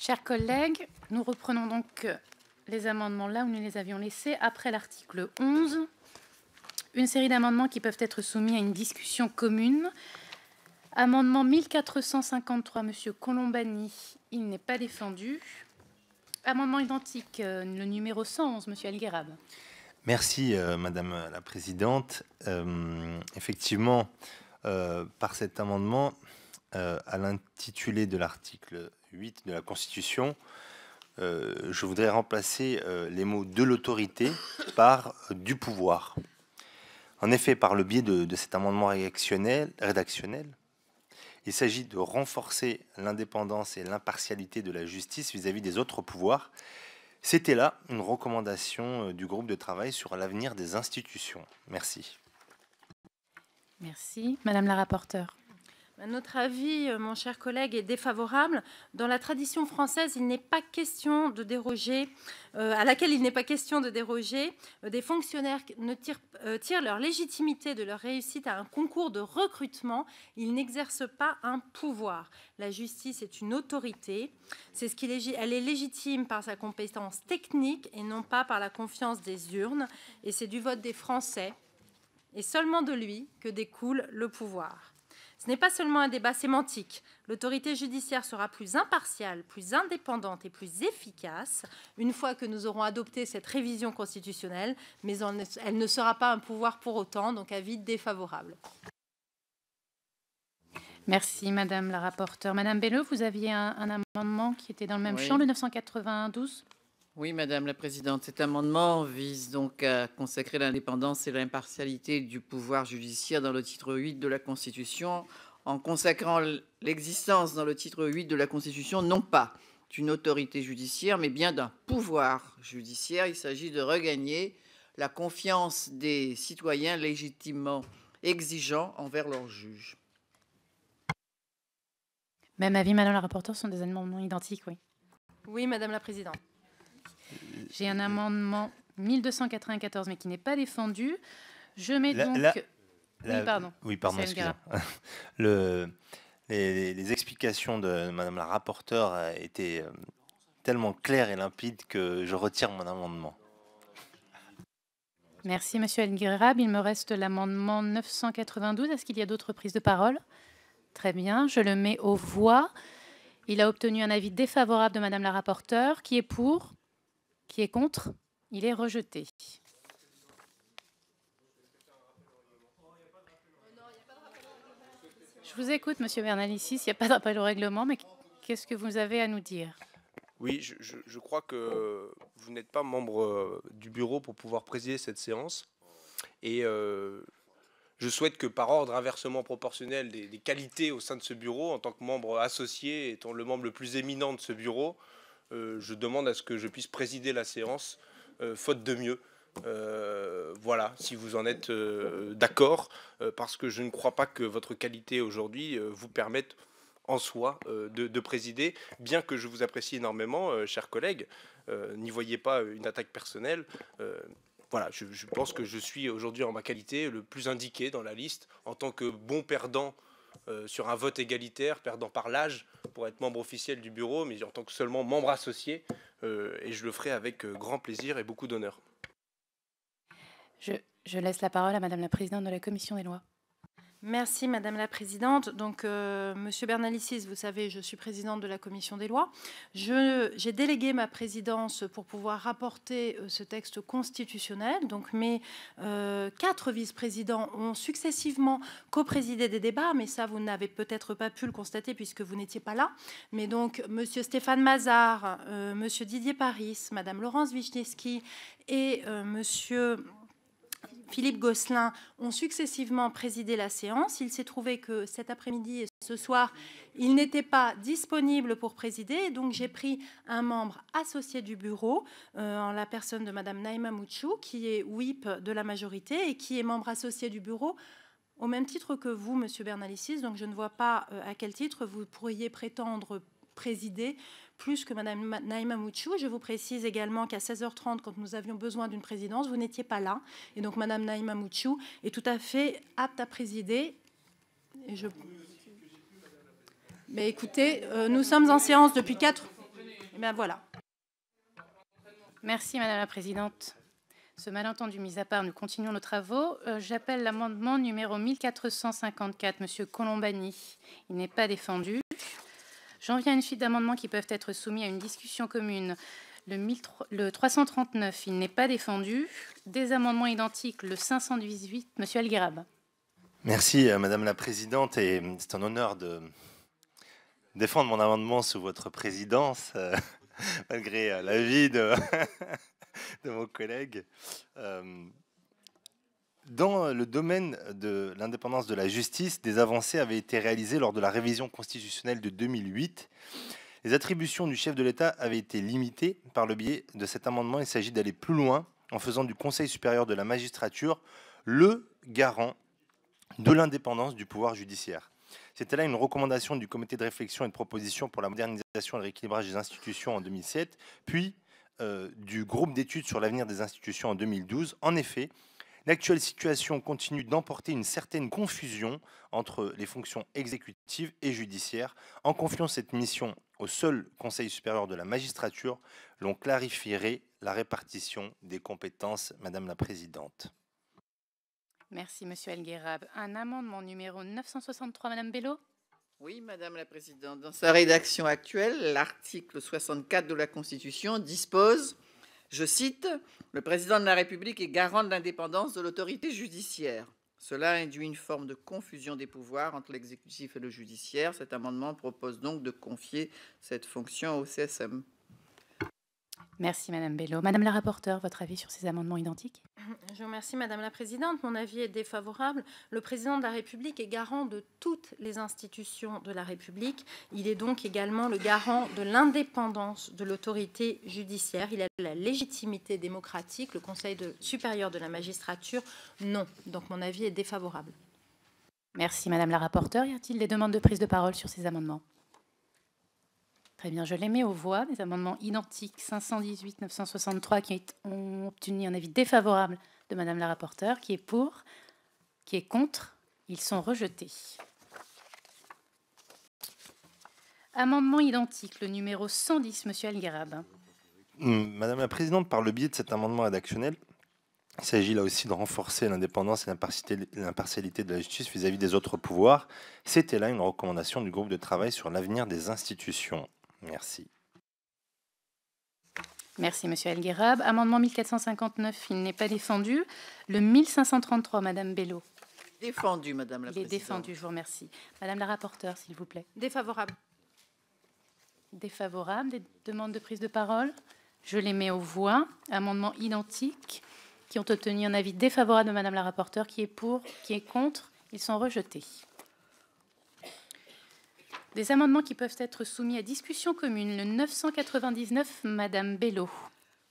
Chers collègues, nous reprenons donc euh, les amendements là où nous les avions laissés après l'article 11. Une série d'amendements qui peuvent être soumis à une discussion commune. Amendement 1453, Monsieur Colombani, il n'est pas défendu. Amendement identique, euh, le numéro 111, Monsieur Alguerab. Merci, euh, Madame la Présidente. effectivement, par cet amendement, à l'intitulé de l'article 8 de la Constitution, euh, je voudrais remplacer euh, les mots de l'autorité par du pouvoir. En effet, par le biais de, cet amendement rédactionnel, il s'agit de renforcer l'indépendance et l'impartialité de la justice vis à -vis des autres pouvoirs. C'était là une recommandation euh, du groupe de travail sur l'avenir des institutions. Merci. Merci. Madame la rapporteure. Notre avis, euh, mon cher collègue, est défavorable. Dans la tradition française, il n'est pas question de déroger, euh, à laquelle il n'est pas question de déroger, euh, des fonctionnaires ne tirent, leur légitimité de leur réussite à un concours de recrutement. Ils n'exercent pas un pouvoir. La justice est une autorité. C'est ce qui elle est légitime par sa compétence technique et non pas par la confiance des urnes. Et c'est du vote des Français et seulement de lui que découle le pouvoir. Ce n'est pas seulement un débat sémantique. L'autorité judiciaire sera plus impartiale, plus indépendante et plus efficace une fois que nous aurons adopté cette révision constitutionnelle, mais elle ne sera pas un pouvoir pour autant, donc avis défavorable. Merci Madame la rapporteure. Madame Belleau, vous aviez un, amendement qui était dans le même champ, le 992 oui, Madame la Présidente. Cet amendement vise donc à consacrer l'indépendance et l'impartialité du pouvoir judiciaire dans le titre 8 de la Constitution en consacrant l'existence dans le titre 8 de la Constitution non pas d'une autorité judiciaire, mais bien d'un pouvoir judiciaire. Il s'agit de regagner la confiance des citoyens légitimement exigeants envers leurs juges. Même avis, Madame la rapporteure, sont des amendements identiques, oui. Oui, Madame la Présidente. J'ai un amendement 1294, mais qui n'est pas défendu. Je mets donc. oui, pardon. Oui, pardon, excusez-moi. Le, les, explications de Madame la rapporteure euh, étaient euh, tellement claires et limpides que je retire mon amendement. Merci, Monsieur Elguirab. Il me reste l'amendement 992. Est-ce qu'il y a d'autres prises de parole Très bien, je le mets aux voix. Il a obtenu un avis défavorable de Madame la rapporteure. Qui est pour qui est contre Il est rejeté. Je vous écoute, Monsieur Bernalicis. Il n'y a pas de rappel au règlement, mais qu'est-ce que vous avez à nous dire Oui, je, crois que vous n'êtes pas membre euh, du bureau pour pouvoir présider cette séance. Et euh, je souhaite que par ordre inversement proportionnel des, des, qualités au sein de ce bureau, en tant que membre associé, étant le membre le plus éminent de ce bureau, euh, je demande à ce que je puisse présider la séance, euh, faute de mieux. Euh, voilà, si vous en êtes d'accord, parce que je ne crois pas que votre qualité aujourd'hui vous permette en soi de, présider, bien que je vous apprécie énormément, chers collègues. N'y voyez pas une attaque personnelle. voilà, je, pense que je suis aujourd'hui en ma qualité le plus indiqué dans la liste en tant que bon perdant euh, sur un vote égalitaire, perdant par l'âge pour être membre officiel du bureau, mais en tant que seulement membre associé. Euh, et je le ferai avec euh, grand plaisir et beaucoup d'honneur. Je, je laisse la parole à Madame la Présidente de la Commission des lois. Merci Madame la Présidente. Donc euh, Monsieur Bernalicis, vous savez, je suis présidente de la Commission des lois. J'ai délégué ma présidence pour pouvoir rapporter euh, ce texte constitutionnel. Donc mes euh, quatre vice-présidents ont successivement coprésidé des débats, mais ça vous n'avez peut-être pas pu le constater puisque vous n'étiez pas là. Mais donc Monsieur Stéphane Mazard, Monsieur Didier Paris, Madame Laurence Wisniewski et Monsieur Philippe Gosselin ont successivement présidé la séance. Il s'est trouvé que cet après-midi et ce soir, il n'était pas disponible pour présider. Donc j'ai pris un membre associé du bureau, euh, en la personne de Madame Naïma Mouchou, qui est WIP de la majorité et qui est membre associé du bureau au même titre que vous, Monsieur Bernalicis. Donc je ne vois pas euh, à quel titre vous pourriez prétendre présider plus que Madame Naïma Mouchou. Je vous précise également qu'à 16h30, quand nous avions besoin d'une présidence, vous n'étiez pas là. Et donc Madame Naïma Mouchou est tout à fait apte à présider. Mais écoutez, euh, nous sommes en séance depuis 4... et eh voilà. Merci Madame la Présidente. Ce malentendu mis à part, nous continuons nos travaux. Euh, j'appelle l'amendement numéro 1454, Monsieur Colombani. Il n'est pas défendu. J'en viens à une suite d'amendements qui peuvent être soumis à une discussion commune. Le, 339, il n'est pas défendu. Des amendements identiques, le 518, Monsieur Alguerab. Merci, euh, Madame la Présidente, et c'est un honneur de défendre mon amendement sous votre présidence, euh, malgré euh, l'avis de, de mon collègue. Dans euh, le domaine de l'indépendance de la justice, des avancées avaient été réalisées lors de la révision constitutionnelle de 2008. Les attributions du chef de l'État avaient été limitées par le biais de cet amendement. Il s'agit d'aller plus loin en faisant du Conseil supérieur de la magistrature le garant de l'indépendance du pouvoir judiciaire. C'était là une recommandation du comité de réflexion et de proposition pour la modernisation et le rééquilibrage des institutions en 2007, puis euh, du groupe d'études sur l'avenir des institutions en 2012. En effet, L'actuelle situation continue d'emporter une certaine confusion entre les fonctions exécutives et judiciaires. En confiant cette mission au seul Conseil supérieur de la magistrature, l'on clarifierait la répartition des compétences, Madame la Présidente. Merci, Monsieur Elguerab. Un amendement numéro 963, Madame Bello. Oui, Madame la Présidente. Dans sa rédaction actuelle, l'article 64 de la Constitution dispose je cite, Le président de la République est garant de l'indépendance de l'autorité judiciaire. Cela induit une forme de confusion des pouvoirs entre l'exécutif et le judiciaire. Cet amendement propose donc de confier cette fonction au CSM. Merci, Madame Bello. Madame la rapporteure, votre avis sur ces amendements identiques Je vous remercie, Madame la Présidente. Mon avis est défavorable. Le Président de la République est garant de toutes les institutions de la République. Il est donc également le garant de l'indépendance de l'autorité judiciaire. Il a la légitimité démocratique. Le Conseil supérieur de la magistrature, non. Donc mon avis est défavorable. Merci, Madame la rapporteure. Y a-t-il des demandes de prise de parole sur ces amendements Très bien, je les mets aux voix. Les amendements identiques 518-963 qui ont obtenu un avis défavorable de Madame la rapporteure, qui est pour, qui est contre. Ils sont rejetés. Amendement identique, le numéro 110, Monsieur Algarab. Hum, Madame la Présidente, par le biais de cet amendement rédactionnel, il s'agit là aussi de renforcer l'indépendance et l'impartialité de la justice vis à -vis des autres pouvoirs. C'était là une recommandation du groupe de travail sur l'avenir des institutions. Merci. Merci, Monsieur Elguerab. Amendement 1459, il n'est pas défendu. Le 1533, Madame Bello. Défendu, Madame la Présidente. est défendu, je vous remercie. Madame la rapporteure, s'il vous plaît. Défavorable. Défavorable. Des demandes de prise de parole Je les mets aux voix. Amendements identiques qui ont obtenu un avis défavorable de Madame la rapporteure, qui est pour, qui est contre. Ils sont rejetés. Des amendements qui peuvent être soumis à discussion commune. Le 999, Madame Bello.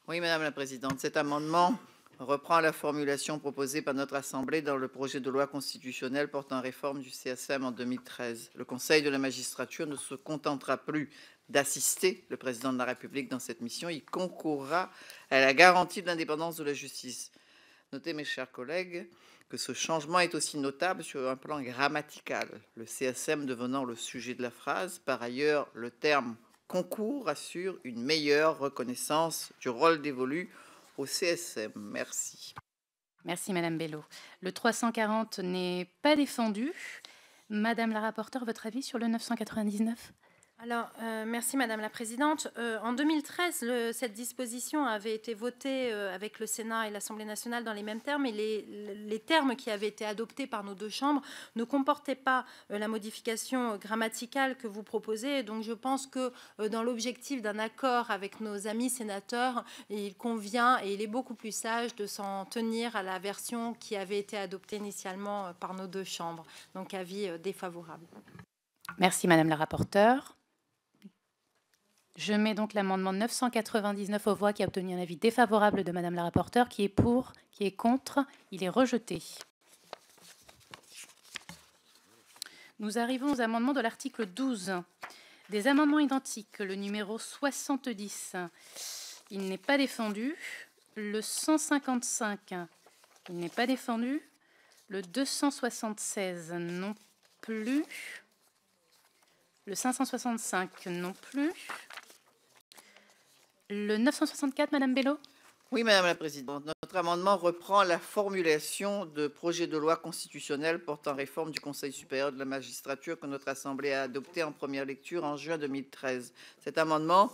Oui, Madame la Présidente, cet amendement reprend la formulation proposée par notre Assemblée dans le projet de loi constitutionnelle portant réforme du CSM en 2013. Le Conseil de la magistrature ne se contentera plus d'assister le président de la République dans cette mission, il concourra à la garantie de l'indépendance de la justice. Notez, mes chers collègues, que ce changement est aussi notable sur un plan grammatical, le CSM devenant le sujet de la phrase. Par ailleurs, le terme concours assure une meilleure reconnaissance du rôle dévolu au CSM. Merci. Merci, Madame Bello. Le 340 n'est pas défendu. Madame la rapporteure, votre avis sur le 999 alors, euh, merci Madame la Présidente. Euh, en 2013, cette disposition avait été votée euh, avec le Sénat et l'Assemblée nationale dans les mêmes termes et les, termes qui avaient été adoptés par nos deux chambres ne comportaient pas la modification grammaticale que vous proposez. donc, je pense que dans l'objectif d'un accord avec nos amis sénateurs, il convient et il est beaucoup plus sage de s'en tenir à la version qui avait été adoptée initialement par nos deux chambres. Donc, avis défavorable. Merci Madame la rapporteure. Je mets donc l'amendement 999 aux voix qui a obtenu un avis défavorable de Madame la rapporteure, qui est pour, qui est contre, il est rejeté. Nous arrivons aux amendements de l'article 12. Des amendements identiques, le numéro 70, il n'est pas défendu. Le 155, il n'est pas défendu. Le 276, non plus. Le 565, non plus. Le 964, Madame Bello Oui, Madame la Présidente. Notre amendement reprend la formulation de projet de loi constitutionnelle portant réforme du Conseil supérieur de la magistrature que notre Assemblée a adopté en première lecture en juin 2013. Cet amendement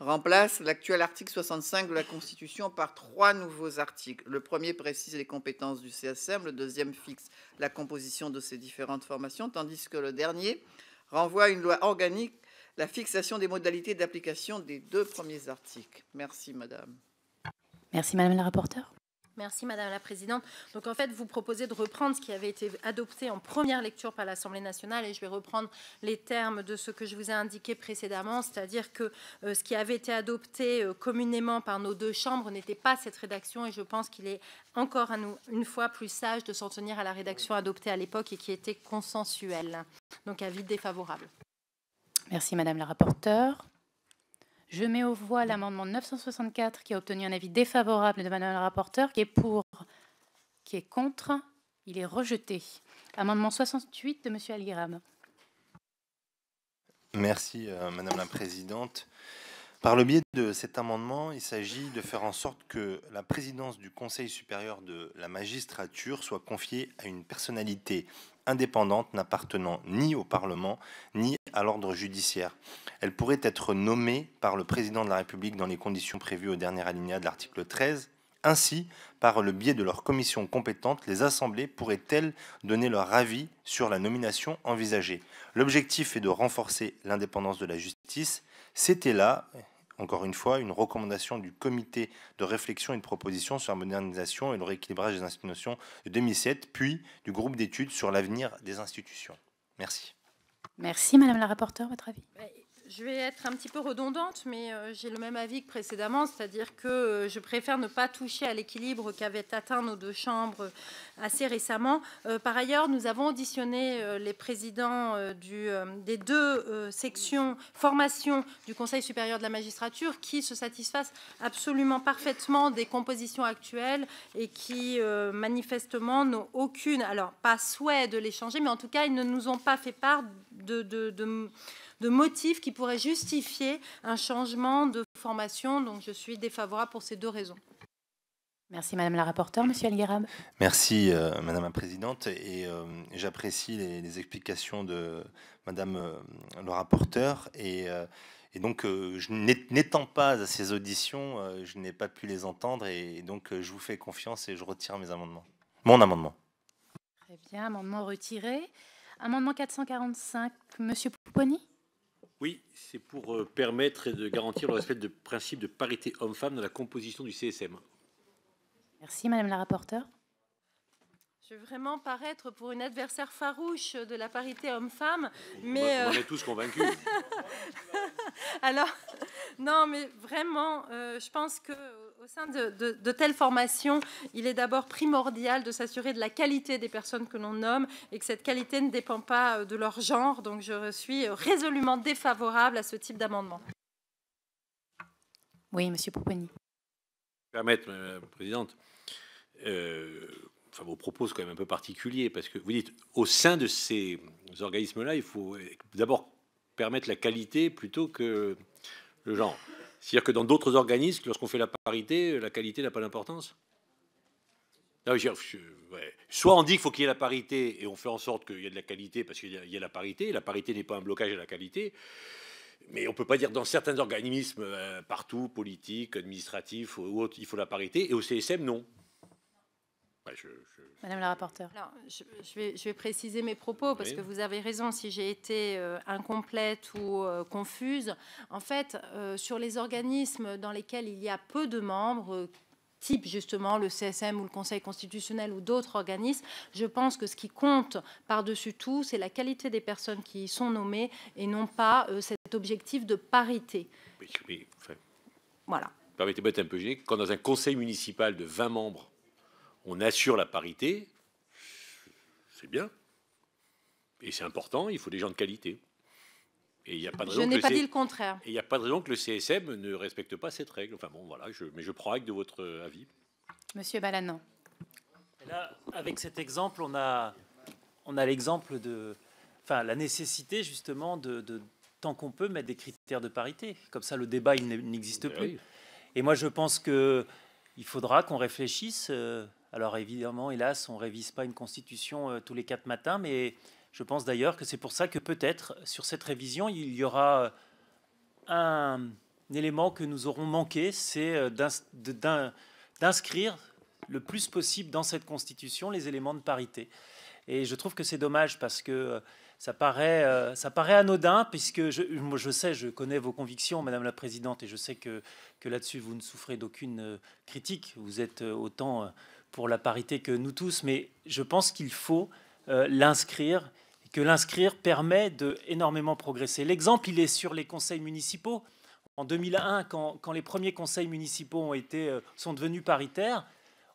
remplace l'actuel article 65 de la Constitution par trois nouveaux articles. Le premier précise les compétences du CSM, le deuxième fixe la composition de ses différentes formations, tandis que le dernier renvoie à une loi organique la fixation des modalités d'application des deux premiers articles. Merci, Madame. Merci, Madame la rapporteure. Merci Madame la Présidente. Donc en fait, vous proposez de reprendre ce qui avait été adopté en première lecture par l'Assemblée nationale et je vais reprendre les termes de ce que je vous ai indiqué précédemment, c'est-à-dire que euh, ce qui avait été adopté euh, communément par nos deux chambres n'était pas cette rédaction et je pense qu'il est encore à nous, une fois plus sage de s'en tenir à la rédaction adoptée à l'époque et qui était consensuelle. Donc avis défavorable. Merci Madame la rapporteure. Je mets aux voix l'amendement 964 qui a obtenu un avis défavorable de Madame la rapporteure, qui est pour, qui est contre, il est rejeté. Amendement 68 de Monsieur Aliram Merci euh, Madame la Présidente. Par le biais de cet amendement, il s'agit de faire en sorte que la présidence du Conseil supérieur de la magistrature soit confiée à une personnalité indépendante n'appartenant ni au Parlement ni à l'ordre judiciaire. Elle pourrait être nommée par le président de la République dans les conditions prévues au dernier alinéa de l'article 13. Ainsi, par le biais de leur commission compétente, les assemblées pourraient-elles donner leur avis sur la nomination envisagée L'objectif est de renforcer l'indépendance de la justice. C'était là, encore une fois, une recommandation du comité de réflexion et de proposition sur la modernisation et le rééquilibrage des institutions de 2007, puis du groupe d'études sur l'avenir des institutions. Merci. Merci, Madame la rapporteure, votre avis bah, je vais être un petit peu redondante, mais euh, j'ai le même avis que précédemment, c'est-à-dire que euh, je préfère ne pas toucher à l'équilibre qu'avaient atteint nos deux chambres euh, assez récemment. par ailleurs, nous avons auditionné les présidents du, des deux sections formation du Conseil supérieur de la magistrature qui se satisfassent absolument parfaitement des compositions actuelles et qui manifestement n'ont aucune, alors pas souhait de les changer, mais en tout cas, ils ne nous ont pas fait part de de motifs qui pourraient justifier un changement de formation. Donc je suis défavorable pour ces deux raisons. Merci Madame la rapporteure, Monsieur Algarab. Merci euh, Madame la Présidente et euh, j'apprécie les, explications de Madame euh, le rapporteur et, donc donc n'étant pas à ces auditions, je n'ai pas pu les entendre et, donc je vous fais confiance et je retire mes amendements. Mon amendement. Très bien, amendement retiré. Amendement 445, Monsieur Pouponi. Oui, c'est pour euh, permettre et de garantir le respect du principe de parité homme-femme dans la composition du CSM. Merci, Madame la rapporteure. Je vais vraiment paraître pour une adversaire farouche de la parité homme-femme, mais... On, euh, est tous convaincus. Alors, non, mais vraiment, euh, je pense que au sein de, telles formations, il est d'abord primordial de s'assurer de la qualité des personnes que l'on nomme et que cette qualité ne dépend pas euh, de leur genre. Donc je suis résolument défavorable à ce type d'amendement. Oui, Monsieur Pouponi. Permettre, Madame la Présidente, euh, enfin, vos propos sont quand même un peu particuliers parce que vous dites au sein de ces organismes-là, il faut d'abord permettre la qualité plutôt que le genre. C'est-à-dire que dans d'autres organismes, lorsqu'on fait la parité, la qualité n'a pas d'importance Soit on dit qu'il faut qu'il y ait la parité et on fait en sorte qu'il y ait de la qualité parce qu'il y, a la parité. La parité n'est pas un blocage à la qualité. Mais on ne peut pas dire dans certains organismes, euh, partout, politiques, administratifs ou autres, il faut la parité. Et au CSM, non. Madame la rapporteure. je, vais, préciser mes propos parce que vous avez raison si j'ai été euh, incomplète ou euh, confuse. En fait, euh, sur les organismes dans lesquels il y a peu de membres, type justement le CSM ou le Conseil constitutionnel ou d'autres organismes, je pense que ce qui compte par-dessus tout, c'est la qualité des personnes qui y sont nommées et non pas cet objectif de parité. Voilà. Permettez-moi d'être un peu gêné. Quand dans un conseil municipal de 20 membres, on assure la parité, c'est bien. Et c'est important, il faut des gens de qualité. Et il n'y a pas de je n'ai pas dit le contraire. il n'y a pas de raison que le CSM ne respecte pas cette règle. Enfin bon, voilà, je, mais je prends acte de votre euh, avis. Monsieur Balanan. avec cet exemple, on a, on a l'exemple de, enfin, la nécessité justement de, tant qu'on peut mettre des critères de parité. Comme ça, le débat il n'existe eh plus. Et moi, je pense que il faudra qu'on réfléchisse. Euh, alors évidemment, hélas, on révise pas une constitution euh, tous les quatre matins, mais je pense d'ailleurs que c'est pour ça que peut-être sur cette révision, il y aura euh, un, élément que nous aurons manqué, c'est euh, d'inscrire le plus possible dans cette constitution les éléments de parité. Et je trouve que c'est dommage parce que ça paraît, ça paraît anodin, puisque je, je sais, je connais vos convictions, Madame la Présidente, et je sais que, que là-dessus, vous ne souffrez d'aucune critique. Vous êtes autant pour la parité que nous tous, mais je pense qu'il faut l'inscrire, euh, l'inscrire, que l'inscrire permet de énormément progresser. L'exemple, il est sur les conseils municipaux. En 2001, quand, quand les premiers conseils municipaux ont été, euh, sont devenus paritaires,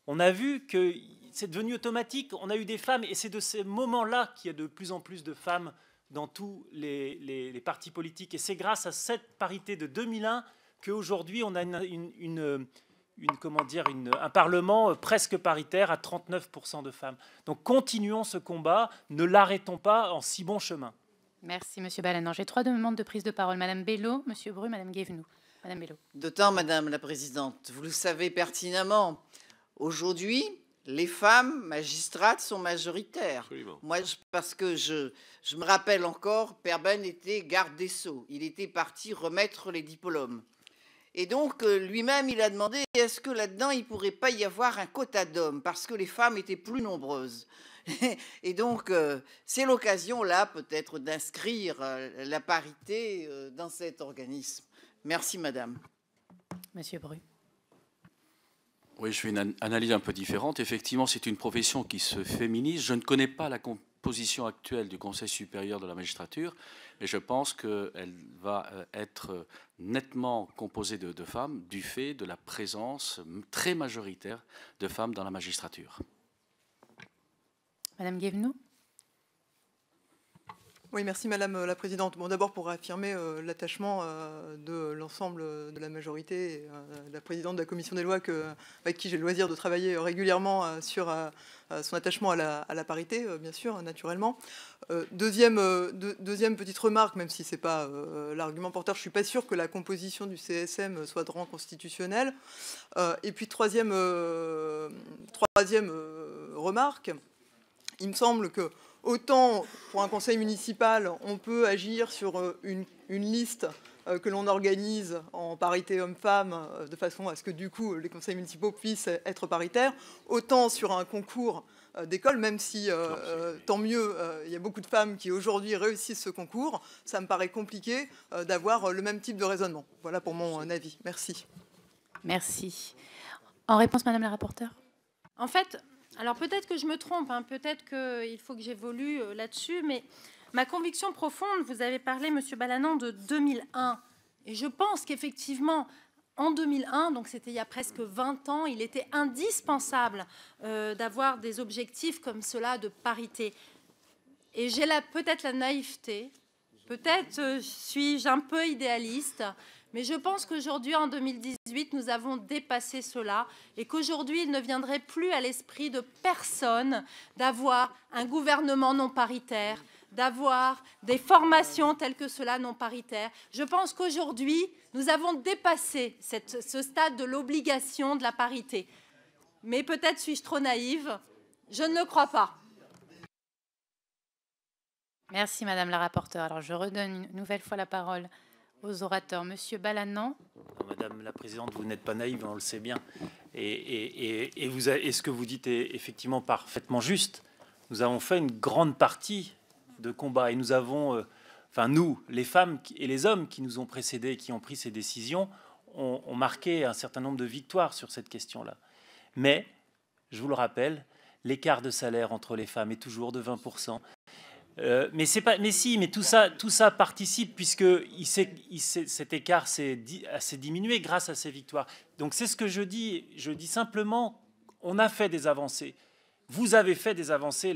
on a vu que c'est devenu automatique. On a eu des femmes, et c'est de ces moments-là qu'il y a de plus en plus de femmes dans tous les, les, partis politiques. Et c'est grâce à cette parité de 2001 qu'aujourd'hui, on a une une, comment dire, une, un Parlement euh, presque paritaire à 39% de femmes. Donc continuons ce combat, ne l'arrêtons pas en si bon chemin. Merci, Monsieur Balanan. J'ai trois demandes de prise de parole. Madame Bello, Monsieur Bru, Madame Guévenou. Madame Bello. D'autant, Madame la Présidente, vous le savez pertinemment, aujourd'hui, les femmes magistrates sont majoritaires. Moi, je, parce que je, je me rappelle encore, Perben était garde des Sceaux. Il était parti remettre les diplômes. Et donc, euh, lui-même, il a demandé est-ce que là-dedans, il ne pourrait pas y avoir un quota d'hommes, parce que les femmes étaient plus nombreuses. Et donc, euh, c'est l'occasion, là, peut-être, d'inscrire euh, la parité dans cet organisme. Merci, madame. Monsieur Bru. Oui, je fais une analyse un peu différente. Effectivement, c'est une profession qui se féminise. Je ne connais pas la composition actuelle du Conseil supérieur de la magistrature. Et je pense qu'elle va euh, être euh, nettement composée de, femmes du fait de la présence très majoritaire de femmes dans la magistrature. Madame Guévenot oui, merci Madame euh, la Présidente. Bon, d'abord pour affirmer euh, l'attachement euh, de l'ensemble de la majorité, la Présidente de la Commission des lois, que, avec qui j'ai le loisir de travailler régulièrement sur son attachement à la, parité, bien sûr, naturellement. deuxième, petite remarque, même si c'est pas l'argument porteur, je suis pas sûr que la composition du CSM soit de rang constitutionnel. et puis troisième, troisième remarque, il me semble que Autant pour un conseil municipal, on peut agir sur euh, une, liste euh, que l'on organise en parité homme-femme euh, de façon à ce que du coup les conseils municipaux puissent être paritaires, autant sur un concours d'école, même si tant mieux, il y a beaucoup de femmes qui aujourd'hui réussissent ce concours, ça me paraît compliqué d'avoir le même type de raisonnement. Voilà pour mon avis. Merci. Merci. En réponse, Madame la rapporteure En fait, alors peut-être que je me trompe, hein. peut-être qu'il euh, faut que j'évolue euh, là-dessus, mais ma conviction profonde, vous avez parlé, Monsieur balanon de 2001. Et je pense qu'effectivement, en 2001, donc c'était il y a presque 20 ans, il était indispensable euh, d'avoir des objectifs comme cela de parité. Et j'ai peut-être la naïveté, peut-être suis-je un peu idéaliste, mais je pense qu'aujourd'hui, en 2018, nous avons dépassé cela et qu'aujourd'hui, il ne viendrait plus à l'esprit de personne d'avoir un gouvernement non paritaire, d'avoir des formations telles que cela non paritaire. Je pense qu'aujourd'hui, nous avons dépassé ce stade de l'obligation de la parité. Mais peut-être suis-je trop naïve Je ne le crois pas. Merci Madame la rapporteure. Alors je redonne une nouvelle fois la parole aux orateurs. Monsieur balanan Madame la Présidente, vous n'êtes pas naïve, on le sait bien. Et, ce que vous dites est effectivement parfaitement juste. Nous avons fait une grande partie de combat et nous avons, euh, enfin nous, les femmes et les hommes qui nous ont précédés, qui ont pris ces décisions, ont marqué un certain nombre de victoires sur cette question-là. Mais, je vous le rappelle, l'écart de salaire entre les femmes est toujours de 20%. Euh, mais c'est pas, mais si, mais tout ça, tout ça participe puisque il il cet écart s'est diminué grâce à ces victoires. Donc c'est ce que je dis. Je dis simplement, on a fait des avancées. Vous avez fait des avancées.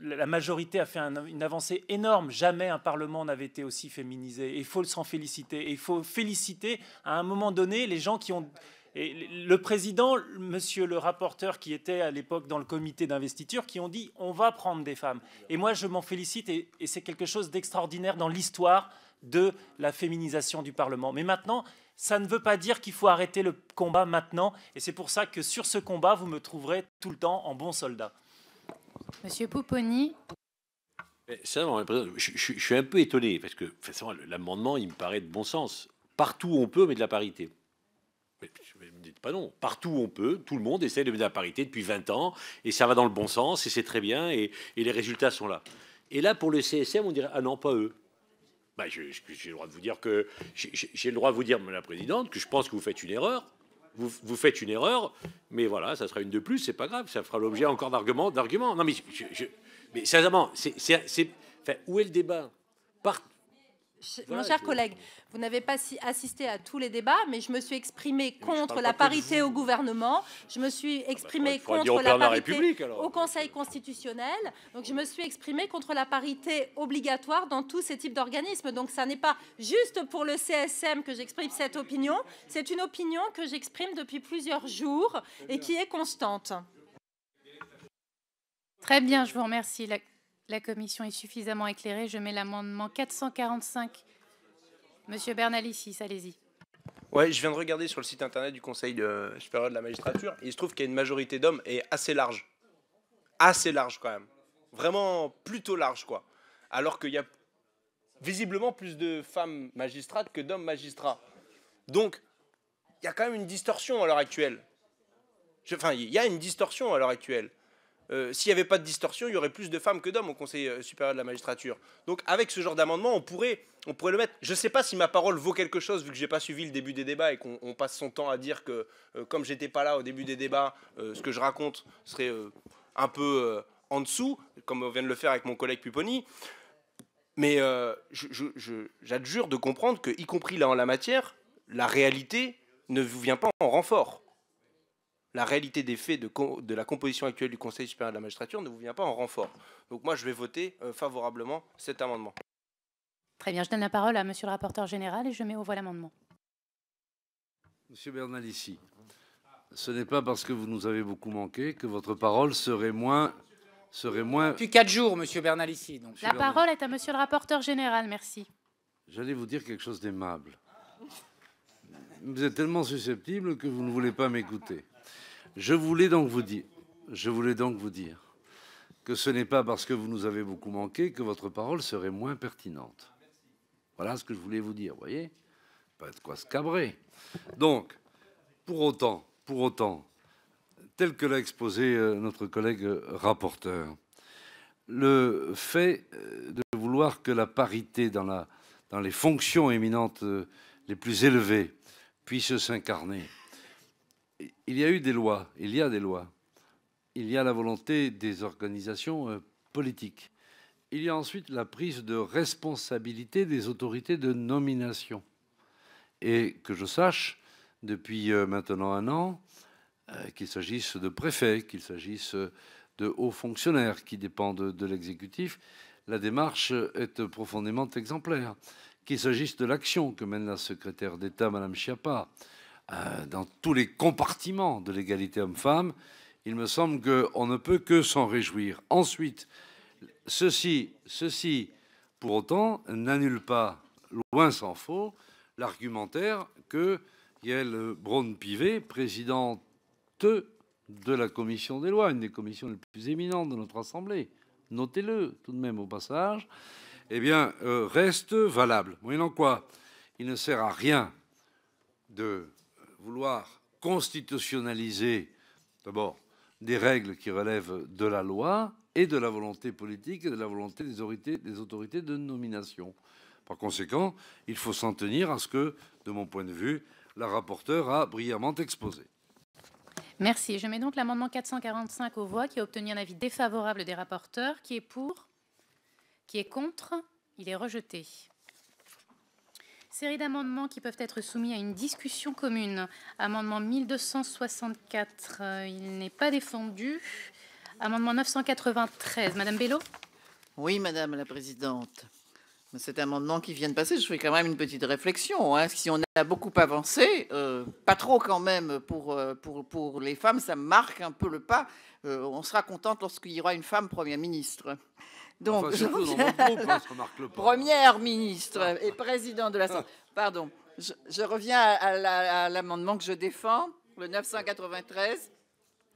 la majorité a fait une avancée énorme. Jamais un Parlement n'avait été aussi féminisé. Il faut s'en féliciter. Et Il faut féliciter à un moment donné les gens qui ont et le président, monsieur le rapporteur qui était à l'époque dans le comité d'investiture, qui ont dit on va prendre des femmes. Et moi, je m'en félicite et, c'est quelque chose d'extraordinaire dans l'histoire de la féminisation du Parlement. Mais maintenant, ça ne veut pas dire qu'il faut arrêter le combat maintenant. Et c'est pour ça que sur ce combat, vous me trouverez tout le temps en bon soldat. Monsieur Pouponi. je, suis un peu étonné parce que l'amendement, il me paraît de bon sens. Partout où on peut, mais de la parité. Mais, pas non, partout où on peut, tout le monde essaie de mettre la parité depuis 20 ans, et ça va dans le bon sens, et c'est très bien, et, les résultats sont là. Et là, pour le CSM, on dirait, ah non, pas eux. Bah, j'ai le droit de vous dire que j'ai le droit de vous dire, Madame la Présidente, que je pense que vous faites une erreur. Vous, vous faites une erreur, mais voilà, ça sera une de plus, c'est pas grave, ça fera l'objet encore d'arguments, d'arguments. Non, mais, je, mais c'est, enfin, où est le débat Part, mon cher collègue, vous n'avez pas assisté à tous les débats, mais je me suis exprimé contre la parité au gouvernement, je me suis ah bah, exprimé contre la parité au Conseil euh. constitutionnel, donc je me suis exprimé contre la parité obligatoire dans tous ces types d'organismes. Donc ça n'est pas juste pour le CSM que j'exprime cette opinion, c'est une opinion que j'exprime depuis plusieurs jours et qui est constante. Très bien, je vous remercie. La commission est suffisamment éclairée. Je mets l'amendement 445. Monsieur Bernalicis, allez-y. Oui, je viens de regarder sur le site internet du Conseil supérieur de la magistrature. il se trouve qu'il y a une majorité d'hommes et assez large. Assez large quand même. Vraiment plutôt large quoi. Alors qu'il y a visiblement plus de femmes magistrates que d'hommes magistrats. Donc, il y a quand même une distorsion à l'heure actuelle. enfin, il y a une distorsion à l'heure actuelle. Euh, s'il n'y avait pas de distorsion, il y aurait plus de femmes que d'hommes au Conseil euh, supérieur de la magistrature. Donc avec ce genre d'amendement, on pourrait, on pourrait le mettre. Je ne sais pas si ma parole vaut quelque chose, vu que je n'ai pas suivi le début des débats et qu'on passe son temps à dire que, euh, comme j'étais pas là au début des débats, ce que je raconte serait un peu en dessous, comme on vient de le faire avec mon collègue Pupponi. Mais j'adjure de comprendre que, y compris là en la matière, la réalité ne vous vient pas en renfort. La réalité des faits de, la composition actuelle du Conseil supérieur de la magistrature ne vous vient pas en renfort. Donc moi, je vais voter euh, favorablement cet amendement. Très bien, je donne la parole à Monsieur le rapporteur général et je mets au voile l'amendement. Monsieur Bernalici, ce n'est pas parce que vous nous avez beaucoup manqué que votre parole serait moins... Serait moins... Depuis quatre jours, Monsieur Bernalici. Donc. la parole est à Monsieur le rapporteur général, merci. J'allais vous dire quelque chose d'aimable. Vous êtes tellement susceptible que vous ne voulez pas m'écouter. Je voulais donc vous dire, je voulais donc vous dire que ce n'est pas parce que vous nous avez beaucoup manqué que votre parole serait moins pertinente. Voilà ce que je voulais vous dire, voyez Pas de quoi se cabrer. Donc, pour autant, pour autant, tel que l'a exposé euh, notre collègue euh, rapporteur, le fait euh, de vouloir que la parité dans, la, dans les fonctions éminentes les plus élevées puisse s'incarner il y a eu des lois, il y a des lois. Il y a la volonté des organisations euh, politiques. Il y a ensuite la prise de responsabilité des autorités de nomination. Et que je sache, depuis euh, maintenant un an, euh, qu'il s'agisse de préfets, qu'il s'agisse de hauts fonctionnaires qui dépendent de l'exécutif, la démarche est profondément exemplaire. Qu'il s'agisse de l'action que mène la secrétaire d'État, Mme Schiappa, euh, dans tous les compartiments de l'égalité homme-femme, il me semble qu'on ne peut que s'en réjouir. Ensuite, ceci, ceci pour autant, n'annule pas, loin s'en faut, l'argumentaire que Yael Braun-Pivet, présidente de la commission des lois, une des commissions les plus éminentes de notre Assemblée, notez-le tout de même au passage, eh bien, euh, reste valable. Moyennant quoi, il ne sert à rien de vouloir constitutionnaliser d'abord des règles qui relèvent de la loi et de la volonté politique et de la volonté des autorités, de nomination. Par conséquent, il faut s'en tenir à ce que, de mon point de vue, la rapporteure a brillamment exposé. Merci. Je mets donc l'amendement 445 aux voix qui a obtenu un avis défavorable des rapporteurs. Qui est pour Qui est contre Il est rejeté. Série d'amendements qui peuvent être soumis à une discussion commune. Amendement 1264, euh, il n'est pas défendu. Amendement 993, Madame Bello Oui, Madame la Présidente. Cet amendement qui vient de passer, je fais quand même une petite réflexion. Hein. Si on a beaucoup avancé, euh, pas trop quand même pour, euh, pour, pour, les femmes, ça marque un peu le pas. on sera contente lorsqu'il y aura une femme Première ministre. Donc, hein, Première ministre et président de la. Pardon, je, reviens à, l'amendement que je défends, le 993.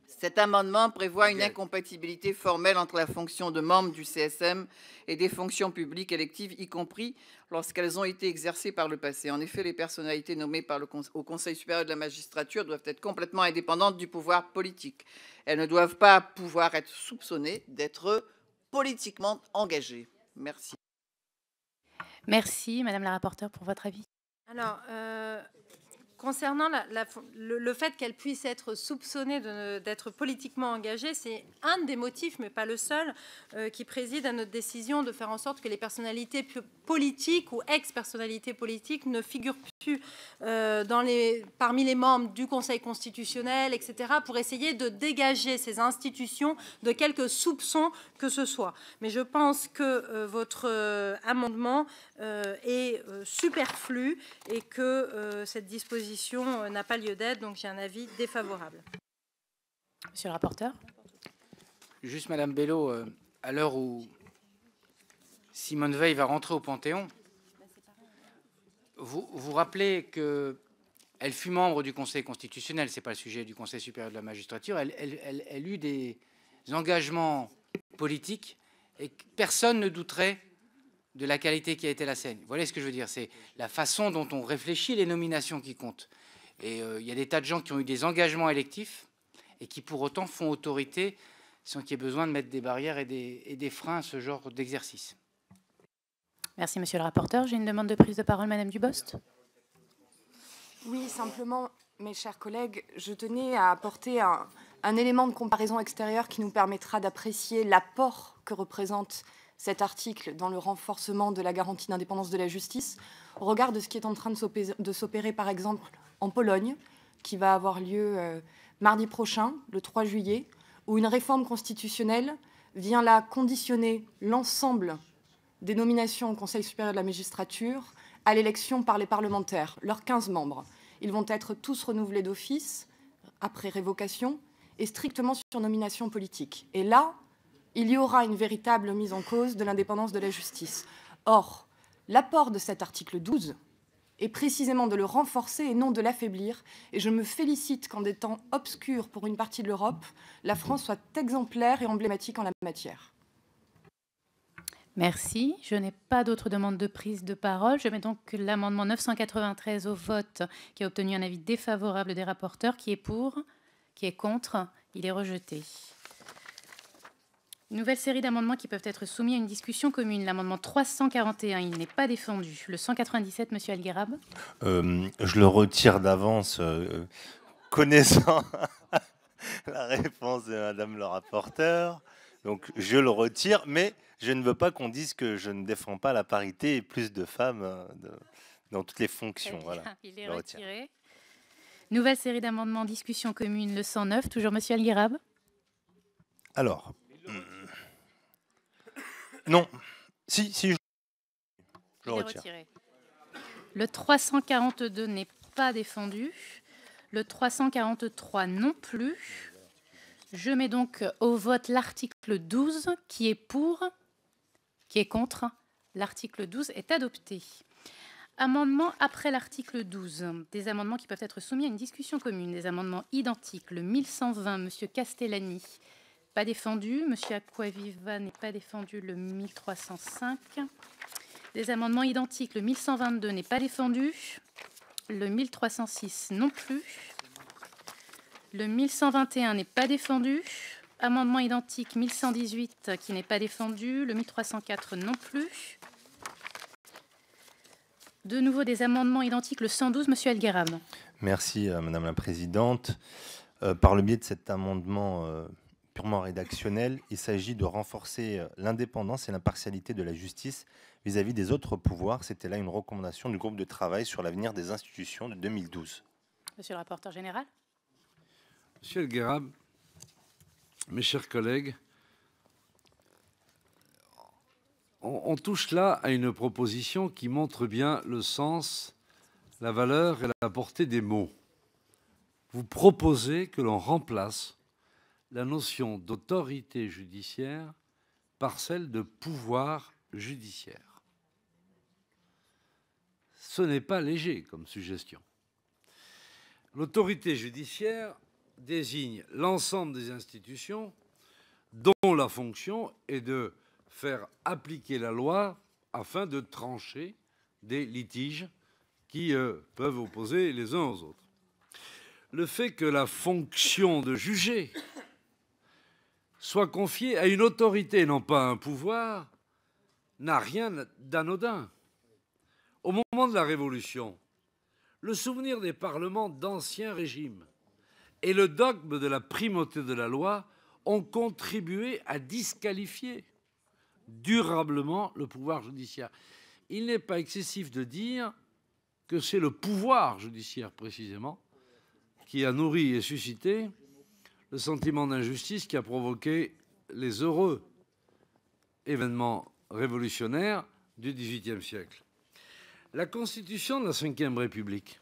Cet amendement prévoit une incompatibilité formelle entre la fonction de membre du CSM et des fonctions publiques électives, y compris lorsqu'elles ont été exercées par le passé. En effet, les personnalités nommées par le, au Conseil supérieur de la magistrature doivent être complètement indépendantes du pouvoir politique. Elles ne doivent pas pouvoir être soupçonnées d'être politiquement engagée. Merci. Merci, Madame la rapporteure, pour votre avis. Alors, euh, concernant la, le, fait qu'elle puisse être soupçonnée d'être politiquement engagée, c'est un des motifs, mais pas le seul, euh, qui préside à notre décision de faire en sorte que les personnalités politiques ou ex-personnalités politiques ne figurent euh, parmi les membres du Conseil constitutionnel, etc., pour essayer de dégager ces institutions de quelques soupçons que ce soit. Mais je pense que euh, votre euh, amendement est superflu et que cette disposition n'a pas lieu d'être, donc j'ai un avis défavorable. Monsieur le rapporteur Juste, Madame Bello, à l'heure où Simone Veil va rentrer au Panthéon, vous vous rappelez qu'elle fut membre du Conseil constitutionnel, c'est pas le sujet du Conseil supérieur de la magistrature. Elle, eut des engagements politiques et personne ne douterait de la qualité qui a été la scène. Voilà ce que je veux dire. C'est la façon dont on réfléchit les nominations qui comptent. Et euh, il y a des tas de gens qui ont eu des engagements électifs et qui pour autant font autorité sans qu'il y ait besoin de mettre des barrières et des freins à ce genre d'exercice. Merci, monsieur le rapporteur. J'ai une demande de prise de parole, madame Dubost. Oui, simplement, mes chers collègues, je tenais à apporter un, élément de comparaison extérieure qui nous permettra d'apprécier l'apport que représente cet article dans le renforcement de la garantie d'indépendance de la justice au regard de ce qui est en train de s'opérer, par exemple, en Pologne, qui va avoir lieu euh, mardi prochain, le 3 juillet, où une réforme constitutionnelle vient là conditionner l'ensemble des nominations au Conseil supérieur de la magistrature à l'élection par les parlementaires, leurs 15 membres. Ils vont être tous renouvelés d'office, après révocation, et strictement sur nomination politique. Et là, il y aura une véritable mise en cause de l'indépendance de la justice. Or, l'apport de cet article 12 est précisément de le renforcer et non de l'affaiblir. Et je me félicite qu'en des temps obscurs pour une partie de l'Europe, la France soit exemplaire et emblématique en la matière. Merci. Je n'ai pas d'autres demandes de prise de parole. Je mets donc l'amendement 993 au vote qui a obtenu un avis défavorable des rapporteurs. Qui est pour Qui est contre Il est rejeté. nouvelle série d'amendements qui peuvent être soumis à une discussion commune. L'amendement 341, il n'est pas défendu. Le 197, Monsieur Algarab euh, Je le retire d'avance, euh, connaissant la réponse de Madame le rapporteur. Donc je le retire, mais je ne veux pas qu'on dise que je ne défends pas la parité et plus de femmes euh, dans toutes les fonctions. Eh voilà. Il est retiré. Nouvelle série d'amendements, discussion commune, le 109. Toujours Monsieur Alguirab Alors. Hmm. Non. Si, si, je, retire. Le 342 n'est pas défendu. Le 343 non plus. Je mets donc au vote l'article 12 qui est pour. Qui est contre L'article 12 est adopté. Amendement après l'article 12. Des amendements qui peuvent être soumis à une discussion commune. Des amendements identiques. Le 1120, Monsieur Castellani, pas défendu. Monsieur Aquaviva n'est pas défendu. Le 1305. Des amendements identiques. Le 1122 n'est pas défendu. Le 1306 non plus. Le 1121 n'est pas défendu. Amendement identique 1118 qui n'est pas défendu, le 1304 non plus. De nouveau des amendements identiques, le 112, Monsieur Elgueram. Merci euh, Madame la Présidente. Euh, par le biais de cet amendement euh, purement rédactionnel, il s'agit de renforcer l'indépendance et l'impartialité de la justice vis-à-vis des autres pouvoirs. C'était là une recommandation du groupe de travail sur l'avenir des institutions de 2012. Monsieur le rapporteur général. Monsieur Elgueram, mes chers collègues, on, touche là à une proposition qui montre bien le sens, la valeur et la portée des mots. Vous proposez que l'on remplace la notion d'autorité judiciaire par celle de pouvoir judiciaire. Ce n'est pas léger comme suggestion. L'autorité judiciaire désigne l'ensemble des institutions dont la fonction est de faire appliquer la loi afin de trancher des litiges qui euh, peuvent opposer les uns aux autres. Le fait que la fonction de juger soit confiée à une autorité, non pas à un pouvoir, n'a rien d'anodin. Au moment de la Révolution, le souvenir des parlements d'anciens régimes et le dogme de la primauté de la loi ont contribué à disqualifier durablement le pouvoir judiciaire. Il n'est pas excessif de dire que c'est le pouvoir judiciaire précisément qui a nourri et suscité le sentiment d'injustice qui a provoqué les heureux événements révolutionnaires du XVIIIe siècle. La constitution de la Ve République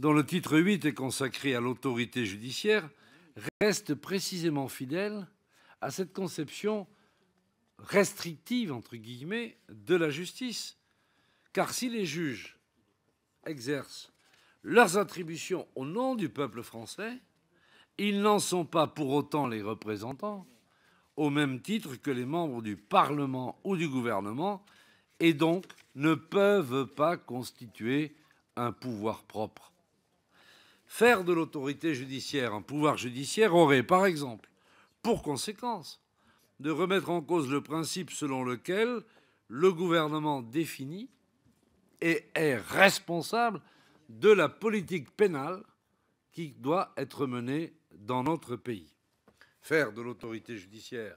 dont le titre 8 est consacré à l'autorité judiciaire, reste précisément fidèle à cette conception restrictive, entre guillemets, de la justice. Car si les juges exercent leurs attributions au nom du peuple français, ils n'en sont pas pour autant les représentants, au même titre que les membres du Parlement ou du gouvernement, et donc ne peuvent pas constituer un pouvoir propre. Faire de l'autorité judiciaire un pouvoir judiciaire aurait, par exemple, pour conséquence de remettre en cause le principe selon lequel le gouvernement définit et est responsable de la politique pénale qui doit être menée dans notre pays. Faire de l'autorité judiciaire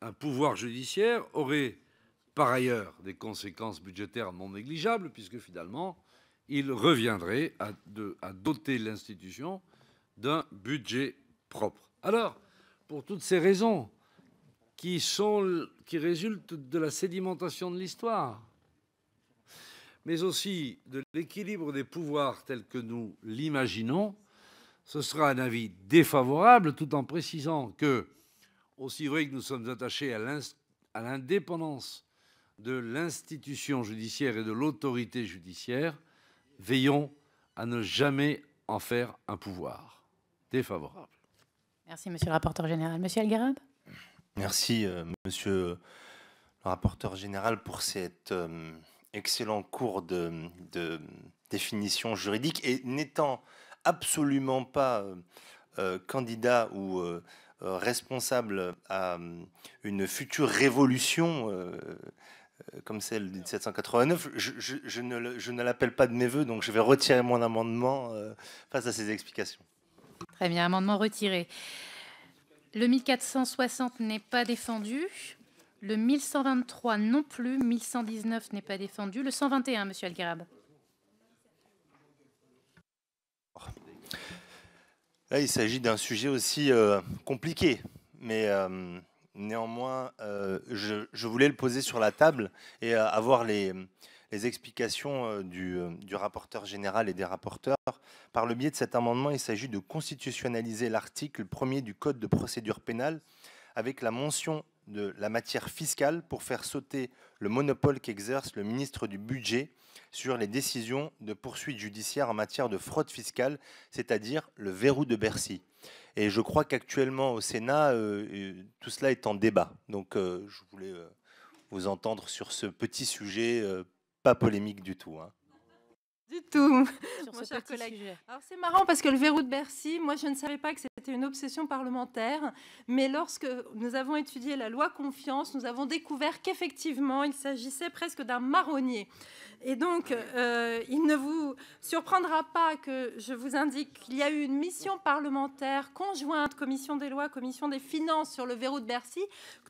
un pouvoir judiciaire aurait par ailleurs des conséquences budgétaires non négligeables, puisque finalement, il reviendrait à, doter l'institution d'un budget propre. Alors, pour toutes ces raisons qui, qui résultent de la sédimentation de l'histoire, mais aussi de l'équilibre des pouvoirs tel que nous l'imaginons, ce sera un avis défavorable, tout en précisant que, aussi vrai que nous sommes attachés à l'indépendance de l'institution judiciaire et de l'autorité judiciaire, veillons à ne jamais en faire un pouvoir défavorable. Merci, monsieur le rapporteur général. Monsieur Algarab Merci, euh, monsieur le rapporteur général, pour cet euh, excellent cours de, définition juridique. Et n'étant absolument pas euh, candidat ou responsable à une future révolution euh, comme celle de 1789. Je, ne, l'appelle pas de mes voeux, donc je vais retirer mon amendement euh, face à ces explications. Très bien, amendement retiré. Le 1460 n'est pas défendu. Le 1123 non plus. 1119 n'est pas défendu. Le 121, monsieur Algarab. Là, il s'agit d'un sujet aussi euh, compliqué, mais Néanmoins, euh, je, voulais le poser sur la table et euh, avoir les, explications euh, du, du, rapporteur général et des rapporteurs. Par le biais de cet amendement, il s'agit de constitutionnaliser l'article 1er du Code de procédure pénale avec la mention de la matière fiscale pour faire sauter le monopole qu'exerce le ministre du Budget sur les décisions de poursuites judiciaires en matière de fraude fiscale, c'est-à-dire le verrou de Bercy. Et je crois qu'actuellement au Sénat, euh, tout cela est en débat. Donc euh, je voulais euh, vous entendre sur ce petit sujet, pas polémique du tout. Hein du tout, mon cher collègue. Alors c'est marrant parce que le verrou de Bercy, moi je ne savais pas que c'était une obsession parlementaire, mais lorsque nous avons étudié la loi confiance, nous avons découvert qu'effectivement il s'agissait presque d'un marronnier. Et donc euh, il ne vous surprendra pas que je vous indique qu'il y a eu une mission parlementaire conjointe commission des lois, commission des finances sur le verrou de Bercy,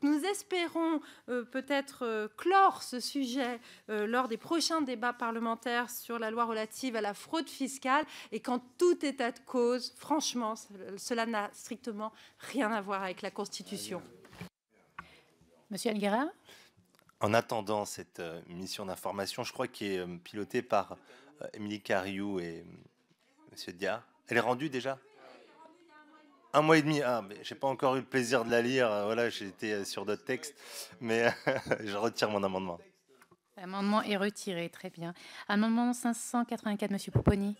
que nous espérons euh, peut-être euh, clore ce sujet lors des prochains débats parlementaires sur la loi relative à la fraude fiscale. Et qu'en tout état de cause, franchement, cela n'a strictement rien à voir avec la Constitution. Monsieur Alguera En attendant cette euh, mission d'information, je crois qu'elle est euh, pilotée par euh, Émilie Cariou et Monsieur dia Elle est rendue déjà un mois et demi. Ah, mais j'ai pas encore eu le plaisir de la lire. Voilà, j'étais sur d'autres textes, mais je retire mon amendement. L'amendement est retiré, très bien. Amendement 584, Monsieur Pouponi.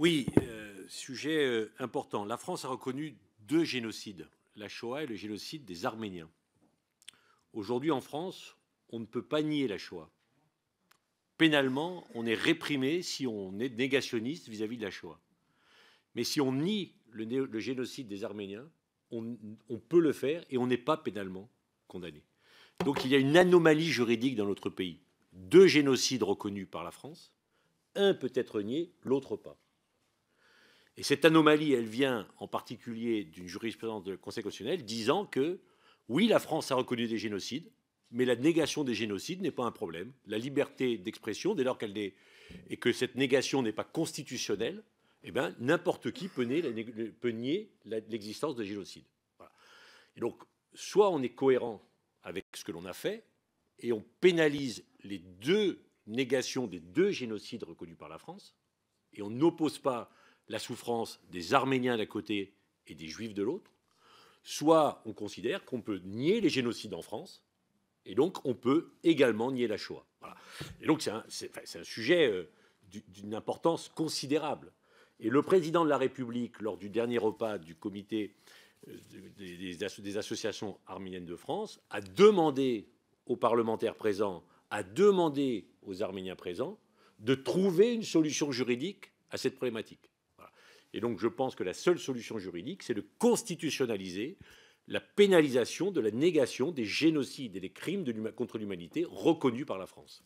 Oui, euh, sujet euh, important. La France a reconnu deux génocides, la Shoah et le génocide des Arméniens. Aujourd'hui, en France, on ne peut pas nier la Shoah. Pénalement, on est réprimé si on est négationniste vis-à-vis de la Shoah. Mais si on nie le, génocide des Arméniens, on peut le faire et on n'est pas pénalement condamné. Donc il y a une anomalie juridique dans notre pays. Deux génocides reconnus par la France, un peut être nié, l'autre pas. Et cette anomalie, elle vient en particulier d'une jurisprudence du Conseil constitutionnel disant que oui, la France a reconnu des génocides, mais la négation des génocides n'est pas un problème. La liberté d'expression, dès lors qu'elle est et que cette négation n'est pas constitutionnelle, eh bien, n'importe qui peut nier l'existence de génocides. Et donc, soit on est cohérent avec ce que l'on a fait, et on pénalise les deux négations des deux génocides reconnus par la France, et on n'oppose pas la souffrance des Arméniens d'un côté et des Juifs de l'autre, soit on considère qu'on peut nier les génocides en France, et donc on peut également nier la Shoah. Et donc c'est un, sujet euh, d'une importance considérable. Et le président de la République, lors du dernier repas du comité des, des, associations arméniennes de France a demandé aux parlementaires présents, a demandé aux Arméniens présents de trouver une solution juridique à cette problématique. Et donc je pense que la seule solution juridique, c'est de constitutionnaliser la pénalisation de la négation des génocides et des crimes de contre l'humanité reconnus par la France.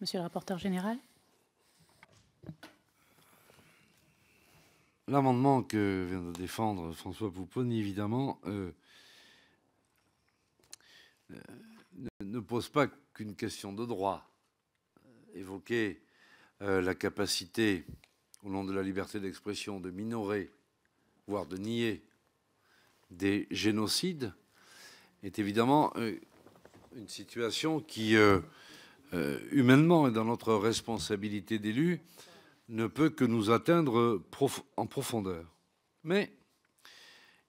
Monsieur le rapporteur général l'amendement que vient de défendre François Pouponi, évidemment, euh, euh, ne pose pas qu'une question de droit. Euh, évoquer la capacité, au nom de la liberté d'expression, de minorer, voire de nier des génocides, est évidemment une situation qui, humainement et dans notre responsabilité d'élus, ne peut que nous atteindre en profondeur. Mais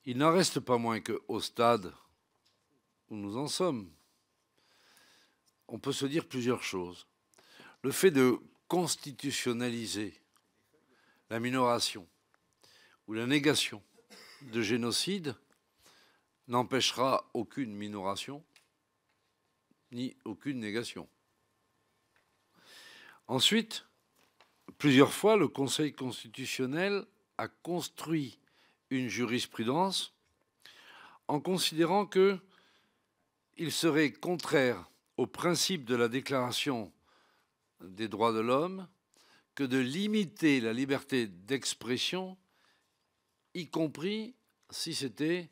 il n'en reste pas moins qu'au stade où nous en sommes, on peut se dire plusieurs choses. Le fait de constitutionnaliser la minoration ou la négation de génocide n'empêchera aucune minoration ni aucune négation. Ensuite, plusieurs fois, le Conseil constitutionnel a construit une jurisprudence en considérant que il serait contraire au principe de la Déclaration des droits de l'homme que de limiter la liberté d'expression, y compris si c'était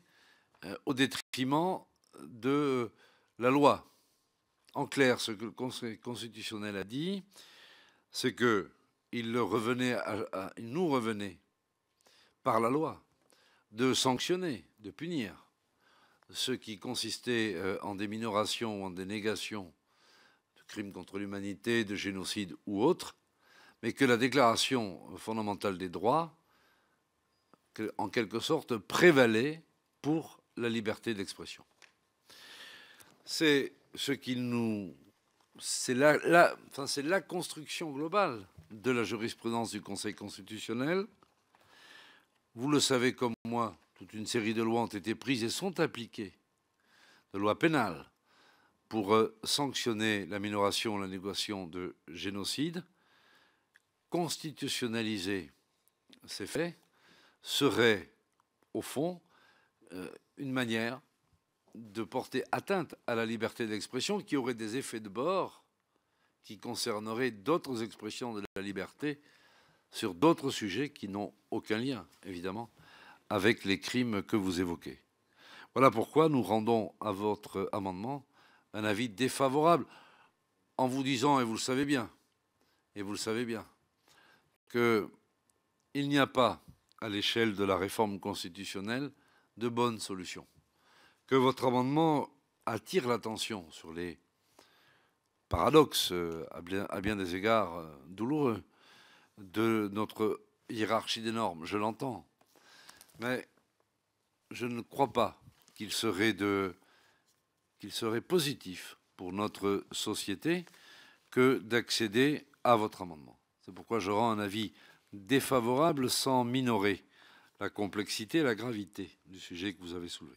euh, au détriment de la loi. En clair, ce que le Conseil constitutionnel a dit, c'est que il, nous revenait par la loi de sanctionner, de punir ce qui consistait euh, en des minorations ou en des négations de crimes contre l'humanité, de génocide ou autres, mais que la Déclaration fondamentale des droits, en quelque sorte, prévalait pour la liberté d'expression. C'est ce qu'il nous c'est la, construction globale de la jurisprudence du Conseil constitutionnel. Vous le savez comme moi, toute une série de lois ont été prises et sont appliquées, de lois pénales, pour euh, sanctionner la minoration, la négociation de génocide. Constitutionnaliser ces faits serait, au fond, euh, une manière de porter atteinte à la liberté d'expression qui aurait des effets de bord qui concerneraient d'autres expressions de la liberté sur d'autres sujets qui n'ont aucun lien, évidemment, avec les crimes que vous évoquez. Voilà pourquoi nous rendons à votre amendement un avis défavorable en vous disant, et vous le savez bien, et vous le savez bien, qu'il n'y a pas, à l'échelle de la réforme constitutionnelle, de bonnes solutions que votre amendement attire l'attention sur les paradoxes, euh, à bien des égards euh, douloureux, de notre hiérarchie des normes. Je l'entends. Mais je ne crois pas qu'il serait, de, qu'il serait positif pour notre société que d'accéder à votre amendement. C'est pourquoi je rends un avis défavorable sans minorer la complexité et la gravité du sujet que vous avez soulevé.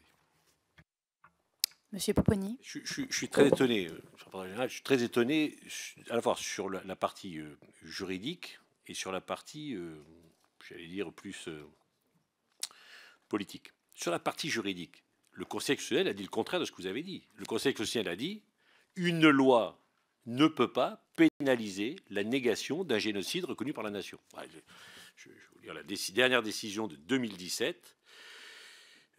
Monsieur Poponi je, suis très étonné, euh, je suis très étonné à la fois sur la, partie euh, juridique et sur la partie, euh, j'allais dire, plus politique. Sur la partie juridique, le Conseil constitutionnel a dit le contraire de ce que vous avez dit. Le Conseil constitutionnel a dit une loi ne peut pas pénaliser la négation d'un génocide reconnu par la nation. Je, vous lire la dernière décision de 2017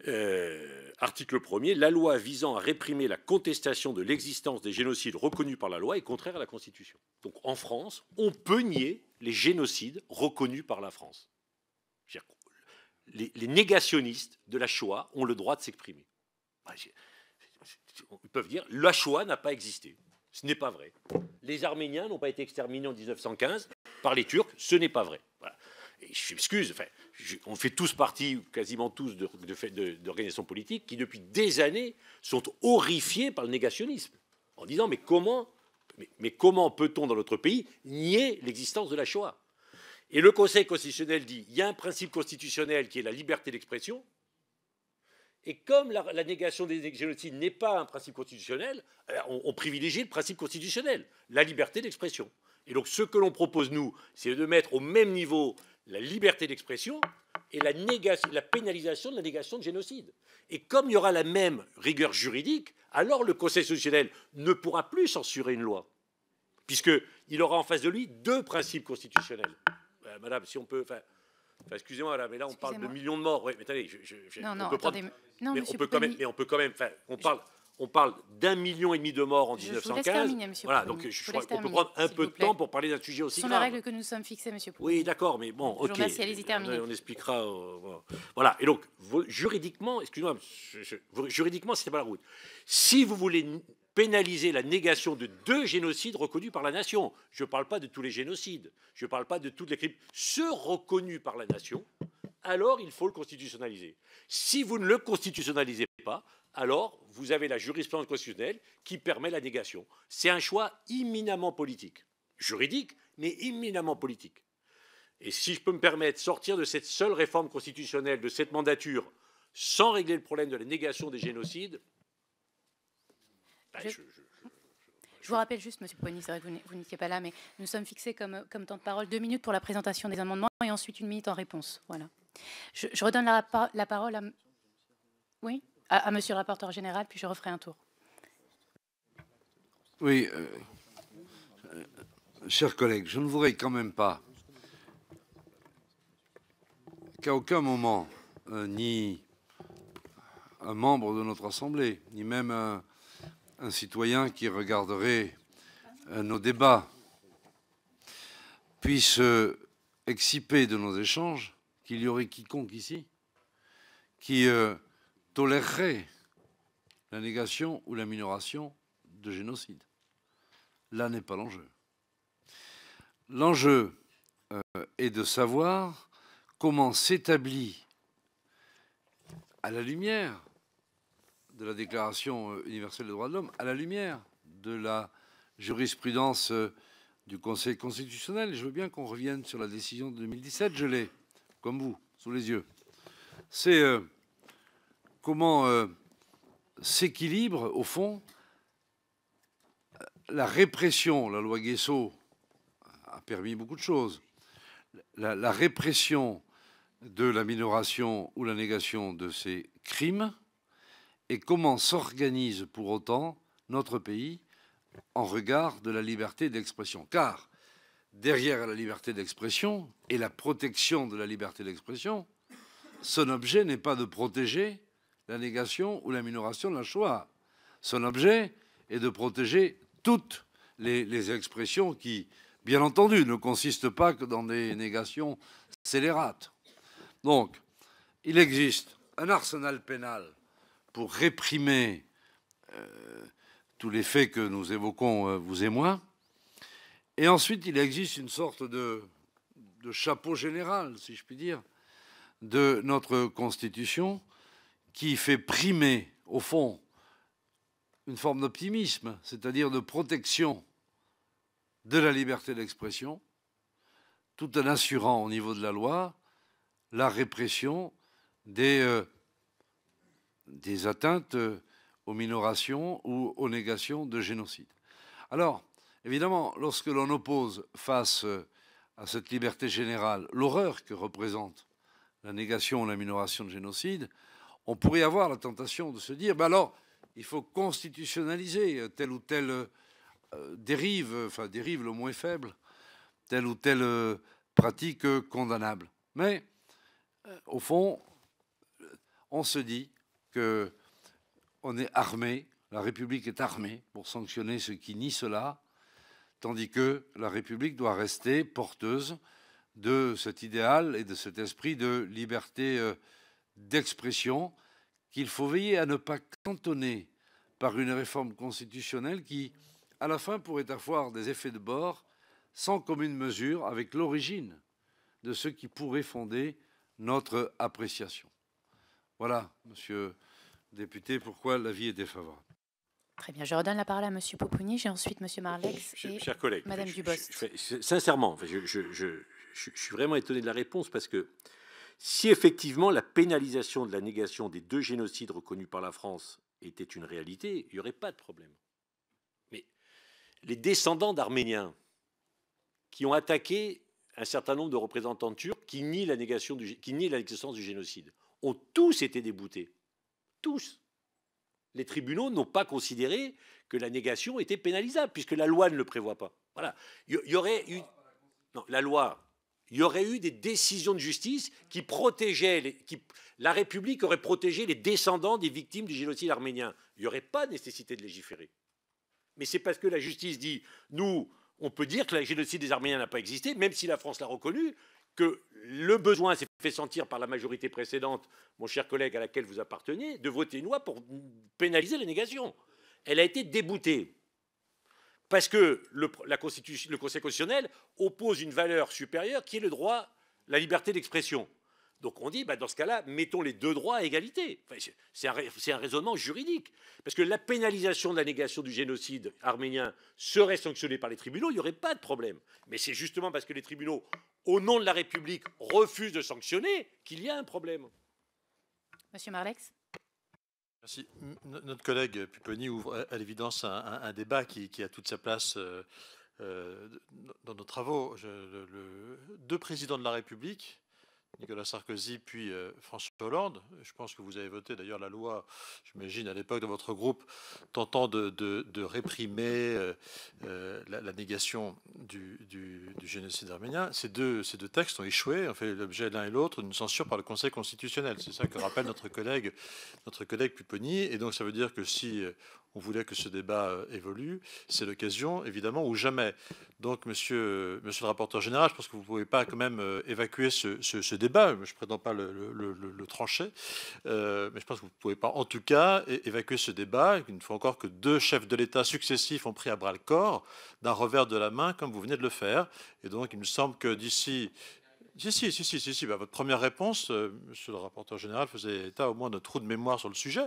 euh, article 1er, la loi visant à réprimer la contestation de l'existence des génocides reconnus par la loi est contraire à la Constitution. Donc en France, on peut nier les génocides reconnus par la France. Les, négationnistes de la Shoah ont le droit de s'exprimer. Bah, ils peuvent dire la Shoah n'a pas existé. Ce n'est pas vrai. Les Arméniens n'ont pas été exterminés en 1915 par les Turcs. Ce n'est pas vrai je m'excuse, enfin, on fait tous partie, quasiment tous, d'organisations de, de, politiques qui, depuis des années, sont horrifiés par le négationnisme, en disant mais comment, mais, comment peut-on dans notre pays nier l'existence de la Shoah Et le Conseil constitutionnel dit il y a un principe constitutionnel qui est la liberté d'expression. Et comme la, négation des génocides n'est pas un principe constitutionnel, euh, on, on privilégie le principe constitutionnel, la liberté d'expression. Et donc ce que l'on propose, nous, c'est de mettre au même niveau la liberté d'expression et la, négation, la pénalisation de la négation de génocide. Et comme il y aura la même rigueur juridique, alors le Conseil constitutionnel ne pourra plus censurer une loi, puisqu'il aura en face de lui deux principes constitutionnels. Euh, madame, si on peut... Enfin, excusez-moi, là, mais là, on parle de millions de morts. Oui, mais non, non, attendez, mais, on peut quand même, mais on peut quand même. on parle on parle d'un million et demi de morts en je 1915. voilà, donc je, crois peut prendre un peu de temps pour parler d'un sujet aussi Ce sont que nous sommes fixées, monsieur. Oui, d'accord, mais bon, On, expliquera. Euh, voilà. Et donc, juridiquement, excusez-moi, juridiquement, c'est pas la route. Si vous voulez pénaliser la négation de deux génocides reconnus par la nation, je ne parle pas de tous les génocides, je ne parle pas de toutes les crimes, ceux reconnus par la nation, alors il faut le constitutionnaliser. Si vous ne le constitutionnalisez pas, alors vous avez la jurisprudence constitutionnelle qui permet la négation. C'est un choix imminemment politique, juridique, mais imminemment politique. Et si je peux me permettre, sortir de cette seule réforme constitutionnelle, de cette mandature, sans régler le problème de la négation des génocides, ben, je, vous rappelle juste, Monsieur le c'est que vous n'étiez pas là, mais nous sommes fixés comme, comme temps de parole deux minutes pour la présentation des amendements et ensuite une minute en réponse. Voilà. Je, redonne la parole à. Oui à, M. Monsieur le rapporteur général, puis je referai un tour. Oui, euh, euh, chers collègues, je ne voudrais quand même pas qu'à aucun moment, euh, ni un membre de notre Assemblée, ni même un, un citoyen qui regarderait nos débats, puisse exciper de nos échanges qu'il y aurait quiconque ici qui tolérerait la négation ou la minoration de génocide. Là n'est pas l'enjeu. L'enjeu euh, est de savoir comment s'établit, à la lumière de la Déclaration euh, universelle des droits de l'homme, à la lumière de la jurisprudence euh, du Conseil constitutionnel, et je veux bien qu'on revienne sur la décision de 2017, je l'ai, comme vous, sous les yeux. C'est comment euh, s'équilibre, au fond, la répression. La loi Guesso a permis beaucoup de choses. La, la répression de la minoration ou la négation de ces crimes et comment s'organise pour autant notre pays en regard de la liberté d'expression. Car derrière la liberté d'expression et la protection de la liberté d'expression, son objet n'est pas de protéger la négation ou la minoration de la Shoah. Son objet est de protéger toutes les, expressions qui, bien entendu, ne consistent pas que dans des négations scélérates. Donc, il existe un arsenal pénal pour réprimer euh, tous les faits que nous évoquons, euh, vous et moi. Et ensuite, il existe une sorte de chapeau général, si je puis dire, de notre Constitution qui fait primer, au fond, une forme d'optimisme, c'est-à-dire de protection de la liberté d'expression, tout en assurant au niveau de la loi la répression des, euh, atteintes euh, aux minorations ou aux négations de génocide. Alors, évidemment, lorsque l'on oppose face euh, à cette liberté générale l'horreur que représente la négation ou la minoration de génocide, on pourrait avoir la tentation de se dire, ben alors, il faut constitutionnaliser telle ou telle euh, dérive, enfin dérive le moins faible, telle ou telle euh, pratique condamnable. Mais, euh, au fond, on se dit que on est armé, la République est armée pour sanctionner ce qui nie cela, tandis que la République doit rester porteuse de cet idéal et de cet esprit de liberté d'expression qu'il faut veiller à ne pas cantonner par une réforme constitutionnelle qui, à la fin, pourrait avoir des effets de bord sans commune mesure avec l'origine de ce qui pourrait fonder notre appréciation. Voilà, monsieur le député, pourquoi l'avis est défavorable. Très bien, je redonne la parole à monsieur Popouni, j'ai ensuite monsieur Marlex et madame Dubost. sincèrement, je, suis vraiment étonné de la réponse parce que si effectivement la pénalisation de la négation des deux génocides reconnus par la France était une réalité, il n'y aurait pas de problème. Mais les descendants d'Arméniens qui ont attaqué un certain nombre de représentants turcs qui nient la négation du, qui l'existence du génocide ont tous été déboutés. Tous. Les tribunaux n'ont pas considéré que la négation était pénalisable, puisque la loi ne le prévoit pas. Voilà. Il y, aurait eu. Non, la loi, il y aurait eu des décisions de justice qui protégeaient, qui, la République aurait protégé les descendants des victimes du génocide arménien. Il n'y aurait pas nécessité de légiférer. Mais c'est parce que la justice dit, nous, on peut dire que le génocide des Arméniens n'a pas existé, même si la France l'a reconnu, que le besoin s'est fait sentir par la majorité précédente, mon cher collègue à laquelle vous appartenez, de voter une loi pour pénaliser les négations. Elle a été déboutée. Parce que le, Conseil constitutionnel oppose une valeur supérieure qui est le droit, la liberté d'expression. Donc on dit, bah, dans ce cas-là, mettons les deux droits à égalité. c'est un, raisonnement juridique. Parce que la pénalisation de la négation du génocide arménien serait sanctionnée par les tribunaux, il n'y aurait pas de problème. Mais c'est justement parce que les tribunaux, au nom de la République, refusent de sanctionner qu'il y a un problème. Monsieur Marlex Merci. Notre collègue Pupponi ouvre à l'évidence un, débat qui, a toute sa place euh, euh, dans nos travaux. deux présidents de la République Nicolas Sarkozy puis euh, François Hollande. Je pense que vous avez voté d'ailleurs la loi, j'imagine, à l'époque de votre groupe, tentant de, réprimer euh, euh, la, négation du, génocide arménien. Ces deux, textes ont échoué, ont fait l'objet l'un et l'autre d'une censure par le Conseil constitutionnel. C'est ça que rappelle notre collègue, notre collègue Pupponi. Et donc ça veut dire que si on voulait que ce débat euh, évolue. C'est l'occasion, évidemment, ou jamais. Donc, monsieur, monsieur le rapporteur général, je pense que vous ne pouvez pas quand même euh, évacuer ce, débat. Je ne prétends pas le, trancher, euh, mais je pense que vous ne pouvez pas, en tout cas, évacuer ce débat. Une fois encore que deux chefs de l'État successifs ont pris à bras le corps d'un revers de la main, comme vous venez de le faire. Et donc, il me semble que d'ici si, si, si, si, si. Bah, votre première réponse, euh, monsieur le rapporteur général, faisait état au moins d'un trou de mémoire sur le sujet.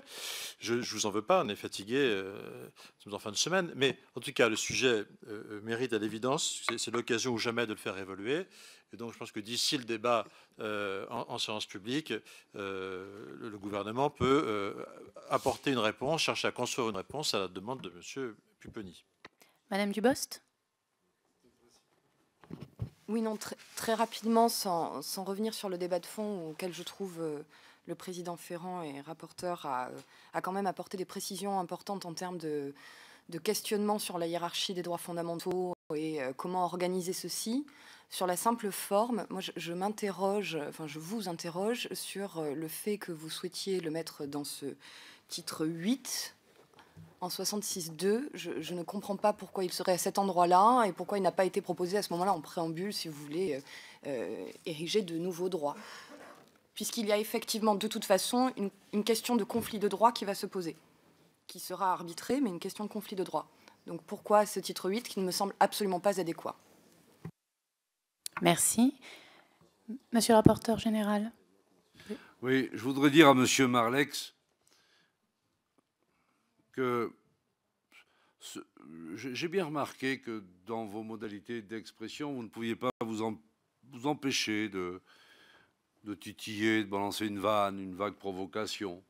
Je ne vous en veux pas, on est fatigué, euh, nous sommes en fin de semaine. Mais en tout cas, le sujet euh, euh, mérite à l'évidence, c'est l'occasion ou jamais de le faire évoluer. Et donc, je pense que d'ici le débat en, séance publique, le, gouvernement peut apporter une réponse, chercher à construire une réponse à la demande de Monsieur Pupponi. Madame Dubost oui, non, très, rapidement, sans, revenir sur le débat de fond auquel je trouve euh, le président Ferrand et rapporteur euh, a, quand même apporté des précisions importantes en termes de, questionnement sur la hiérarchie des droits fondamentaux et euh, comment organiser ceci. Sur la simple forme, moi je, m'interroge, enfin je vous interroge sur le fait que vous souhaitiez le mettre dans ce titre 8 en 2 je, je, ne comprends pas pourquoi il serait à cet endroit-là et pourquoi il n'a pas été proposé à ce moment-là en préambule, si vous voulez, euh, euh, ériger de nouveaux droits. Puisqu'il y a effectivement de toute façon une, question de conflit de droit qui va se poser, qui sera arbitrée, mais une question de conflit de droit. Donc pourquoi ce titre 8 qui ne me semble absolument pas adéquat Merci. Monsieur le rapporteur général. Oui, je voudrais dire à Monsieur Marlex j'ai bien remarqué que dans vos modalités d'expression, vous ne pouviez pas vous, empêcher de, titiller, de balancer une vanne, une vague provocation.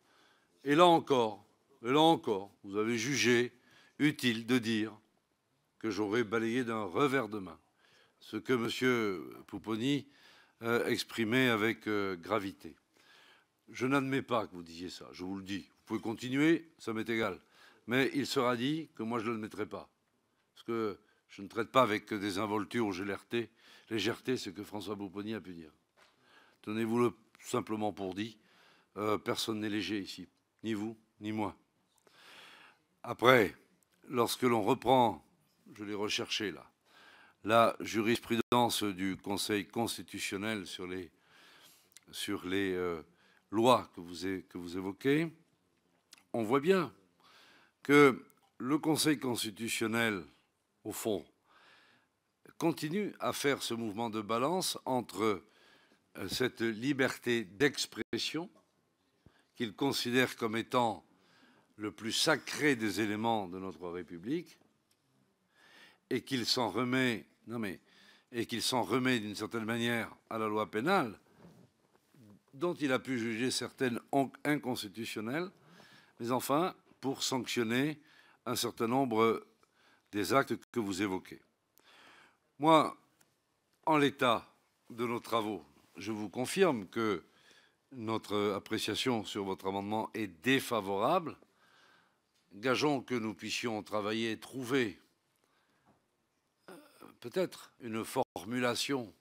Et là encore, là encore, vous avez jugé utile de dire que j'aurais balayé d'un revers de main ce que M. Pouponi euh, exprimait avec euh, gravité. Je n'admets pas que vous disiez ça, je vous le dis. Vous pouvez continuer, ça m'est égal mais il sera dit que moi je ne le mettrai pas. Parce que je ne traite pas avec des involtures ou légèreté, légèreté ce que François Bouponi a pu dire. Tenez-vous-le simplement pour dit, euh, personne n'est léger ici, ni vous, ni moi. Après, lorsque l'on reprend, je l'ai recherché là, la jurisprudence du Conseil constitutionnel sur les, sur les euh, lois que vous, que vous évoquez, on voit bien que le Conseil constitutionnel, au fond, continue à faire ce mouvement de balance entre euh, cette liberté d'expression qu'il considère comme étant le plus sacré des éléments de notre République et qu'il s'en remet, non et qu'il s'en remet d'une certaine manière à la loi pénale, dont il a pu juger certaines inconstitutionnelles, mais enfin, pour sanctionner un certain nombre des actes que vous évoquez. Moi, en l'état de nos travaux, je vous confirme que notre appréciation sur votre amendement est défavorable. Gageons que nous puissions travailler, et trouver euh, peut-être une formulation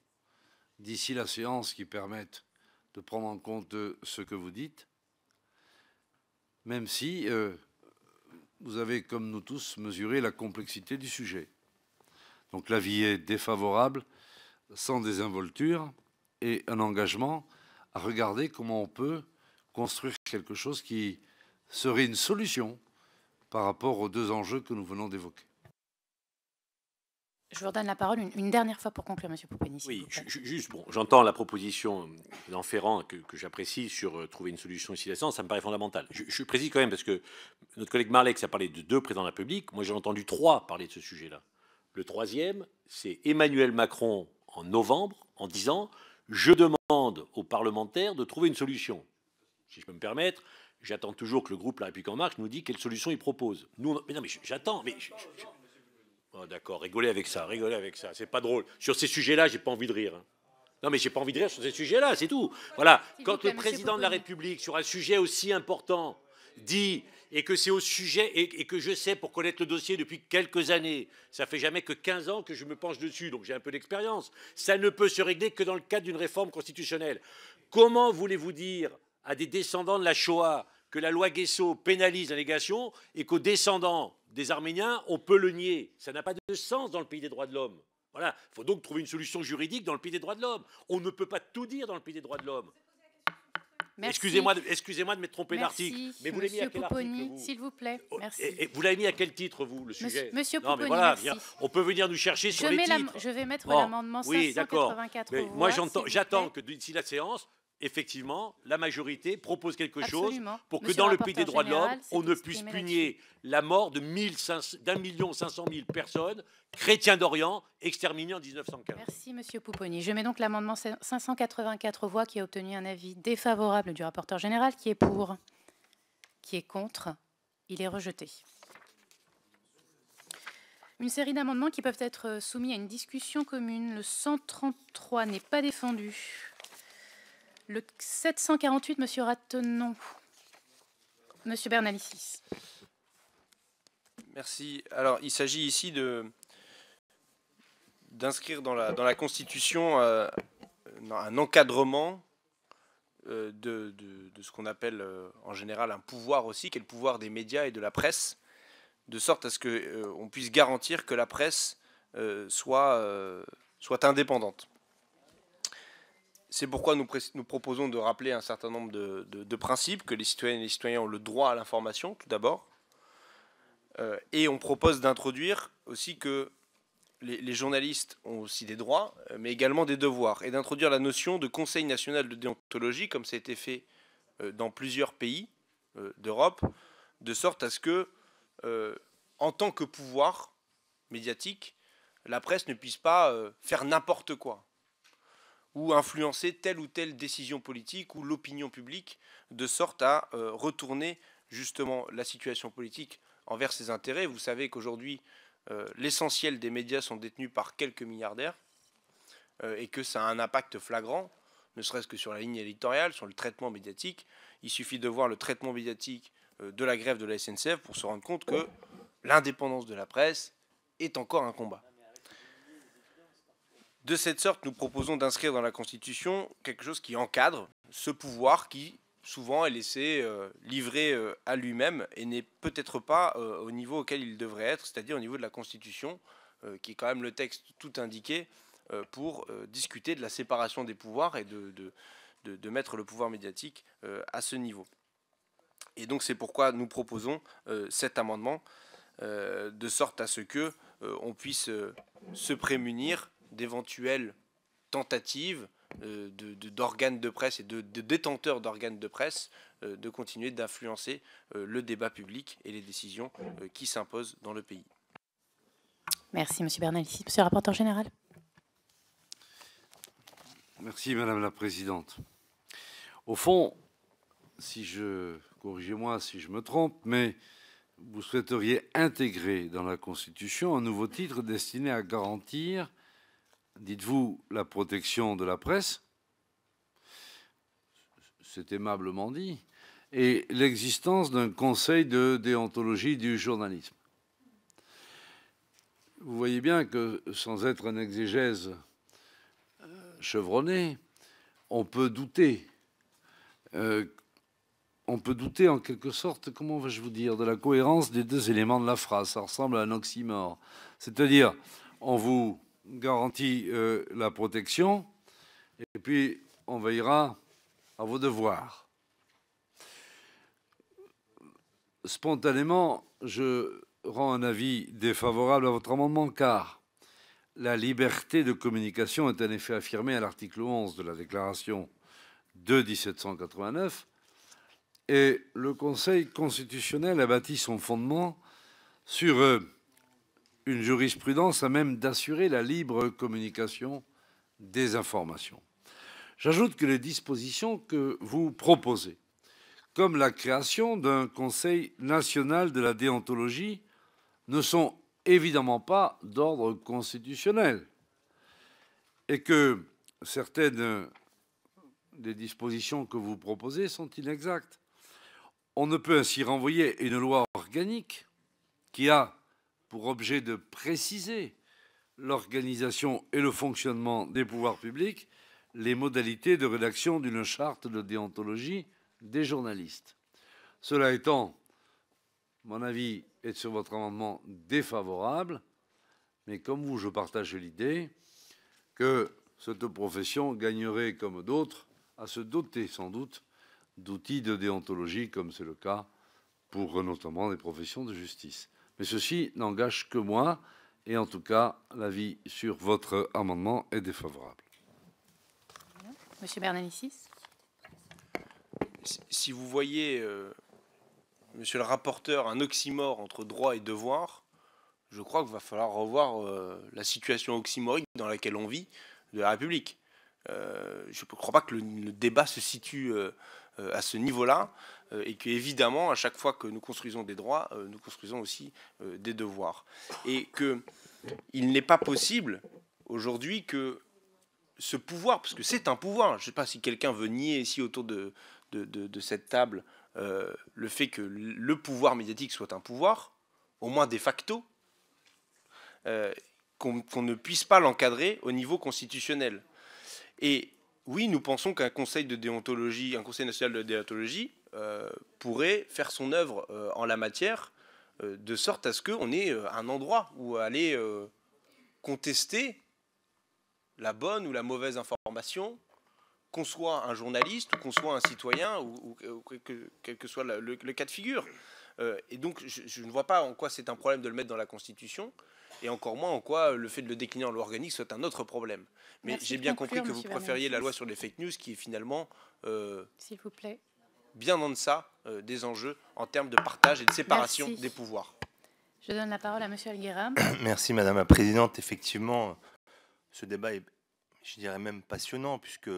d'ici la séance qui permette de prendre en compte ce que vous dites, même si euh, vous avez, comme nous tous, mesuré la complexité du sujet. Donc l'avis est défavorable, sans désinvolture, et un engagement à regarder comment on peut construire quelque chose qui serait une solution par rapport aux deux enjeux que nous venons d'évoquer. Je vous redonne la parole une, dernière fois pour conclure, Monsieur Poupénis. Oui, juste, bon, j'entends la proposition d'en Ferrand que, j'apprécie sur euh, trouver une solution ici ça me paraît fondamental. Je, précise quand même, parce que notre collègue Marlex a parlé de deux présidents de la public. moi j'ai entendu trois parler de ce sujet-là. Le troisième, c'est Emmanuel Macron en novembre, en disant « je demande aux parlementaires de trouver une solution ». Si je peux me permettre, j'attends toujours que le groupe La République En Marche nous dise quelle solution il propose. Nous, mais non, mais j'attends, mais... Ah, d'accord, rigolez avec ça, rigolez avec ça, c'est pas drôle. Sur ces sujets-là, j'ai pas envie de rire. Hein. Non, mais j'ai pas envie de rire sur ces sujets-là, c'est tout. Voilà, quand le président de la République, sur un sujet aussi important, dit et que c'est au sujet et, que je sais pour connaître le dossier depuis quelques années. Ça fait jamais que 15 ans que je me penche dessus, donc j'ai un peu d'expérience. Ça ne peut se régler que dans le cadre d'une réforme constitutionnelle. Comment voulez-vous dire à des descendants de la Shoah que la loi Guesso pénalise la négation et qu'aux descendants des Arméniens, on peut le nier. Ça n'a pas de sens dans le pays des droits de l'homme. Voilà. Il faut donc trouver une solution juridique dans le pays des droits de l'homme. On ne peut pas tout dire dans le pays des droits de l'homme. Excusez-moi de, excusez de m'être trompé d'article. Mais vous l'avez mis à quel Pouponi, s'il vous plaît. Euh, merci. Et, vous l'avez mis à quel titre, vous, le sujet Monsieur, voilà, on peut venir nous chercher sur les titres. je vais mettre l'amendement oui, d'accord. Moi, j'attends que d'ici la séance, effectivement, la majorité propose quelque chose pour que dans le pays des droits de l'homme, on ne puisse punir la mort d'un million cinq cent mille personnes, chrétiens d'Orient, exterminés en 1915. Merci, Monsieur Pouponi. Je mets donc l'amendement 584 voix qui a obtenu un avis défavorable du rapporteur général, qui est pour, qui est contre. Il est rejeté. Une série d'amendements qui peuvent être soumis à une discussion commune. Le 133 n'est pas défendu. Le 748, Monsieur Ratenon. Monsieur Bernalicis. Merci. Alors, il s'agit ici d'inscrire dans la, Constitution euh, un encadrement euh, de, ce qu'on appelle euh, en général un pouvoir aussi, qui est le pouvoir des médias et de la presse, de sorte à ce qu'on on puisse garantir que la presse soit indépendante. C'est pourquoi nous, proposons de rappeler un certain nombre de, principes, que les citoyennes et les citoyens ont le droit à l'information, tout d'abord. Euh, et on propose d'introduire aussi que les, journalistes ont aussi des droits, euh, mais également des devoirs, et d'introduire la notion de Conseil national de déontologie, comme ça a été fait euh, dans plusieurs pays d'Europe, de sorte à ce que, en tant que pouvoir médiatique, la presse ne puisse pas faire n'importe quoi ou influencer telle ou telle décision politique ou l'opinion publique de sorte à euh, retourner justement la situation politique envers ses intérêts. Vous savez qu'aujourd'hui, euh, l'essentiel des médias sont détenus par quelques milliardaires euh, et que ça a un impact flagrant, ne serait-ce que sur la ligne éditoriale, sur le traitement médiatique. Il suffit de voir le traitement médiatique de la grève de la SNCF pour se rendre compte que l'indépendance de la presse est encore un combat. De cette sorte, nous proposons d'inscrire dans la Constitution quelque chose qui encadre ce pouvoir qui souvent est laissé euh, livré euh, à lui-même et n'est peut-être pas euh, au niveau auquel il devrait être, c'est-à-dire au niveau de la Constitution, qui est quand même le texte tout indiqué pour discuter de la séparation des pouvoirs et de, mettre le pouvoir médiatique à ce niveau. Et donc c'est pourquoi nous proposons cet amendement, de sorte à ce que on puisse se prémunir d'éventuelles tentatives euh, d'organes de, presse et de, détenteurs d'organes de presse euh, de continuer d'influencer euh, le débat public et les décisions qui s'imposent dans le pays. Merci, Monsieur Bernal. Monsieur le rapporteur général. Merci, Madame la Présidente. Au fond, si je corrigez-moi si je me trompe, mais vous souhaiteriez intégrer dans la Constitution un nouveau titre destiné à garantir dites-vous, la protection de la presse, c'est aimablement dit, et l'existence d'un conseil de déontologie du journalisme. Vous voyez bien que, sans être un exégèse euh, chevronné, on peut douter. Euh, on peut douter en quelque sorte, comment vais-je vous dire, de la cohérence des deux éléments de la phrase. Ça ressemble à un oxymore. C'est-à-dire, on vous garantit euh, la protection et puis on veillera à vos devoirs. Spontanément, je rends un avis défavorable à votre amendement car la liberté de communication est en effet affirmée à l'article 11 de la déclaration de 1789 et le Conseil constitutionnel a bâti son fondement sur euh, une jurisprudence à même d'assurer la libre communication des informations. J'ajoute que les dispositions que vous proposez, comme la création d'un Conseil national de la déontologie, ne sont évidemment pas d'ordre constitutionnel et que certaines des dispositions que vous proposez sont inexactes. On ne peut ainsi renvoyer une loi organique qui a pour objet de préciser l'organisation et le fonctionnement des pouvoirs publics, les modalités de rédaction d'une charte de déontologie des journalistes. Cela étant, mon avis est sur votre amendement défavorable, mais comme vous, je partage l'idée que cette profession gagnerait, comme d'autres, à se doter sans doute d'outils de déontologie, comme c'est le cas pour notamment les professions de justice. Mais ceci n'engage que moi, et en tout cas, l'avis sur votre amendement est défavorable. Monsieur Bernalicis Si vous voyez, euh, monsieur le rapporteur, un oxymore entre droit et devoir, je crois qu'il va falloir revoir euh, la situation oxymorique dans laquelle on vit de la République. Euh, je ne crois pas que le débat se situe à ce niveau-là. Euh, et évidemment, à chaque fois que nous construisons des droits, euh, nous construisons aussi euh, des devoirs. Et qu'il n'est pas possible aujourd'hui que ce pouvoir, parce que c'est un pouvoir, je ne sais pas si quelqu'un veut nier ici autour de, cette table le fait que le pouvoir médiatique soit un pouvoir, au moins de facto, qu'on ne puisse pas l'encadrer au niveau constitutionnel. Et oui, nous pensons qu'un conseil de déontologie, un conseil national de déontologie, euh, pourrait faire son œuvre euh, en la matière, euh, de sorte à ce qu'on ait un endroit où aller contester la bonne ou la mauvaise information, qu'on soit un journaliste ou qu'on soit un citoyen, ou, quel que soit le, cas de figure. et donc, je, ne vois pas en quoi c'est un problème de le mettre dans la Constitution et encore moins en quoi le fait de le décliner en loi organique soit un autre problème. Mais j'ai bien compris que vous préfériez la loi sur les fake news qui est finalement... Euh, S'il vous plaît. Bien en deçà euh, des enjeux en termes de partage et de séparation des pouvoirs. Je donne la parole à Monsieur Alguera. Merci Madame la Présidente. Effectivement, ce débat est, je dirais même passionnant, puisque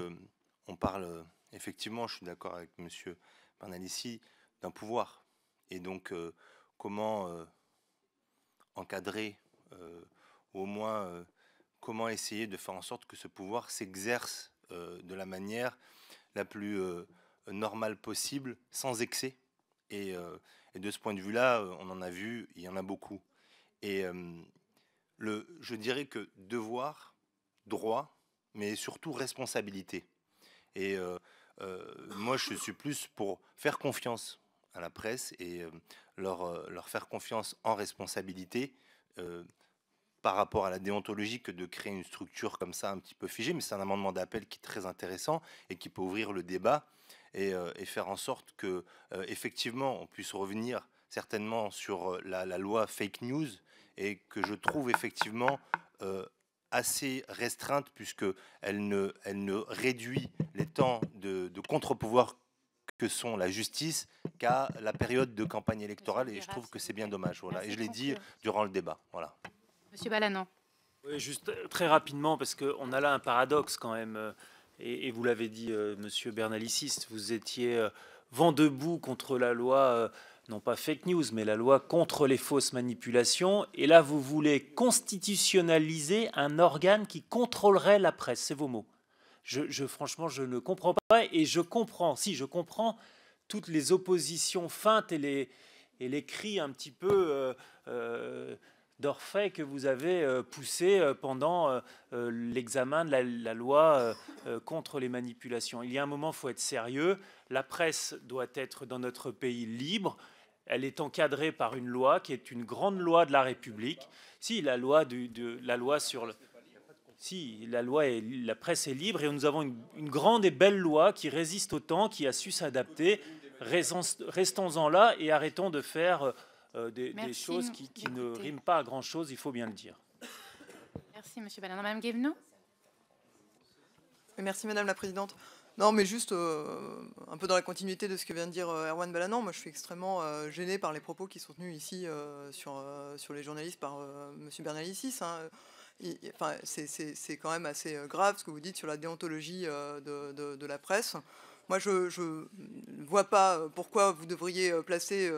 on parle, effectivement, je suis d'accord avec Monsieur Bernalici, d'un pouvoir. Et donc, euh, comment encadrer euh, au moins euh, comment essayer de faire en sorte que ce pouvoir s'exerce euh, de la manière la plus normale possible, sans excès. Et, de ce point de vue-là, on en a vu, il y en a beaucoup. Et le, je dirais que devoir, droit, mais surtout responsabilité. Et moi, je suis plus pour faire confiance à la presse et leur, leur, faire confiance en responsabilité, par rapport à la déontologie que de créer une structure comme ça un petit peu figée, mais c'est un amendement d'appel qui est très intéressant et qui peut ouvrir le débat et, euh, faire en sorte que euh, effectivement on puisse revenir certainement sur euh, la, loi fake news et que je trouve effectivement assez restreinte puisque elle ne, réduit les temps de, contre-pouvoir que sont la justice qu'à la période de campagne électorale et je trouve que c'est bien dommage et je l'ai dit durant le débat voilà. Monsieur Balanon, Oui, juste euh, très rapidement, parce qu'on a là un paradoxe quand même. Euh, et, vous l'avez dit, euh, monsieur Bernaliciste, vous étiez vent debout contre la loi, non pas fake news, mais la loi contre les fausses manipulations. Et là, vous voulez constitutionnaliser un organe qui contrôlerait la presse. C'est vos mots. Je, franchement, je ne comprends pas. Et je comprends, si je comprends toutes les oppositions feintes et et les cris un petit peu d'orfait que vous avez euh, poussé euh, pendant euh, l'examen de la, loi contre les manipulations. Il y a un moment, il faut être sérieux. La presse doit être dans notre pays libre. Elle est encadrée par une loi qui est une grande loi de la République. Si la loi, de, la loi sur le, si la loi est, la presse est libre et nous avons une, grande et belle loi qui résiste au temps, qui a su s'adapter. Restons-en là et arrêtons de faire euh, des, choses qui, ne riment pas à grand-chose, il faut bien le dire. Merci, M. Ballin. Mme Guévenot Merci, Madame la Présidente. Non, mais juste euh, un peu dans la continuité de ce que vient de dire euh, Erwan Balanan, moi je suis extrêmement gêné par les propos qui sont tenus ici sur, sur les journalistes par Monsieur M. Bernalicis. Hein. c'est quand même assez grave ce que vous dites sur la déontologie de, de, de, la presse. Moi je ne vois pas pourquoi vous devriez placer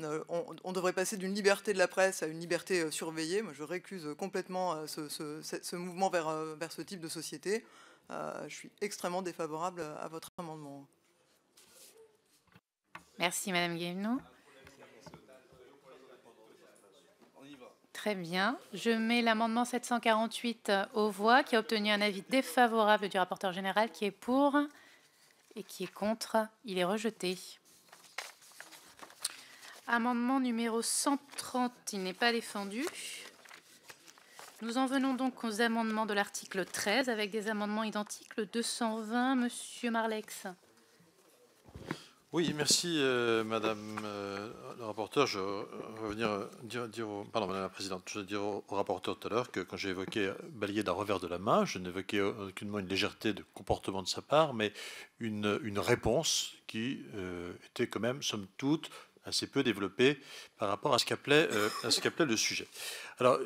euh, on, devrait passer d'une liberté de la presse à une liberté euh, surveillée. Moi, je récuse euh, complètement ce, mouvement vers, vers, ce type de société. je suis extrêmement défavorable à votre amendement. Merci, Madame Guévenou. Très bien. Je mets l'amendement 748 aux voix, qui a obtenu un avis défavorable du rapporteur général, qui est pour et qui est contre. Il est rejeté. Amendement numéro 130, il n'est pas défendu. Nous en venons donc aux amendements de l'article 13 avec des amendements identiques. Le 220, Monsieur Marlex. Oui, merci euh, Madame euh, la rapporteure. Je vais revenir euh, dire, pardon, Madame la Présidente, je veux dire au, rapporteur tout à l'heure que quand j'ai évoqué balayer d'un revers de la main, je n'évoquais aucunement une légèreté de comportement de sa part, mais une, une réponse qui était quand même, somme toute, assez peu développé par rapport à ce qu'appelait euh, le sujet. Alors,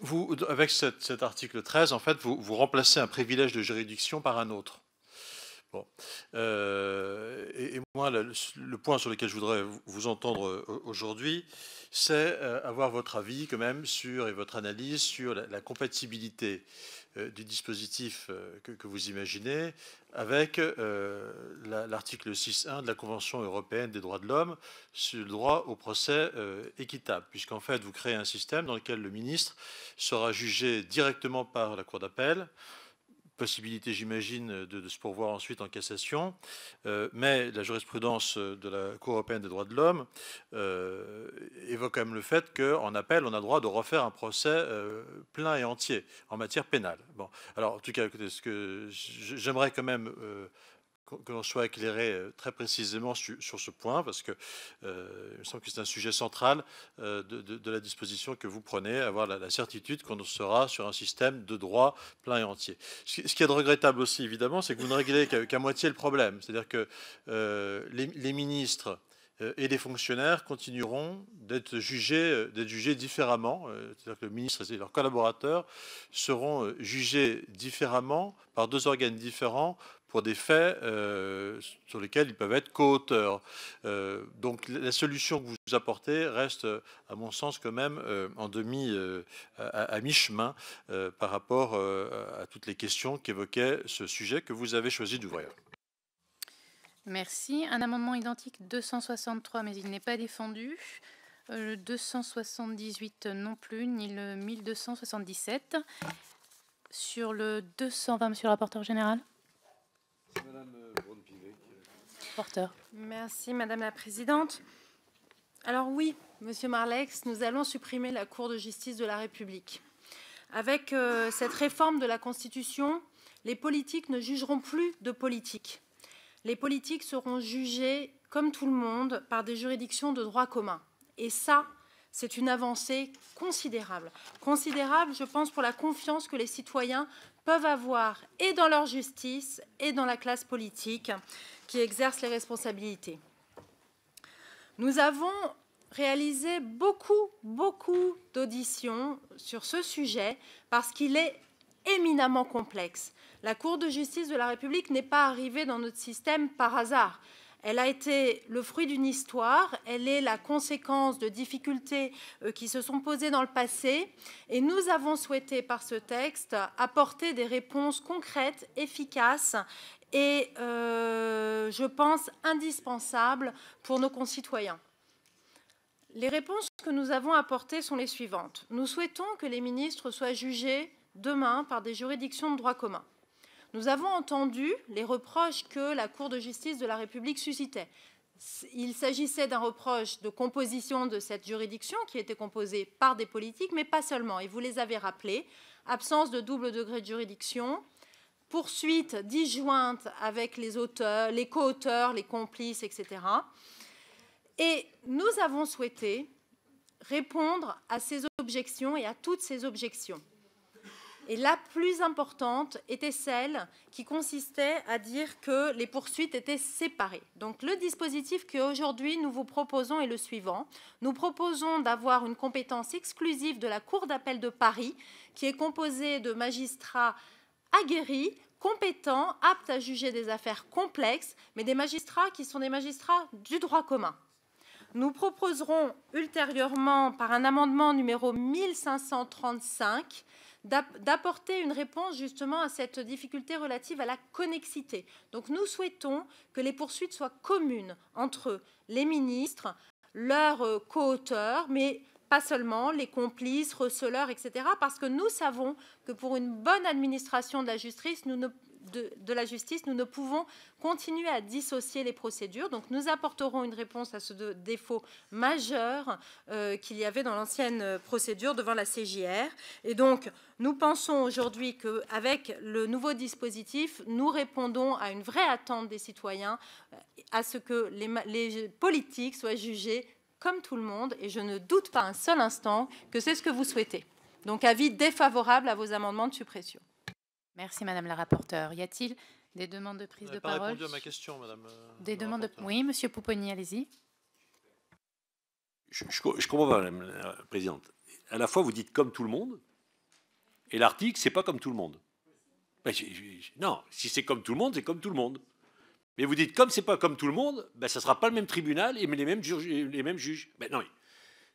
vous, avec cet article 13, en fait, vous, remplacez un privilège de juridiction par un autre. Bon. Euh, et, moi, le, point sur lequel je voudrais vous entendre euh, aujourd'hui, c'est avoir votre avis quand même sur et votre analyse sur la compatibilité euh, du dispositif euh, que, vous imaginez avec euh, l'article 6.1 de la Convention européenne des droits de l'homme sur le droit au procès équitable, puisqu'en fait, vous créez un système dans lequel le ministre sera jugé directement par la Cour d'appel possibilité, j'imagine, de, se pourvoir ensuite en cassation. Euh, mais la jurisprudence de la Cour européenne des droits de l'homme euh, évoque quand même le fait qu'en appel, on a droit de refaire un procès euh, plein et entier en matière pénale. Bon, alors en tout cas, ce que j'aimerais quand même que l'on soit éclairé euh, très précisément sur, ce point, parce que euh, il me semble que c'est un sujet central euh, de, la disposition que vous prenez, avoir la, certitude qu'on sera sur un système de droit plein et entier. Ce, qui est regrettable aussi, évidemment, c'est que vous ne réglez qu'à moitié le problème, c'est-à-dire que les, ministres et les fonctionnaires continueront d'être jugés, jugés différemment. C'est-à-dire que le ministre et leurs collaborateurs seront jugés différemment par deux organes différents pour des faits euh, sur lesquels ils peuvent être co-auteurs. Euh, donc la solution que vous apportez reste, euh, à mon sens, quand même en demi, à, mi-chemin par rapport à toutes les questions qu'évoquait ce sujet que vous avez choisi d'ouvrir. Merci. Un amendement identique 263, mais il n'est pas défendu. Le 278 non plus, ni le 1277. Sur le 220, monsieur le rapporteur général Porteur. Merci, Madame la Présidente. Alors oui, Monsieur Marlex, nous allons supprimer la Cour de justice de la République. Avec euh, cette réforme de la Constitution, les politiques ne jugeront plus de politique. Les politiques seront jugées, comme tout le monde, par des juridictions de droit commun. Et ça, c'est une avancée considérable. Considérable, je pense, pour la confiance que les citoyens peuvent avoir et dans leur justice et dans la classe politique qui exerce les responsabilités. Nous avons réalisé beaucoup, beaucoup d'auditions sur ce sujet parce qu'il est éminemment complexe. La Cour de justice de la République n'est pas arrivée dans notre système par hasard. Elle a été le fruit d'une histoire, elle est la conséquence de difficultés euh, qui se sont posées dans le passé et nous avons souhaité par ce texte apporter des réponses concrètes, efficaces et, euh, je pense, indispensables pour nos concitoyens. Les réponses que nous avons apportées sont les suivantes. Nous souhaitons que les ministres soient jugés demain par des juridictions de droit commun. Nous avons entendu les reproches que la Cour de justice de la République suscitait. Il s'agissait d'un reproche de composition de cette juridiction qui était composée par des politiques, mais pas seulement. Et vous les avez rappelés, absence de double degré de juridiction, poursuite disjointe avec les auteurs, les co-auteurs, les complices, etc. Et nous avons souhaité répondre à ces objections et à toutes ces objections. Et la plus importante était celle qui consistait à dire que les poursuites étaient séparées. Donc le dispositif qu'aujourd'hui nous vous proposons est le suivant. Nous proposons d'avoir une compétence exclusive de la Cour d'appel de Paris, qui est composée de magistrats aguerris, compétents, aptes à juger des affaires complexes, mais des magistrats qui sont des magistrats du droit commun. Nous proposerons ultérieurement, par un amendement numéro 1535, d'apporter une réponse justement à cette difficulté relative à la connexité. Donc nous souhaitons que les poursuites soient communes entre les ministres, leurs euh, co-auteurs, mais pas seulement les complices, receleurs, etc., parce que nous savons que pour une bonne administration de la justice, nous ne, de, la justice, nous ne pouvons continuer à dissocier les procédures. Donc nous apporterons une réponse à ce défaut majeur euh, qu'il y avait dans l'ancienne euh, procédure devant la CJR. Et donc nous pensons aujourd'hui qu'avec le nouveau dispositif, nous répondons à une vraie attente des citoyens, euh, à ce que les, les politiques soient jugés comme tout le monde. Et je ne doute pas un seul instant que c'est ce que vous souhaitez. Donc avis défavorable à vos amendements de suppression. Merci, Madame la rapporteure. Y a-t-il des demandes de prise de parole ma question, Madame. Euh, des demandes de... Oui, Monsieur Pouponi, allez-y. Je, je, comprends pas, Madame la Présidente. À la fois, vous dites comme tout le monde, et l'article, c'est pas comme tout le monde. Ben, non, si c'est comme tout le monde, c'est comme tout le monde. Mais vous dites, comme c'est pas comme tout le monde, ben, ça sera pas le même tribunal et les mêmes, juges. Les mêmes juges. Ben, non,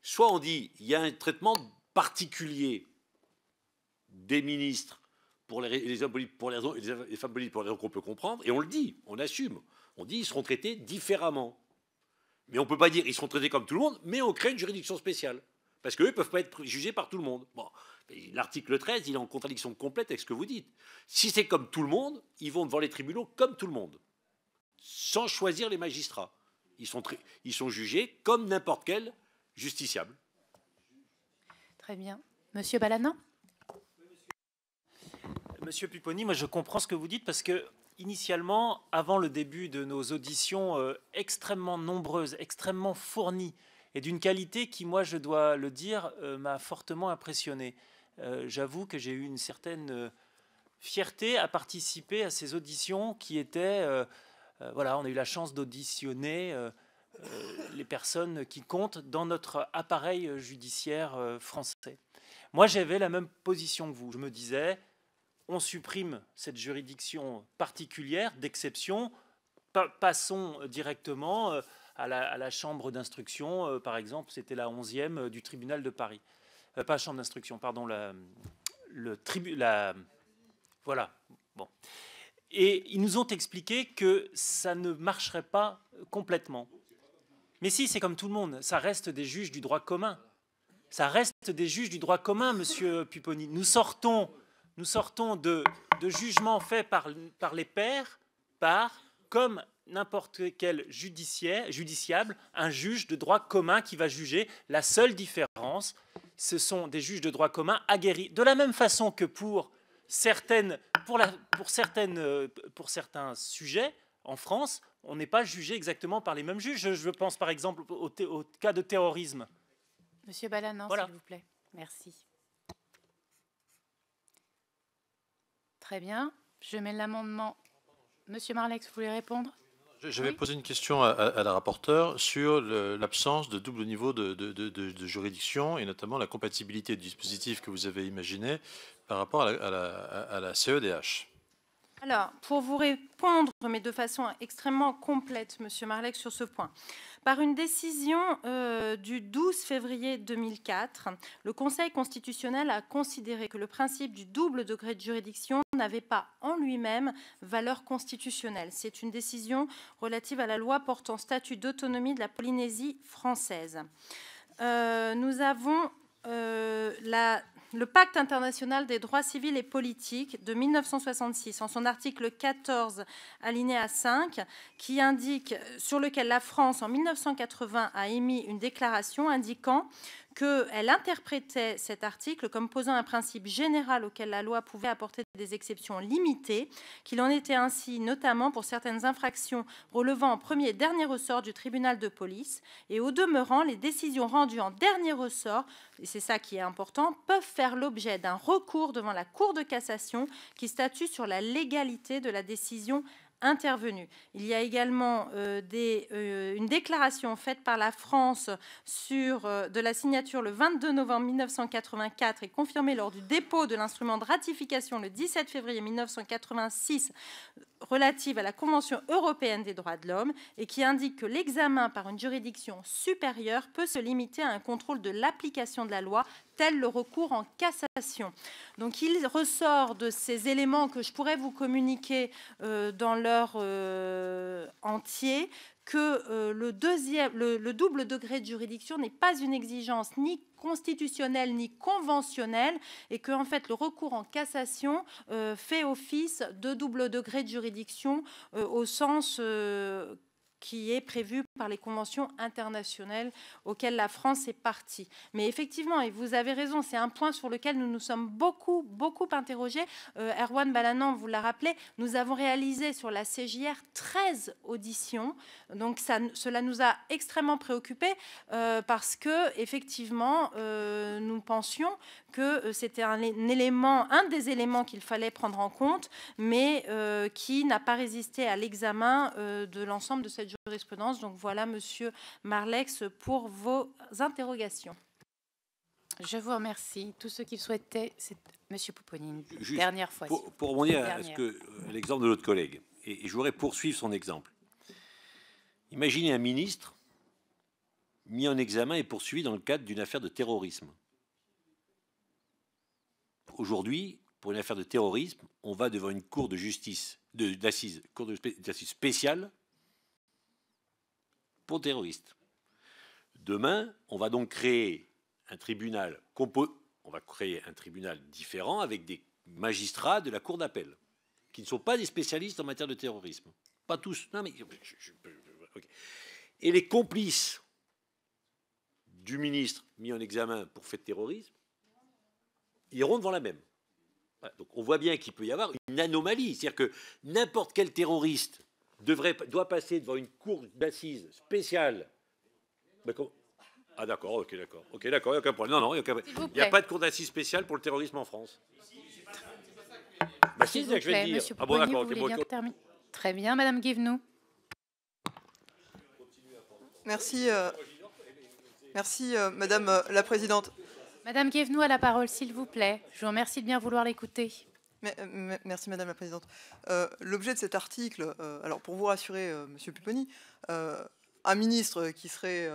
soit on dit, il y a un traitement particulier des ministres pour les, les, pour les, raisons, les femmes politiques, pour les qu'on peut comprendre, et on le dit, on assume. On dit ils seront traités différemment. Mais on ne peut pas dire ils seront traités comme tout le monde, mais on crée une juridiction spéciale. Parce qu'eux ne peuvent pas être jugés par tout le monde. Bon, l'article 13, il est en contradiction complète avec ce que vous dites. Si c'est comme tout le monde, ils vont devant les tribunaux comme tout le monde, sans choisir les magistrats. Ils sont, ils sont jugés comme n'importe quel justiciable. Très bien. Monsieur Balanin Monsieur Pupponi, moi je comprends ce que vous dites parce que initialement, avant le début de nos auditions euh, extrêmement nombreuses, extrêmement fournies et d'une qualité qui, moi je dois le dire, euh, m'a fortement impressionné. Euh, j'avoue que j'ai eu une certaine fierté à participer à ces auditions qui étaient, voilà, on a eu la chance d'auditionner. les personnes qui comptent dans notre appareil judiciaire français. Moi, j'avais la même position que vous. Je me disais, on supprime cette juridiction particulière d'exception, passons euh, directement euh, à la, chambre d'instruction, euh, par exemple, c'était la 11e du tribunal de Paris. pas chambre d'instruction, pardon, la, le tribunal. voilà, bon. Et ils nous ont expliqué que ça ne marcherait pas complètement. Mais si, c'est comme tout le monde, ça reste des juges du droit commun. Ça reste des juges du droit commun, monsieur Pupponi. Nous sortons nous sortons de, jugements faits par, les pairs, par, comme n'importe quel judiciaire, judiciable, un juge de droit commun qui va juger. La seule différence, ce sont des juges de droit commun aguerris. De la même façon que pour, certaines, pour, la, pour, certaines, euh, pour certains sujets, en France, on n'est pas jugé exactement par les mêmes juges. Je, pense par exemple au, cas de terrorisme. Monsieur Balanan, s'il vous plaît. Merci. Très bien. Je mets l'amendement. Monsieur Marlex, vous voulez répondre je vais poser une question à, la rapporteure sur l'absence de double niveau de, juridiction et notamment la compatibilité du dispositif que vous avez imaginé par rapport à la CEDH. Alors, pour vous répondre, mais de façon extrêmement complète, Monsieur Marlec, sur ce point, par une décision euh, du 12 février 2004, le Conseil constitutionnel a considéré que le principe du double degré de juridiction n'avait pas en lui-même valeur constitutionnelle. C'est une décision relative à la loi portant statut d'autonomie de la Polynésie française. Euh, nous avons euh, la le Pacte international des droits civils et politiques de 1966, en son article 14, alinéa 5, qui indique, sur lequel la France, en 1980, a émis une déclaration indiquant qu'elle interprétait cet article comme posant un principe général auquel la loi pouvait apporter des exceptions limitées, qu'il en était ainsi notamment pour certaines infractions relevant en premier et dernier ressort du tribunal de police, et au demeurant, les décisions rendues en dernier ressort, et c'est ça qui est important, peuvent faire l'objet d'un recours devant la Cour de cassation qui statue sur la légalité de la décision Intervenu. Il y a également euh, des, euh, une déclaration faite par la France sur, euh, de la signature le 22 novembre 1984 et confirmée lors du dépôt de l'instrument de ratification le 17 février 1986 relative à la Convention européenne des droits de l'homme et qui indique que l'examen par une juridiction supérieure peut se limiter à un contrôle de l'application de la loi, tel le recours en cassation. Donc il ressort de ces éléments que je pourrais vous communiquer euh, dans leur euh, entier que euh, le, double degré de juridiction n'est pas une exigence ni constitutionnelle ni conventionnelle et que en fait le recours en cassation euh, fait office de double degré de juridiction euh, au sens qui est prévu par les conventions internationales auxquelles la France est partie. Mais effectivement, et vous avez raison, c'est un point sur lequel nous nous sommes beaucoup, beaucoup interrogés. Euh, Erwan Balanan, vous l'a rappelé, nous avons réalisé sur la CJR 13 auditions. Donc ça, cela nous a extrêmement préoccupés euh, parce que effectivement, euh, nous pensions que c'était un, un, élément, un des éléments qu'il fallait prendre en compte, mais qui n'a pas résisté à l'examen de l'ensemble de cette jurisprudence. Donc voilà voilà, Monsieur Marlex, pour vos interrogations. Je vous remercie. Tout ceux qui souhaitait, souhaitaient, c'est Monsieur Pouponine, dernière fois. Pour, pour rebondir à euh, l'exemple de notre collègue, et, je voudrais poursuivre son exemple. Imaginez un ministre mis en examen et poursuivi dans le cadre d'une affaire de terrorisme. Aujourd'hui, pour une affaire de terrorisme, on va devant une cour de justice, d'assises, cour d'assises spéciale, terroristes. Demain, on va donc créer un tribunal on va créer un tribunal différent avec des magistrats de la cour d'appel qui ne sont pas des spécialistes en matière de terrorisme. Pas tous. Non, mais Et les complices du ministre mis en examen pour fait de terrorisme iront devant la même. Donc on voit bien qu'il peut y avoir une anomalie. C'est-à-dire que n'importe quel terroriste devrait, doit passer devant une cour d'assises spéciale. ah d'accord, ok, d'accord. Ok, d'accord, il n'y a il a, pas de cour d'assises spéciale pour le terrorisme en France. Bah, si, je vais dire. Ah Très bien, Madame Guévenou. Merci, euh, merci euh, Madame euh, la Présidente. Madame Guévenou a la parole, s'il vous plaît. Je vous remercie de bien vouloir l'écouter. Euh, merci Madame la Présidente. Euh, l'objet de cet article, euh, alors pour vous rassurer, Monsieur Pupponi, un ministre qui serait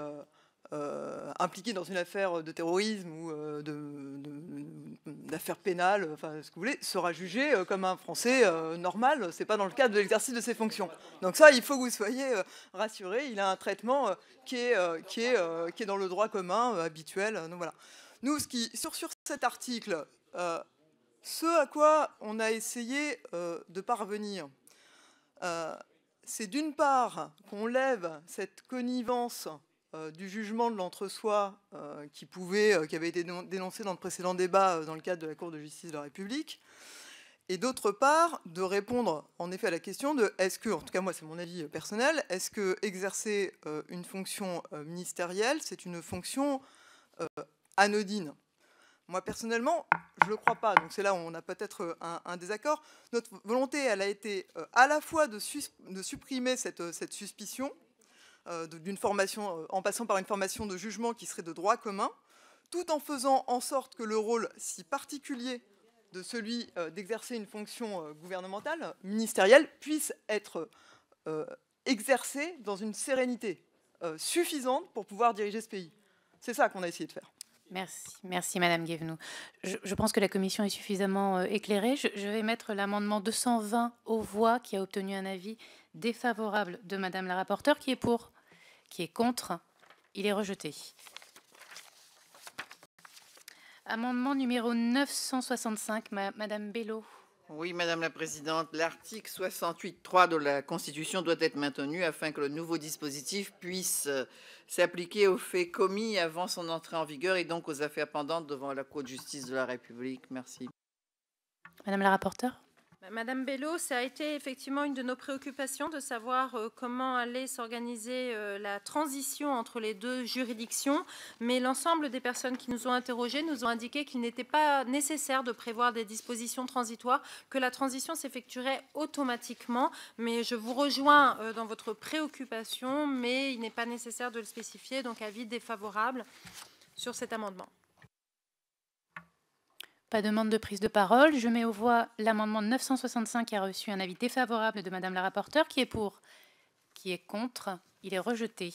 impliqué dans une affaire de terrorisme ou d'affaires de, pénales, enfin ce que vous voulez, sera jugé comme un Français normal. C'est pas dans le cadre de l'exercice de ses fonctions. Donc ça, il faut que vous soyez rassurés. Il a un traitement qui est, qui, est, qui est dans le droit commun habituel. donc voilà. Nous, ce qui sur, sur cet article. Ce à quoi on a essayé euh, de parvenir, euh, c'est d'une part qu'on lève cette connivence euh, du jugement de l'entre-soi qui, qui avait été dénoncé dans le précédent débat dans le cadre de la Cour de justice de la République, et d'autre part de répondre en effet à la question de est-ce que, en tout cas moi c'est mon avis personnel, est-ce que exercer une fonction ministérielle, c'est une fonction anodine moi, personnellement, je ne le crois pas. Donc, c'est là où on a peut-être euh, un, désaccord. Notre volonté, elle a été euh, à la fois de, supprimer cette, euh, suspicion, d'une formation, en passant par une formation de jugement qui serait de droit commun, tout en faisant en sorte que le rôle si particulier de celui d'exercer une fonction gouvernementale, ministérielle, puisse être exercé dans une sérénité suffisante pour pouvoir diriger ce pays. C'est ça qu'on a essayé de faire. Merci, merci Madame Guévenoux. Je, pense que la commission est suffisamment euh, éclairée. Je, vais mettre l'amendement 220 aux voix qui a obtenu un avis défavorable de Madame la rapporteure. Qui est pour Qui est contre Il est rejeté. Amendement numéro 965, Madame Bello. Oui, Madame la Présidente, l'article 68.3 de la Constitution doit être maintenu afin que le nouveau dispositif puisse euh, s'appliquer aux faits commis avant son entrée en vigueur et donc aux affaires pendantes devant la Cour de justice de la République. Merci. Madame la rapporteure Madame Bello, ça a été effectivement une de nos préoccupations de savoir euh, comment allait s'organiser euh, la transition entre les deux juridictions, mais l'ensemble des personnes qui nous ont interrogées nous ont indiqué qu'il n'était pas nécessaire de prévoir des dispositions transitoires, que la transition s'effectuerait automatiquement, mais je vous rejoins euh, dans votre préoccupation, mais il n'est pas nécessaire de le spécifier, donc avis défavorable sur cet amendement. Pas demande de prise de parole. Je mets aux voix l'amendement 965 qui a reçu un avis défavorable de Madame la rapporteure. Qui est pour Qui est contre Il est rejeté.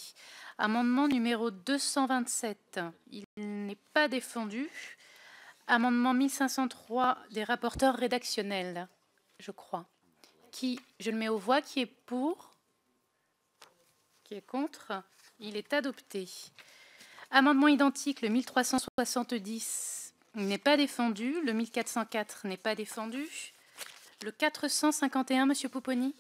Amendement numéro 227. Il n'est pas défendu. Amendement 1503 des rapporteurs rédactionnels, je crois. Qui, je le mets aux voix. Qui est pour Qui est contre Il est adopté. Amendement identique, le 1370 n'est pas défendu. Le 1404 n'est pas défendu. Le 451, Monsieur Poponi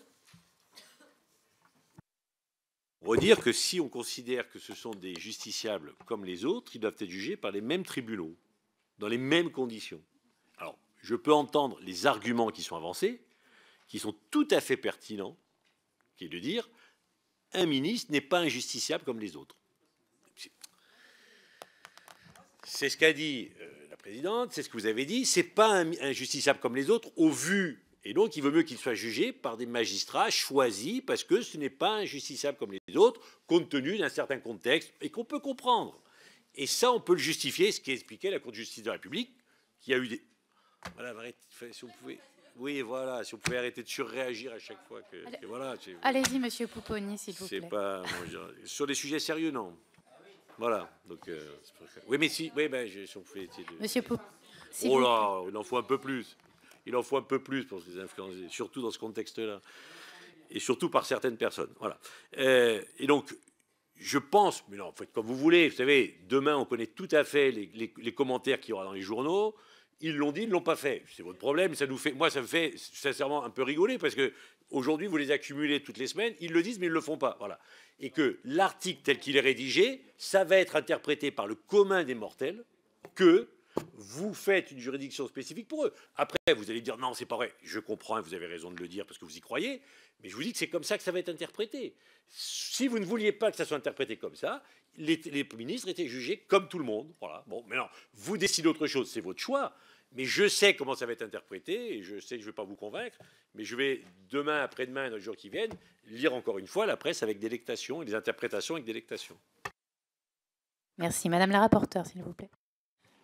dire que si on considère que ce sont des justiciables comme les autres, ils doivent être jugés par les mêmes tribunaux, dans les mêmes conditions. Alors, je peux entendre les arguments qui sont avancés, qui sont tout à fait pertinents, qui est de dire un ministre n'est pas injusticiable comme les autres. C'est ce qu'a dit c'est ce que vous avez dit, c'est pas injusticiable comme les autres au vu. Et donc, il vaut mieux qu'il soit jugé par des magistrats choisis parce que ce n'est pas injusticiable comme les autres, compte tenu d'un certain contexte et qu'on peut comprendre. Et ça, on peut le justifier, ce qui expliquait la Cour de justice de la République, qui a eu des. Voilà, si on Oui, voilà, si on pouvait arrêter de surréagir à chaque fois que. Allez, voilà, Allez-y, monsieur Pouponi, s'il vous plaît. Pas, sur des sujets sérieux, non. Voilà. Donc, euh, oui, mais si, oui, ben, j'ai Monsieur oh là, il en faut un peu plus. Il en faut un peu plus pour les influencer, surtout dans ce contexte-là. Et surtout par certaines personnes. Voilà. Euh, et donc, je pense, mais non, fait, comme vous voulez. Vous savez, demain, on connaît tout à fait les, commentaires qu'il y aura dans les journaux. Ils l'ont dit, ils ne l'ont pas fait. C'est votre problème. Ça nous fait, moi, ça me fait sincèrement un peu rigoler parce que Aujourd'hui, vous les accumulez toutes les semaines, ils le disent, mais ils ne le font pas. Voilà. Et que l'article tel qu'il est rédigé, ça va être interprété par le commun des mortels que vous faites une juridiction spécifique pour eux. Après, vous allez dire non, c'est pas vrai. Je comprends, vous avez raison de le dire parce que vous y croyez, mais je vous dis que c'est comme ça que ça va être interprété. Si vous ne vouliez pas que ça soit interprété comme ça, les, les ministres étaient jugés comme tout le monde. Voilà. Bon, mais vous décidez autre chose, c'est votre choix. Mais je sais comment ça va être interprété, et je sais que je ne vais pas vous convaincre, mais je vais demain, après-demain, dans les jours qui viennent, lire encore une fois la presse avec délectation et les interprétations avec délectation. Merci. Madame la rapporteure, s'il vous plaît.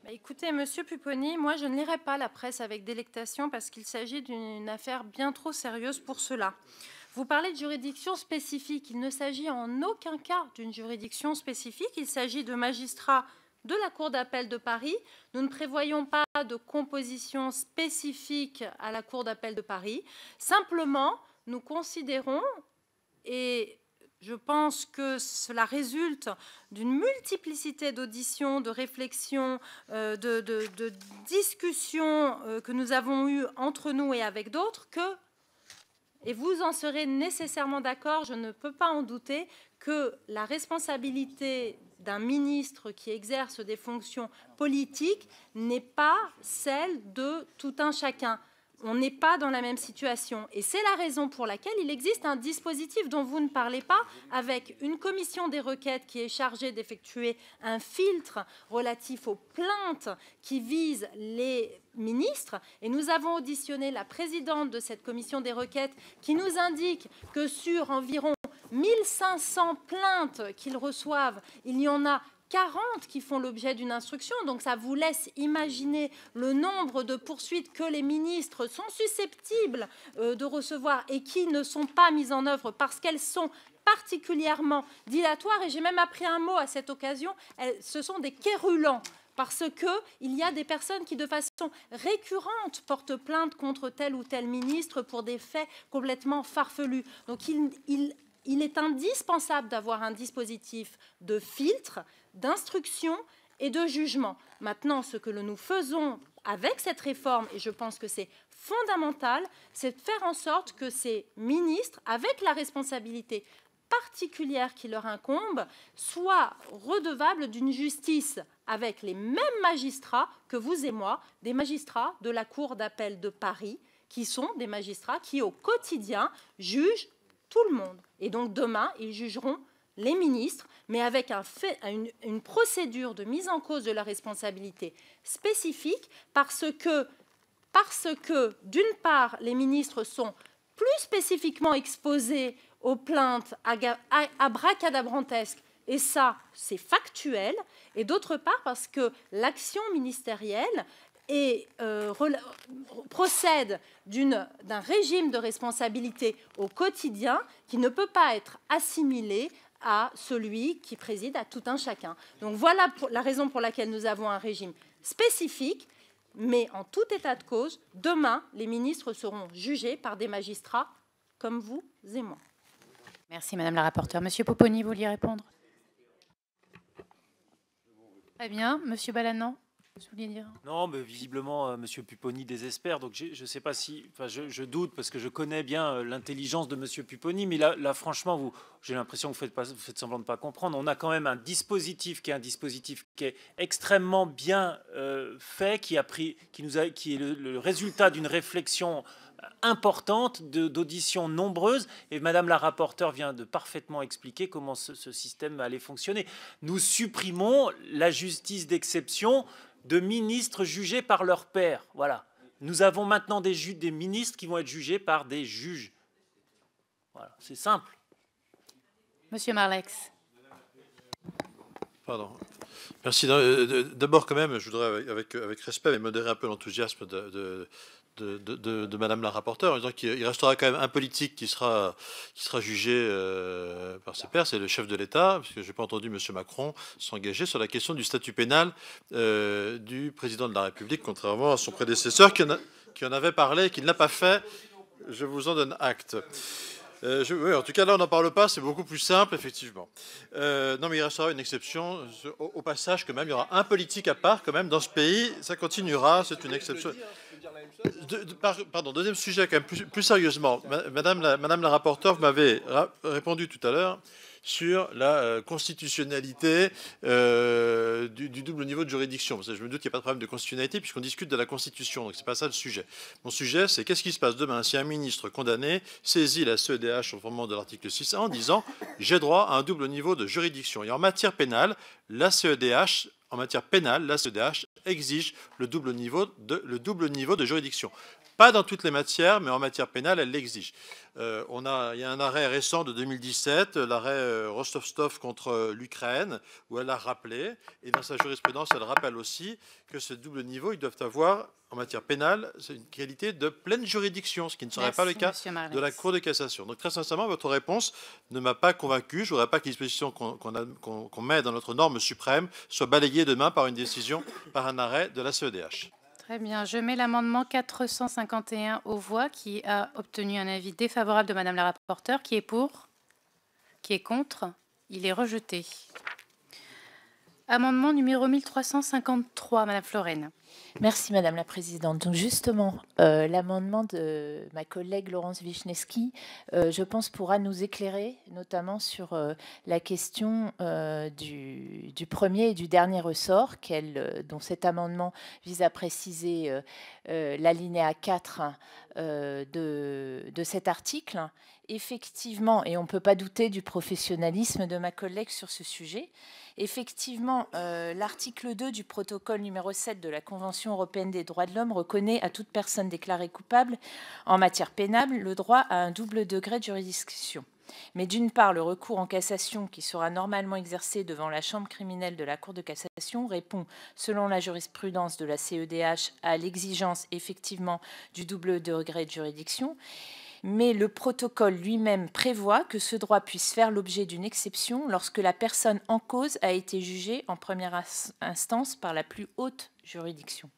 Bah, écoutez, Monsieur Pupponi, moi je ne lirai pas la presse avec délectation parce qu'il s'agit d'une affaire bien trop sérieuse pour cela. Vous parlez de juridiction spécifique. Il ne s'agit en aucun cas d'une juridiction spécifique. Il s'agit de magistrats de la Cour d'appel de Paris. Nous ne prévoyons pas de composition spécifique à la Cour d'appel de Paris. Simplement, nous considérons, et je pense que cela résulte d'une multiplicité d'auditions, de réflexions, euh, de, discussions euh, que nous avons eues entre nous et avec d'autres, que, et vous en serez nécessairement d'accord, je ne peux pas en douter, que la responsabilité d'un ministre qui exerce des fonctions politiques n'est pas celle de tout un chacun. On n'est pas dans la même situation. Et c'est la raison pour laquelle il existe un dispositif dont vous ne parlez pas, avec une commission des requêtes qui est chargée d'effectuer un filtre relatif aux plaintes qui visent les ministres et nous avons auditionné la présidente de cette commission des requêtes qui nous indique que sur environ 1500 plaintes qu'ils reçoivent, il y en a 40 qui font l'objet d'une instruction. Donc ça vous laisse imaginer le nombre de poursuites que les ministres sont susceptibles euh, de recevoir et qui ne sont pas mises en œuvre parce qu'elles sont particulièrement dilatoires. Et j'ai même appris un mot à cette occasion, ce sont des quérulants, parce qu'il y a des personnes qui, de façon récurrente, portent plainte contre tel ou tel ministre pour des faits complètement farfelus. Donc il, il il est indispensable d'avoir un dispositif de filtre, d'instruction et de jugement. Maintenant, ce que nous faisons avec cette réforme, et je pense que c'est fondamental, c'est de faire en sorte que ces ministres, avec la responsabilité particulière qui leur incombe, soient redevables d'une justice avec les mêmes magistrats que vous et moi, des magistrats de la Cour d'appel de Paris, qui sont des magistrats qui, au quotidien, jugent tout le monde. Et donc demain, ils jugeront les ministres, mais avec une, procédure de mise en cause de la responsabilité spécifique, parce que, parce que d'une part, les ministres sont plus spécifiquement exposés aux plaintes à abracadabrantesques, et ça, c'est factuel, et d'autre part, parce que l'action ministérielle, et euh, procède d'un régime de responsabilité au quotidien qui ne peut pas être assimilé à celui qui préside à tout un chacun. Donc voilà la raison pour laquelle nous avons un régime spécifique, mais en tout état de cause, demain, les ministres seront jugés par des magistrats comme vous et moi. Merci Madame la rapporteure. Monsieur Poponi, vous vouliez répondre Très bien. Monsieur Balanant Hein. Non, mais visiblement, M. Euh, Monsieur Pupponi désespère. Donc, je ne sais pas si. Enfin, je, doute parce que je connais bien euh, l'intelligence de Monsieur Pupponi, mais là, franchement, vous, j'ai l'impression que vous faites, pas, faites semblant de ne pas comprendre. On a quand même un dispositif qui est un dispositif qui est extrêmement bien euh, fait, qui a pris, qui nous qui est le, résultat d'une réflexion importante d'auditions nombreuses et Madame la rapporteure vient de parfaitement expliquer comment ce système allait fonctionner. Nous supprimons la justice d'exception de ministres jugés par leur père. Voilà. Nous avons maintenant des, ministres qui vont être jugés par des juges. Voilà, c'est simple. Monsieur Marlex. Pardon. Merci. Euh, d'abord, quand même, je voudrais, avec, respect, modérer un peu l'enthousiasme de de, de, Madame la rapporteure, en disant qu'il restera quand même un politique qui sera, qui sera jugé euh, par ses pairs, c'est le chef de l'État, puisque je n'ai pas entendu M. Macron s'engager sur la question du statut pénal euh, du président de la République, contrairement à son prédécesseur qui en, avait parlé et qui ne l'a pas fait. Je vous en donne acte. Euh, je, en tout cas, là, on n'en parle pas, c'est beaucoup plus simple, effectivement. non, mais il restera une exception, au, au, passage, quand même, il y aura un politique à part, quand même, dans ce pays, ça continuera, c'est une exception. Hein. pardon, deuxième sujet, quand même, plus, sérieusement. Madame la, rapporteure vous m'avez répondu tout à l'heure sur la euh, constitutionnalité euh, du, double niveau de juridiction. je me doute qu'il n'y a pas de problème de constitutionnalité puisqu'on discute de la Constitution, donc ce n'est pas ça le sujet. Mon sujet, c'est qu'est-ce qui se passe demain si un ministre condamné saisit la CEDH au fondement de l'article 6 en disant j'ai droit à un double niveau de juridiction. Et en matière pénale, la CEDH en matière pénale, la CEDH exige le double niveau de, le double niveau de juridiction. Pas dans toutes les matières, mais en matière pénale, elle l'exige. Euh, il y a un arrêt récent de 2017, l'arrêt euh, Rostov-Stov contre euh, l'Ukraine, où elle a rappelé, et dans sa jurisprudence, elle rappelle aussi que ce double niveau, ils doivent avoir, en matière pénale, une qualité de pleine juridiction, ce qui ne serait pas le cas de la Cour de cassation. Donc très sincèrement, votre réponse ne m'a pas convaincu. Je ne voudrais pas que les dispositions qu'on met dans notre norme suprême soient balayées demain par une décision, par un arrêt de la CEDH. Très bien. Je mets l'amendement 451 aux voix qui a obtenu un avis défavorable de Madame la rapporteure. Qui est pour Qui est contre Il est rejeté. Amendement numéro 1353, Madame Florène. Merci, Madame la Présidente. Donc, justement, euh, l'amendement de ma collègue Laurence Wisniewski, euh, je pense, pourra nous éclairer, notamment sur euh, la question du, premier et du dernier ressort, dont cet amendement vise à préciser l'alinéa 4 de, cet article effectivement, et on ne peut pas douter du professionnalisme de ma collègue sur ce sujet, effectivement, euh, l'article 2 du protocole numéro 7 de la Convention européenne des droits de l'homme reconnaît à toute personne déclarée coupable en matière pénale le droit à un double degré de juridiction. Mais d'une part, le recours en cassation qui sera normalement exercé devant la chambre criminelle de la Cour de cassation répond, selon la jurisprudence de la CEDH, à l'exigence effectivement du double degré de juridiction mais le protocole lui-même prévoit que ce droit puisse faire l'objet d'une exception lorsque la personne en cause a été jugée en première instance par la plus haute juridiction.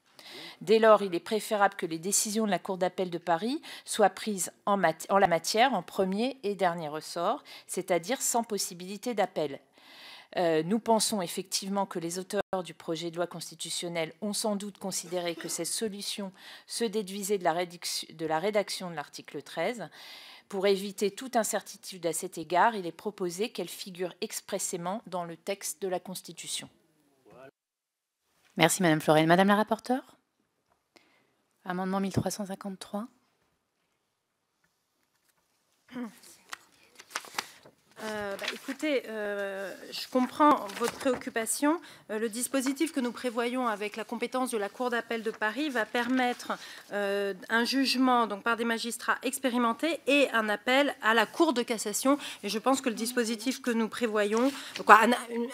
Dès lors, il est préférable que les décisions de la Cour d'appel de Paris soient prises en, en, la matière en premier et dernier ressort, c'est-à-dire sans possibilité d'appel, euh, nous pensons effectivement que les auteurs du projet de loi constitutionnelle ont sans doute considéré que cette solution se déduisait de la, rédaction de l'article 13. Pour éviter toute incertitude à cet égard, il est proposé qu'elle figure expressément dans le texte de la Constitution. Merci Madame Florine. Madame la rapporteure Amendement 1353. Euh, bah, écoutez, euh, je comprends votre préoccupation. Euh, le dispositif que nous prévoyons avec la compétence de la Cour d'appel de Paris va permettre un jugement donc, par des magistrats expérimentés et un appel à la Cour de cassation. Et je pense que le dispositif que nous prévoyons,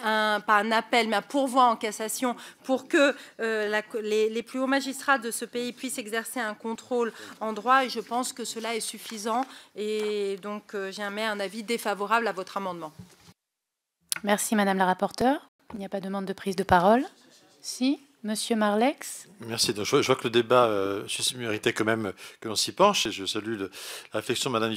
un, pas un appel, mais un pourvoi en cassation pour que les, plus hauts magistrats de ce pays puissent exercer un contrôle en droit, et je pense que cela est suffisant. Et donc, j'ai un avis défavorable à votre amendement. Merci, Madame la rapporteure. Il n'y a pas de demande de prise de parole. Si Monsieur Marlex Merci. je, vois, que le débat euh, méritait quand même euh, que l'on s'y penche et je salue la réflexion de Madame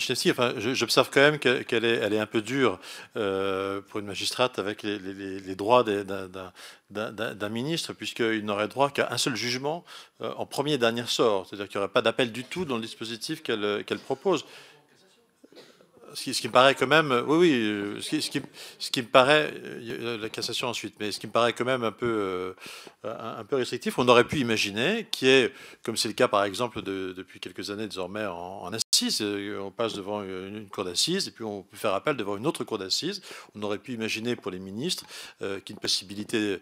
j'observe quand même qu'elle est, elle est un peu dure euh, pour une magistrate avec les, droits d'un ministre, puisqu'il n'aurait droit qu'à un seul jugement euh, en premier et dernier sort. C'est-à-dire qu'il n'y aurait pas d'appel du tout dans le dispositif qu'elle propose ce qui, me paraît quand même, oui, oui, euh, ce qui, qui, ce qui me paraît, euh, euh, la cassation ensuite, mais ce qui me paraît quand même un peu, un, peu restrictif, on aurait pu imaginer, qui est, comme c'est le cas par exemple depuis quelques années désormais en, assise, on passe devant une, cour d'assises et puis on peut faire appel devant une autre cour d'assises. On aurait pu imaginer pour les ministres qu'une possibilité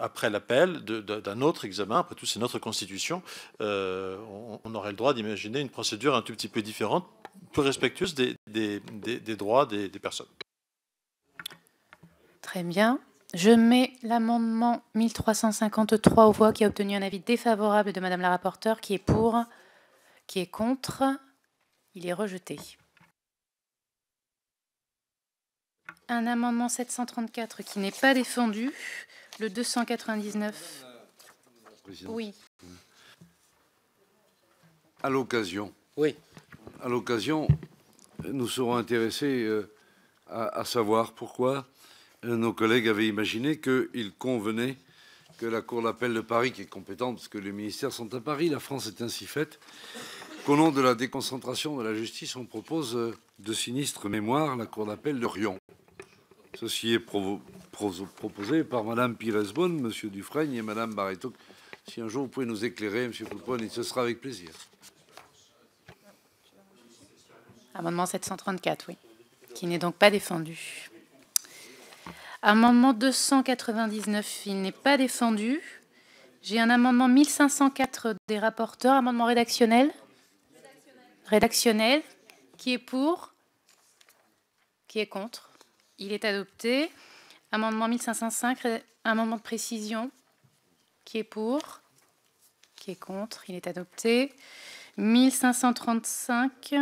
après l'appel d'un autre examen, après tout c'est notre constitution, on aurait le droit d'imaginer une procédure un tout petit peu différente plus respectueuse des, droits des, personnes. Très bien. Je mets l'amendement 1353 aux voix qui a obtenu un avis défavorable de Madame la rapporteure, qui est pour, qui est contre. Il est rejeté. Un amendement 734 qui n'est pas défendu. Le 299. Oui. À l'occasion. Oui à l'occasion, nous serons intéressés euh, à, savoir pourquoi euh, nos collègues avaient imaginé qu'il convenait que la Cour d'appel de Paris, qui est compétente, parce que les ministères sont à Paris, la France est ainsi faite, qu'au nom de la déconcentration de la justice, on propose euh, de sinistre mémoire la Cour d'appel de Rion. Ceci est proposé par Mme Piresbonne, M. Dufresne et Mme Barreto. Si un jour vous pouvez nous éclairer, M. Poupon, ce sera avec plaisir. Amendement 734, oui, qui n'est donc pas défendu. Amendement 299, il n'est pas défendu. J'ai un amendement 1504 des rapporteurs, amendement rédactionnel. Rédactionnel. Qui est pour Qui est contre Il est adopté. Amendement 1505, amendement de précision. Qui est pour Qui est contre Il est adopté. 1535.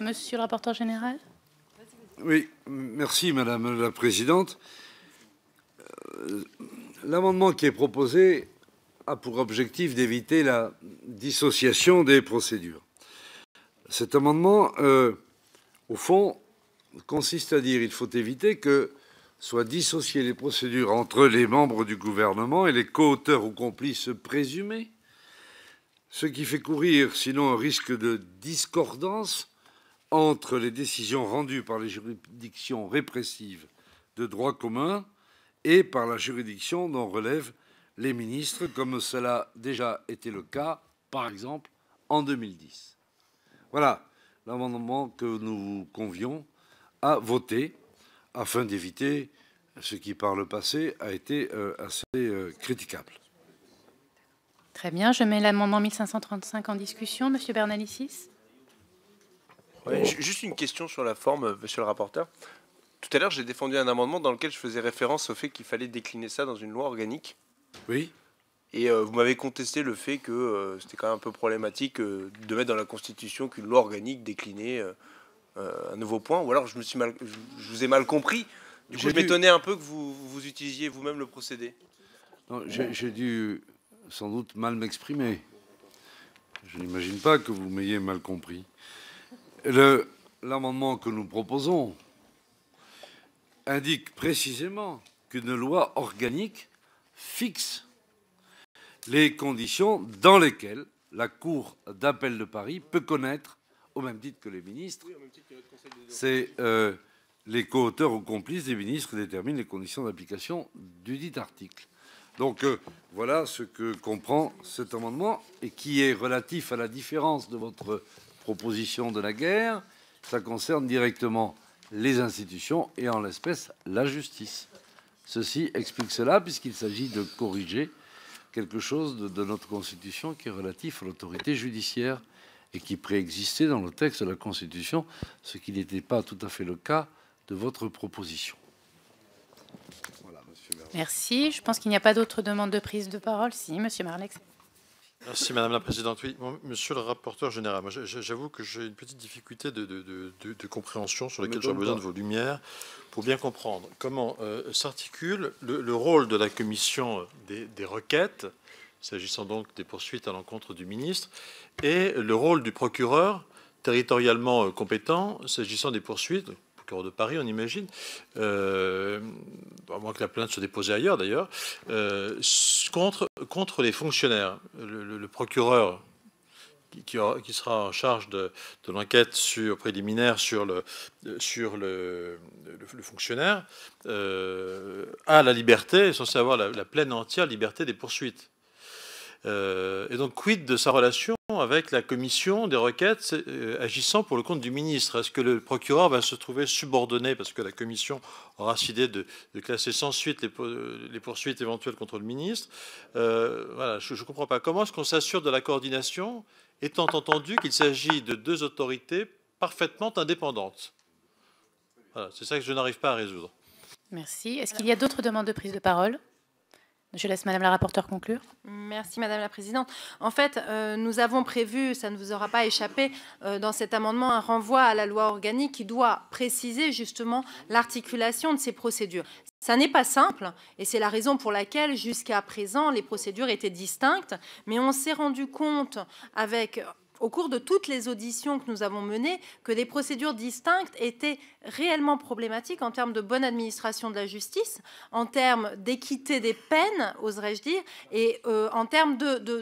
Monsieur le rapporteur général. Oui, merci Madame la Présidente. Euh, l'amendement qui est proposé a pour objectif d'éviter la dissociation des procédures. Cet amendement, euh, au fond, consiste à dire qu'il faut éviter que soient dissociées les procédures entre les membres du gouvernement et les coauteurs ou complices présumés, ce qui fait courir sinon un risque de discordance entre les décisions rendues par les juridictions répressives de droit commun et par la juridiction dont relèvent les ministres, comme cela a déjà été le cas, par exemple, en 2010. Voilà l'amendement que nous vous convions à voter afin d'éviter ce qui, par le passé, a été euh, assez euh, critiquable. Très bien, je mets l'amendement 1535 en discussion. Monsieur Bernalicis Oh. Juste une question sur la forme, euh, monsieur le rapporteur. Tout à l'heure, j'ai défendu un amendement dans lequel je faisais référence au fait qu'il fallait décliner ça dans une loi organique. Oui. Et euh, vous m'avez contesté le fait que euh, c'était quand même un peu problématique de mettre dans la Constitution qu'une loi organique déclinait un nouveau point. Ou alors je, me suis mal, je, vous ai mal compris. Du coup, je m'étonnais un peu que vous, vous utilisiez vous-même le procédé. J'ai dû sans doute mal m'exprimer. Je n'imagine pas que vous m'ayez mal compris. L'amendement que nous proposons indique précisément qu'une loi organique fixe les conditions dans lesquelles la Cour d'appel de Paris peut connaître, au même titre que les ministres, c'est euh, les coauteurs ou complices des ministres déterminent les conditions d'application du dit article. Donc euh, voilà ce que comprend cet amendement et qui est relatif à la différence de votre proposition de la guerre, ça concerne directement les institutions et en l'espèce la justice. Ceci explique cela puisqu'il s'agit de corriger quelque chose de, notre Constitution qui est relatif à l'autorité judiciaire et qui préexistait dans le texte de la Constitution, ce qui n'était pas tout à fait le cas de votre proposition. Merci. Je pense qu'il n'y a pas d'autres demandes de prise de parole. Si, Monsieur Marlex. Merci Madame la Présidente. Monsieur le rapporteur général, j'avoue que j'ai une petite difficulté de, compréhension sur laquelle j'ai besoin de vos lumières pour bien comprendre comment euh, s'articule le, rôle de la commission euh, des requêtes, s'agissant donc des poursuites à l'encontre du ministre, et le rôle du procureur territorialement euh, compétent, s'agissant des poursuites de Paris, on imagine, euh, à moins que la plainte se dépose ailleurs d'ailleurs, euh, contre, contre les fonctionnaires. Le, procureur qui, sera en charge de, l'enquête sur, préliminaire sur le, sur le, fonctionnaire, euh, a la liberté, censé avoir la, la pleine entière liberté des poursuites. Euh, et donc, quid de sa relation avec la commission des requêtes euh, agissant pour le compte du ministre Est-ce que le procureur va se trouver subordonné parce que la commission aura décidé de, classer sans suite euh, les, poursuites éventuelles contre le ministre Voilà, je ne comprends pas. Comment est-ce qu'on s'assure de la coordination, étant entendu qu'il s'agit de deux autorités parfaitement indépendantes Voilà, c'est ça que je n'arrive pas à résoudre. Merci. Est-ce qu'il y a d'autres demandes de prise de parole je laisse Madame la rapporteure conclure. Merci Madame la Présidente. En fait, euh, nous avons prévu, ça ne vous aura pas échappé, euh, dans cet amendement, un renvoi à la loi organique qui doit préciser justement l'articulation de ces procédures. Ça n'est pas simple et c'est la raison pour laquelle jusqu'à présent les procédures étaient distinctes, mais on s'est rendu compte avec au cours de toutes les auditions que nous avons menées, que des procédures distinctes étaient réellement problématique en termes de bonne administration de la justice, en termes d'équité des peines, oserais-je dire, et euh, en termes d'efficacité,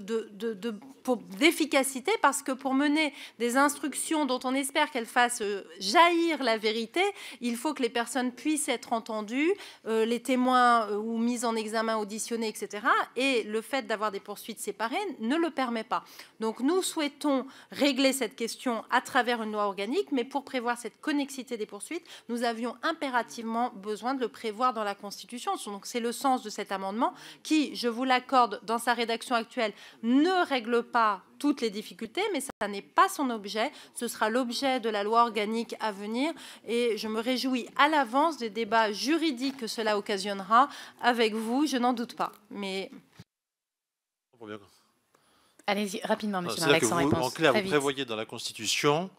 de, de, parce que pour mener des instructions dont on espère qu'elles fassent euh, jaillir la vérité, il faut que les personnes puissent être entendues, euh, les témoins ou mises en examen, auditionnés, etc. Et le fait d'avoir des poursuites séparées ne le permet pas. Donc nous souhaitons régler cette question à travers une loi organique, mais pour prévoir cette connexité des poursuites, nous avions impérativement besoin de le prévoir dans la Constitution. c'est le sens de cet amendement qui, je vous l'accorde, dans sa rédaction actuelle, ne règle pas toutes les difficultés, mais ça n'est pas son objet. Ce sera l'objet de la loi organique à venir et je me réjouis à l'avance des débats juridiques que cela occasionnera avec vous, je n'en doute pas. Mais... Allez-y, rapidement, monsieur Alexandre. sans vous prévoyez dans la Constitution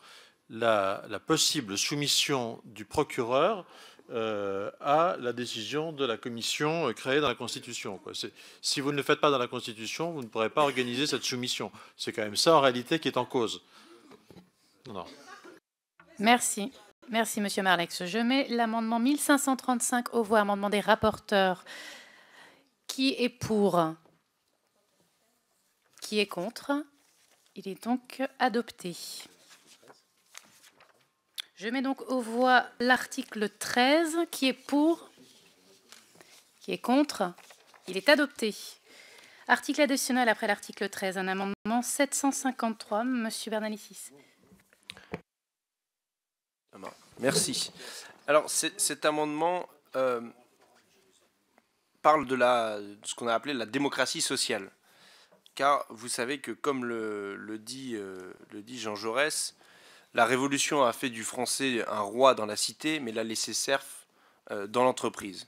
la, possible soumission du procureur euh, à la décision de la commission euh, créée dans la Constitution. Si vous ne le faites pas dans la Constitution, vous ne pourrez pas organiser cette soumission. C'est quand même ça en réalité qui est en cause. Merci. Merci, Monsieur Marlex. Je mets l'amendement 1535 au voix, amendement des rapporteurs. Qui est pour Qui est contre Il est donc adopté. Je mets donc aux voix l'article 13 qui est pour, qui est contre. Il est adopté. Article additionnel après l'article 13, un amendement 753, Monsieur Bernalicis. Merci. Alors cet amendement euh, parle de, la, ce qu'on a appelé la démocratie sociale. Car vous savez que, comme le, dit, euh, le dit Jean Jaurès, la Révolution a fait du français un roi dans la cité, mais l'a laissé serf euh, dans l'entreprise.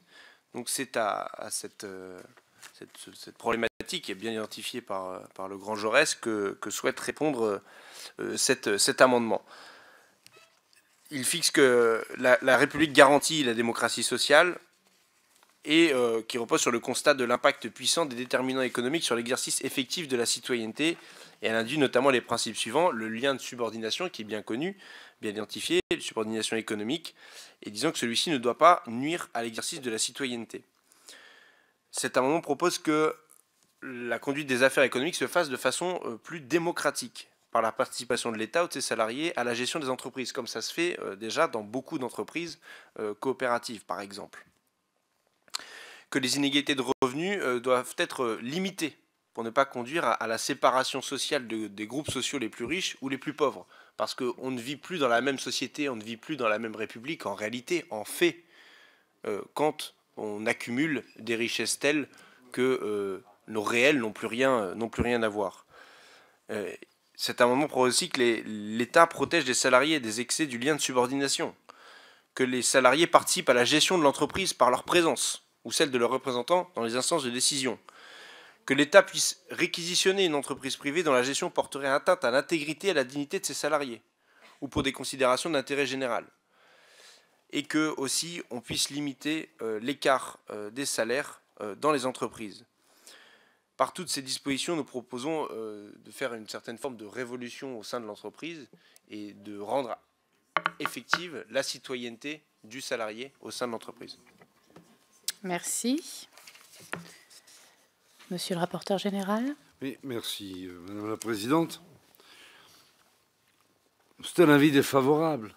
Donc c'est à, euh, cette, problématique, qui est bien identifiée par, euh, le grand Jaurès, que, souhaite répondre cet amendement. Il fixe que la, République garantit la démocratie sociale et qui repose sur le constat de l'impact puissant des déterminants économiques sur l'exercice effectif de la citoyenneté elle induit notamment les principes suivants, le lien de subordination qui est bien connu, bien identifié, subordination économique, et disons que celui-ci ne doit pas nuire à l'exercice de la citoyenneté. Cet amendement propose que la conduite des affaires économiques se fasse de façon euh, plus démocratique, par la participation de l'État ou de ses salariés à la gestion des entreprises, comme ça se fait euh, déjà dans beaucoup d'entreprises euh, coopératives, par exemple. Que les inégalités de revenus doivent être limitées pour ne pas conduire à, la séparation sociale des groupes sociaux les plus riches ou les plus pauvres. Parce qu'on ne vit plus dans la même société, on ne vit plus dans la même république, en réalité, en fait, euh, quand on accumule des richesses telles que euh, nos réels n'ont plus, rien, euh, plus rien à voir. C'est cet amendement propose aussi que l'État protège les salariés des excès du lien de subordination, que les salariés participent à la gestion de l'entreprise par leur présence ou celle de leurs représentants dans les instances de décision, que l'État puisse réquisitionner une entreprise privée dont la gestion porterait atteinte à l'intégrité et à la dignité de ses salariés, ou pour des considérations d'intérêt général. Et que aussi on puisse limiter euh, l'écart euh, des salaires euh, dans les entreprises. Par toutes ces dispositions, nous proposons de faire une certaine forme de révolution au sein de l'entreprise et de rendre effective la citoyenneté du salarié au sein de l'entreprise. Merci. Monsieur le rapporteur général. merci, euh, Madame la Présidente. C'est un avis défavorable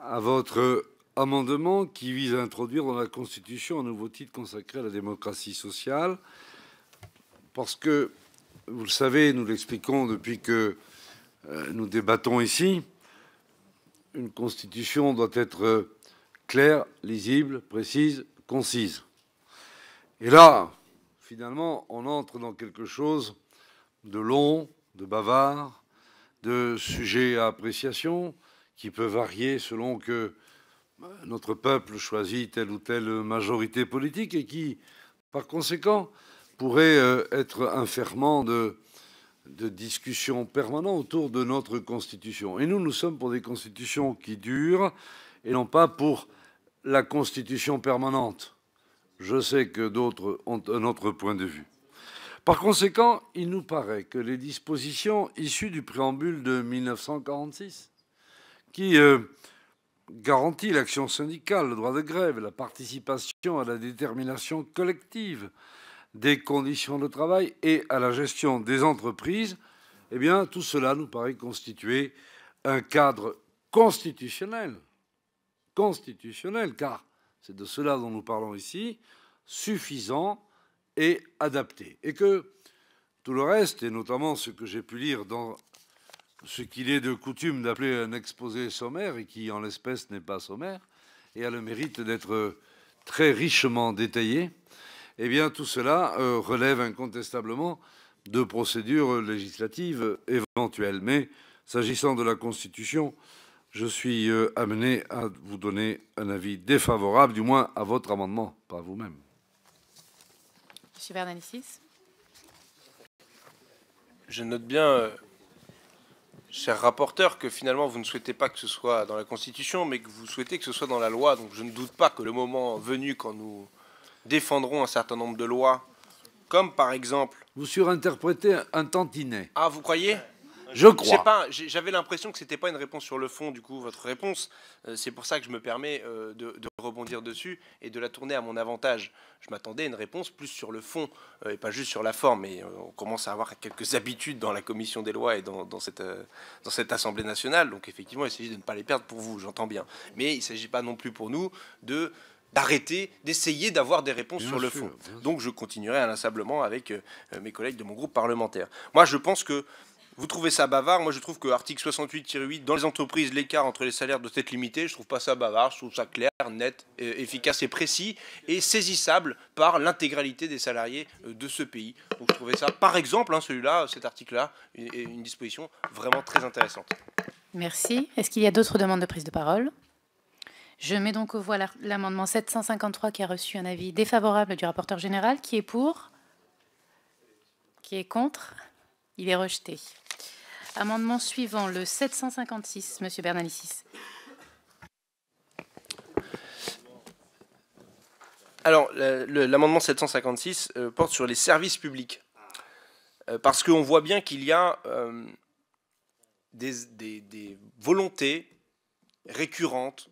à votre amendement qui vise à introduire dans la Constitution un nouveau titre consacré à la démocratie sociale. Parce que, vous le savez, nous l'expliquons depuis que euh, nous débattons ici, une Constitution doit être euh, claire, lisible, précise, concise. Et là, finalement, on entre dans quelque chose de long, de bavard, de sujet à appréciation, qui peut varier selon que euh, notre peuple choisit telle ou telle majorité politique et qui, par conséquent, pourrait euh, être un ferment de, de discussions permanentes autour de notre Constitution. Et nous, nous sommes pour des constitutions qui durent et non pas pour la Constitution permanente. Je sais que d'autres ont un autre point de vue. Par conséquent, il nous paraît que les dispositions issues du préambule de 1946, qui euh, garantit l'action syndicale, le droit de grève, la participation à la détermination collective des conditions de travail et à la gestion des entreprises, eh bien, tout cela nous paraît constituer un cadre constitutionnel, constitutionnel, car c'est de cela dont nous parlons ici, suffisant et adapté. Et que tout le reste, et notamment ce que j'ai pu lire dans ce qu'il est de coutume d'appeler un exposé sommaire, et qui en l'espèce n'est pas sommaire, et a le mérite d'être très richement détaillé, eh bien tout cela euh, relève incontestablement de procédures législatives éventuelles. Mais s'agissant de la Constitution, je suis euh, amené à vous donner un avis défavorable, du moins à votre amendement, pas à vous-même. Monsieur Bernalicis Je note bien, euh, cher rapporteur, que finalement vous ne souhaitez pas que ce soit dans la Constitution, mais que vous souhaitez que ce soit dans la loi. Donc je ne doute pas que le moment venu, quand nous défendrons un certain nombre de lois, comme par exemple... Vous surinterprétez un tantinet. Ah, vous croyez je crois. J'avais l'impression que c'était pas une réponse sur le fond, du coup, votre réponse. Euh, c'est pour ça que je me permets euh, de, rebondir dessus et de la tourner à mon avantage. Je m'attendais à une réponse plus sur le fond euh, et pas juste sur la forme. Et on commence à avoir quelques habitudes dans la commission des lois et dans, cette, dans cette Assemblée nationale. Donc effectivement, il s'agit de ne pas les perdre pour vous, j'entends bien. Mais il ne s'agit pas non plus pour nous de d'arrêter, d'essayer d'avoir des réponses sur le fond. Donc je continuerai inlassablement avec mes collègues de mon groupe parlementaire. Moi, je pense que vous trouvez ça bavard Moi, je trouve que article 68-8, dans les entreprises, l'écart entre les salaires doit être limité. Je trouve pas ça bavard. Je trouve ça clair, net, efficace et précis et saisissable par l'intégralité des salariés euh, de ce pays. Donc, je trouvais ça, par exemple, hein, celui-là, euh, cet article-là, une disposition vraiment très intéressante. Merci. Est-ce qu'il y a d'autres demandes de prise de parole Je mets donc au voie l'amendement 753 qui a reçu un avis défavorable du rapporteur général. Qui est pour Qui est contre Il est rejeté. Amendement suivant, le 756, Monsieur Bernalicis. Alors, l'amendement 756 euh, porte sur les services publics. Euh, parce qu'on voit bien qu'il y a euh, des, volontés récurrentes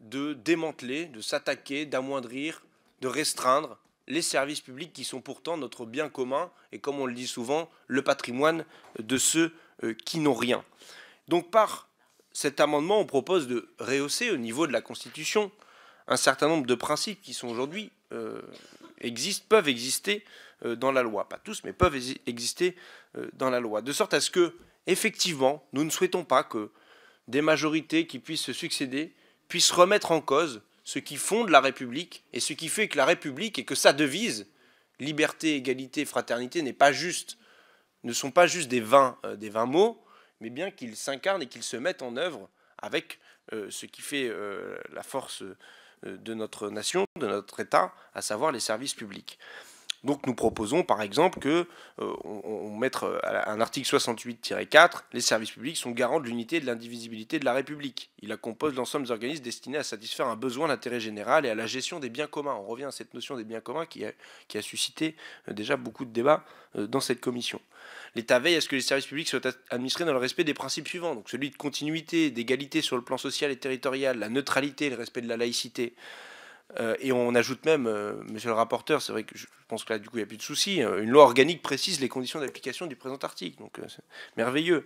de démanteler, de s'attaquer, d'amoindrir, de restreindre les services publics qui sont pourtant notre bien commun et, comme on le dit souvent, le patrimoine de ceux euh, qui n'ont rien. Donc par cet amendement, on propose de rehausser au niveau de la Constitution un certain nombre de principes qui sont aujourd'hui euh, existent, peuvent exister euh, dans la loi. Pas tous, mais peuvent exister dans la loi. De sorte à ce que, effectivement, nous ne souhaitons pas que des majorités qui puissent se succéder puissent remettre en cause ce qui fonde la République et ce qui fait que la République et que sa devise, liberté, égalité, fraternité, n'est pas juste, ne sont pas juste des vains, euh, des mots, mais bien qu'ils s'incarnent et qu'ils se mettent en œuvre avec euh, ce qui fait euh, la force de notre nation, de notre État, à savoir les services publics. Donc nous proposons par exemple que euh, on, mette euh, un article 68-4, les services publics sont garants de l'unité et de l'indivisibilité de la République. Il la compose l'ensemble des organismes destinés à satisfaire un besoin d'intérêt général et à la gestion des biens communs. On revient à cette notion des biens communs qui a, qui a suscité euh, déjà beaucoup de débats dans cette commission. L'État veille à ce que les services publics soient administrés dans le respect des principes suivants, donc celui de continuité, d'égalité sur le plan social et territorial, la neutralité, le respect de la laïcité. Euh, et on ajoute même, euh, monsieur le rapporteur, c'est vrai que je pense que là, du coup, il n'y a plus de souci, hein. une loi organique précise les conditions d'application du présent article. Donc, euh, c'est merveilleux.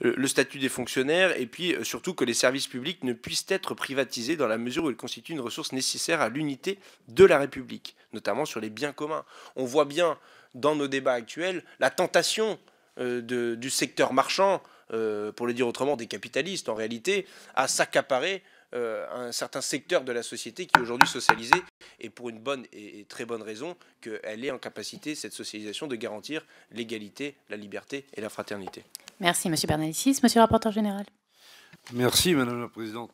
Le, statut des fonctionnaires, et puis surtout que les services publics ne puissent être privatisés dans la mesure où ils constituent une ressource nécessaire à l'unité de la République, notamment sur les biens communs. On voit bien dans nos débats actuels la tentation du secteur marchand, pour le dire autrement, des capitalistes, en réalité, à s'accaparer euh, un certain secteur de la société qui est aujourd'hui socialisé, et pour une bonne et, très bonne raison, qu'elle est en capacité, cette socialisation, de garantir l'égalité, la liberté et la fraternité. Merci, Monsieur Bernalicis. Monsieur le rapporteur général. Merci, Madame la Présidente.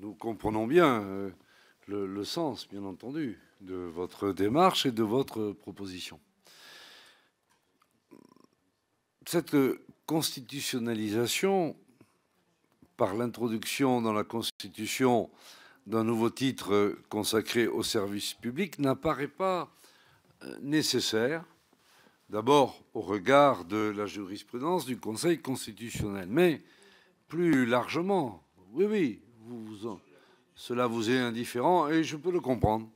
Nous comprenons bien euh, le sens, bien entendu, de votre démarche et de votre proposition. Cette constitutionnalisation par l'introduction dans la Constitution d'un nouveau titre euh, consacré au service public n'apparaît pas euh, nécessaire, d'abord au regard de la jurisprudence du Conseil constitutionnel, mais plus largement, oui, oui, cela vous est indifférent et je peux le comprendre.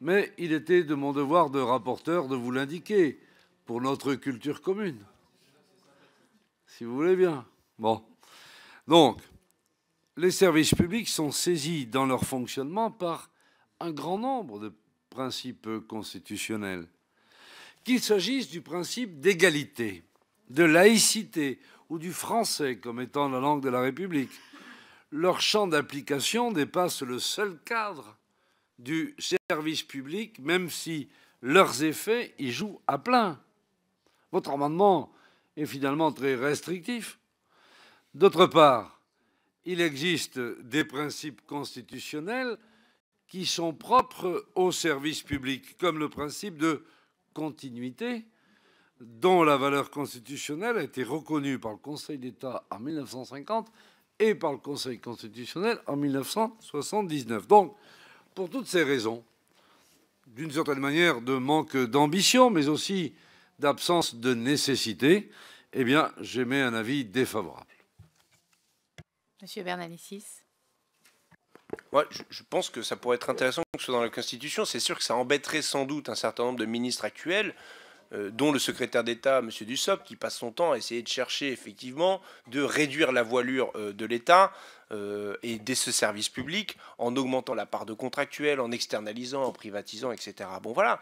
Mais il était de mon devoir de rapporteur de vous l'indiquer pour notre culture commune. Si vous voulez bien. Bon. Donc, les services publics sont saisis dans leur fonctionnement par un grand nombre de principes constitutionnels. Qu'il s'agisse du principe d'égalité, de laïcité ou du français comme étant la langue de la République, leur champ d'application dépasse le seul cadre du service public, même si leurs effets y jouent à plein. Votre amendement est finalement très restrictif. D'autre part, il existe des principes constitutionnels qui sont propres au service public, comme le principe de continuité, dont la valeur constitutionnelle a été reconnue par le Conseil d'État en 1950 et par le Conseil constitutionnel en 1979. Donc, pour toutes ces raisons, d'une certaine manière de manque d'ambition, mais aussi d'absence de nécessité, eh bien, j'émets un avis défavorable. Monsieur Bernalicis je, pense que ça pourrait être intéressant que ce soit dans la Constitution. C'est sûr que ça embêterait sans doute un certain nombre de ministres actuels euh, dont le secrétaire d'État, M. Dussopt, qui passe son temps à essayer de chercher effectivement de réduire la voilure euh, de l'État euh, et de ce service public en augmentant la part de contractuels, en externalisant, en privatisant, etc. Bon voilà,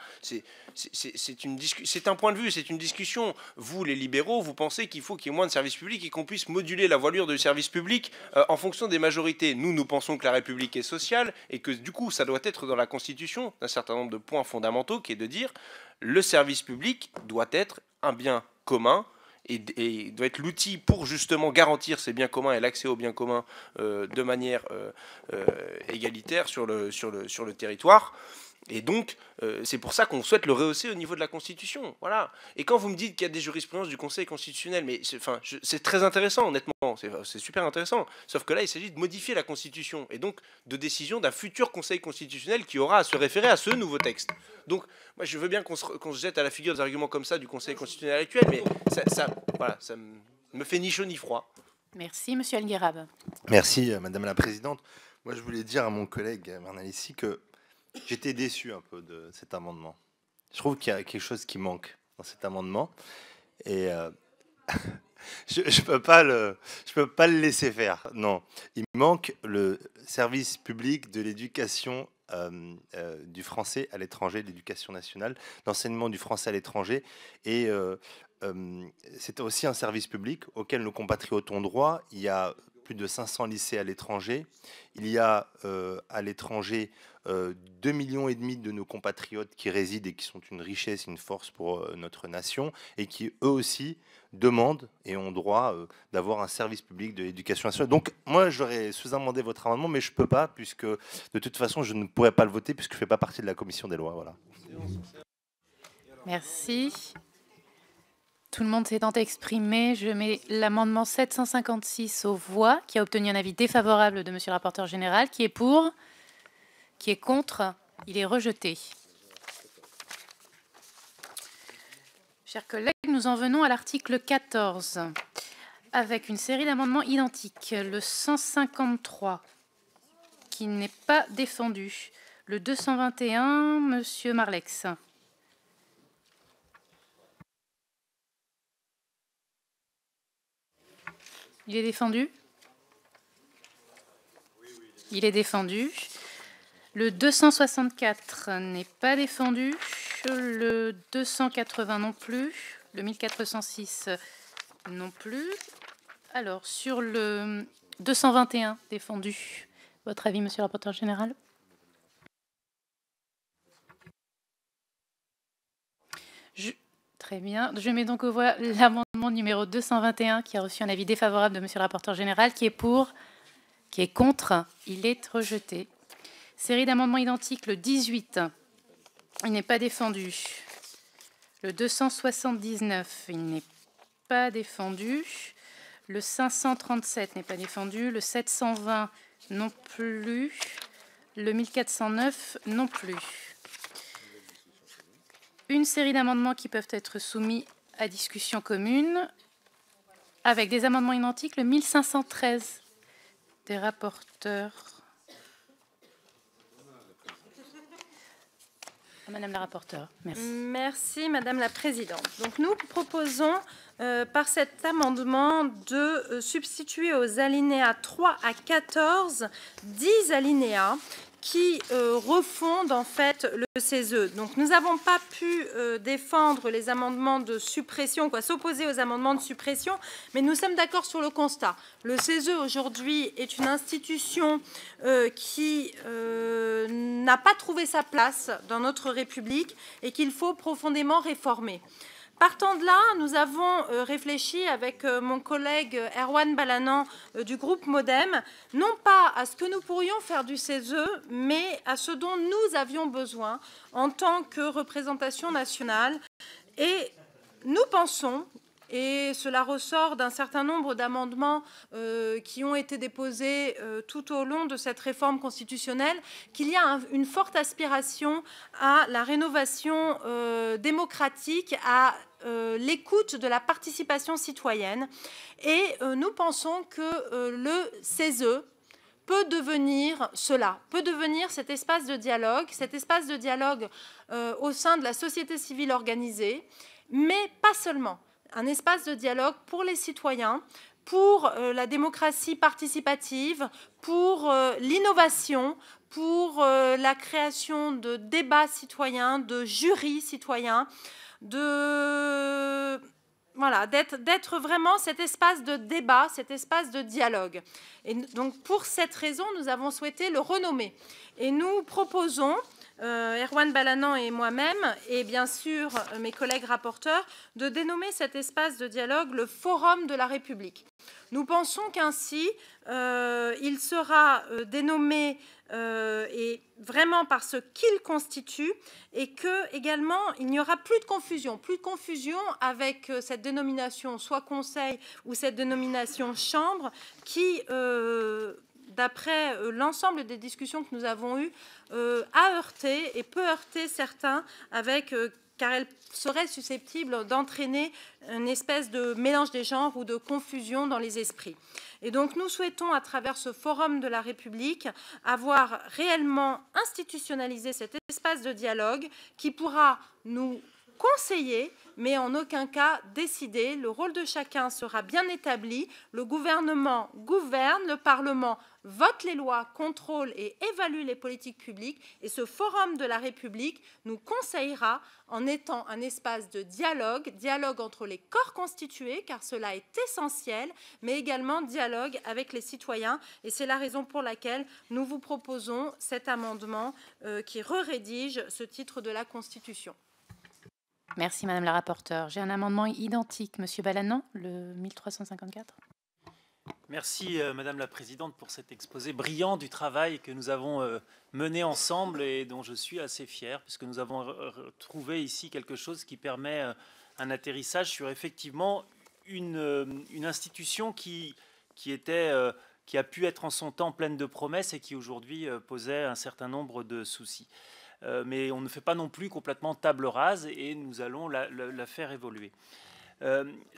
c'est un point de vue, c'est une discussion. Vous, les libéraux, vous pensez qu'il faut qu'il y ait moins de services publics et qu'on puisse moduler la voilure du service public en fonction des majorités. Nous, nous pensons que la République est sociale et que du coup, ça doit être dans la Constitution d'un certain nombre de points fondamentaux qui est de dire le service public doit être un bien commun et, doit être l'outil pour justement garantir ces biens communs et l'accès aux biens communs euh, de manière euh, euh, égalitaire sur le, sur, le, sur le territoire. Et donc, euh, c'est pour ça qu'on souhaite le rehausser au niveau de la Constitution. Voilà. Et quand vous me dites qu'il y a des jurisprudences du Conseil constitutionnel, mais c'est très intéressant, honnêtement, c'est super intéressant. Sauf que là, il s'agit de modifier la Constitution, et donc de décision d'un futur Conseil constitutionnel qui aura à se référer à ce nouveau texte. Donc, moi, je veux bien qu'on se, jette à la figure des arguments comme ça du Conseil constitutionnel actuel, mais ça, ça voilà, ça me fait ni chaud ni froid. Merci, Monsieur Alguérabe. Merci, euh, Madame la Présidente. Moi, je voulais dire à mon collègue Mme que J'étais déçu un peu de cet amendement. Je trouve qu'il y a quelque chose qui manque dans cet amendement. Et euh, je ne peux, pas le, je peux pas le laisser faire. Non, il manque le service public de l'éducation euh, euh, du français à l'étranger, l'éducation nationale, l'enseignement du français à l'étranger. Et c'est aussi un service public auquel nos compatriotes ont droit. Il y a plus de 500 lycées à l'étranger. Il y a euh, à l'étranger 2,5 euh, millions et demi de nos compatriotes qui résident et qui sont une richesse, une force pour euh, notre nation et qui eux aussi demandent et ont droit d'avoir un service public de l'éducation nationale. Donc moi j'aurais sous-amendé votre amendement mais je ne peux pas puisque de toute façon je ne pourrais pas le voter puisque je ne fais pas partie de la commission des lois, voilà. Merci. Tout le monde s'étant exprimé, je mets l'amendement 756 aux voix, qui a obtenu un avis défavorable de Monsieur le rapporteur général, qui est pour, qui est contre, il est rejeté. Chers collègues, nous en venons à l'article 14, avec une série d'amendements identiques. Le 153, qui n'est pas défendu. Le 221, Monsieur Marlex. Il est défendu Il est défendu. Le 264 n'est pas défendu. Le 280 non plus. Le 1406 non plus. Alors, sur le 221 défendu, votre avis, monsieur le rapporteur général Très bien. Je mets donc au voix l'amendement numéro 221 qui a reçu un avis défavorable de Monsieur le rapporteur général, qui est pour, qui est contre. Il est rejeté. Série d'amendements identiques, le 18, il n'est pas défendu. Le 279, il n'est pas défendu. Le 537 n'est pas défendu. Le 720 non plus. Le 1409 non plus une série d'amendements qui peuvent être soumis à discussion commune avec des amendements identiques, le 1513 des rapporteurs. Ah, madame la rapporteure, merci. Merci, Madame la Présidente. Donc, nous proposons euh, par cet amendement de euh, substituer aux alinéas 3 à 14 10 alinéas qui euh, refondent en fait le CESE. Donc nous n'avons pas pu euh, défendre les amendements de suppression, s'opposer aux amendements de suppression, mais nous sommes d'accord sur le constat. Le CESE aujourd'hui est une institution euh, qui n'a pas trouvé sa place dans notre République et qu'il faut profondément réformer. Partant de là, nous avons euh, réfléchi avec euh, mon collègue euh, Erwan Balanan du groupe Modem, non pas à ce que nous pourrions faire du CESE, mais à ce dont nous avions besoin en tant que représentation nationale. Et nous pensons et cela ressort d'un certain nombre d'amendements euh, qui ont été déposés euh, tout au long de cette réforme constitutionnelle, qu'il y a une forte aspiration à la rénovation euh, démocratique, à l'écoute de la participation citoyenne. Et nous pensons que le CESE, peut devenir cela, peut devenir cet espace de dialogue, cet espace de dialogue au sein de la société civile organisée, mais pas seulement un espace de dialogue pour les citoyens, pour euh, la démocratie participative, pour euh, l'innovation, pour euh, la création de débats citoyens, de jurys citoyens, de voilà, d'être vraiment cet espace de débat, cet espace de dialogue. Et donc pour cette raison, nous avons souhaité le renommer. Et nous proposons euh, Erwan Balanan et moi-même, et bien sûr euh, mes collègues rapporteurs, de dénommer cet espace de dialogue le Forum de la République. Nous pensons qu'ainsi, euh, il sera dénommé et vraiment par ce qu'il constitue et que également il n'y aura plus de confusion, plus de confusion avec cette dénomination soit conseil ou cette dénomination chambre qui d'après euh, l'ensemble des discussions que nous avons eues, euh, a heurté et peut heurter certains euh, car elle serait susceptible d'entraîner une espèce de mélange des genres ou de confusion dans les esprits. Et donc nous souhaitons, à travers ce forum de la République, avoir réellement institutionnalisé cet espace de dialogue qui pourra nous conseiller, mais en aucun cas décider. Le rôle de chacun sera bien établi. Le gouvernement gouverne, le Parlement vote les lois, contrôle et évalue les politiques publiques. Et ce Forum de la République nous conseillera en étant un espace de dialogue, dialogue entre les corps constitués, car cela est essentiel, mais également dialogue avec les citoyens. Et c'est la raison pour laquelle nous vous proposons cet amendement euh, qui re-rédige ce titre de la Constitution. Merci Madame la rapporteure. J'ai un amendement identique, Monsieur Balanon, le 1354. Merci euh, Madame la Présidente pour cet exposé brillant du travail que nous avons euh, mené ensemble et dont je suis assez fier puisque nous avons trouvé ici quelque chose qui permet euh, un atterrissage sur effectivement une, institution qui, qui était qui a pu être en son temps pleine de promesses et qui aujourd'hui posait un certain nombre de soucis. mais on ne fait pas non plus complètement table rase et nous allons la, faire évoluer.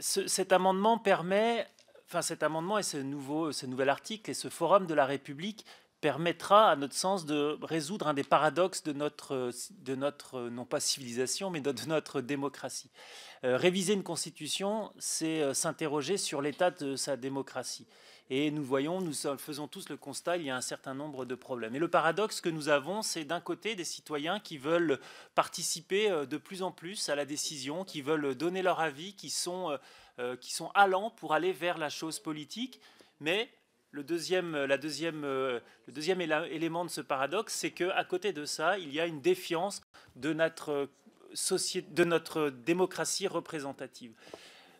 cet amendement permet enfin, cet amendement et ce, nouveau, ce nouvel article et ce forum de la République permettra, à notre sens, de résoudre un des paradoxes de notre, de notre non pas civilisation, mais de, notre démocratie. Euh, réviser une constitution, c'est euh, s'interroger sur l'état de sa démocratie. Et nous voyons, nous faisons tous le constat, il y a un certain nombre de problèmes. Et le paradoxe que nous avons, c'est d'un côté des citoyens qui veulent participer euh, de plus en plus à la décision, qui veulent donner leur avis, qui sont... Euh, qui sont allants pour aller vers la chose politique. Mais le deuxième, euh, la deuxième, euh, le deuxième élément de ce paradoxe, c'est qu'à côté de ça, il y a une défiance de notre, société, de notre démocratie représentative.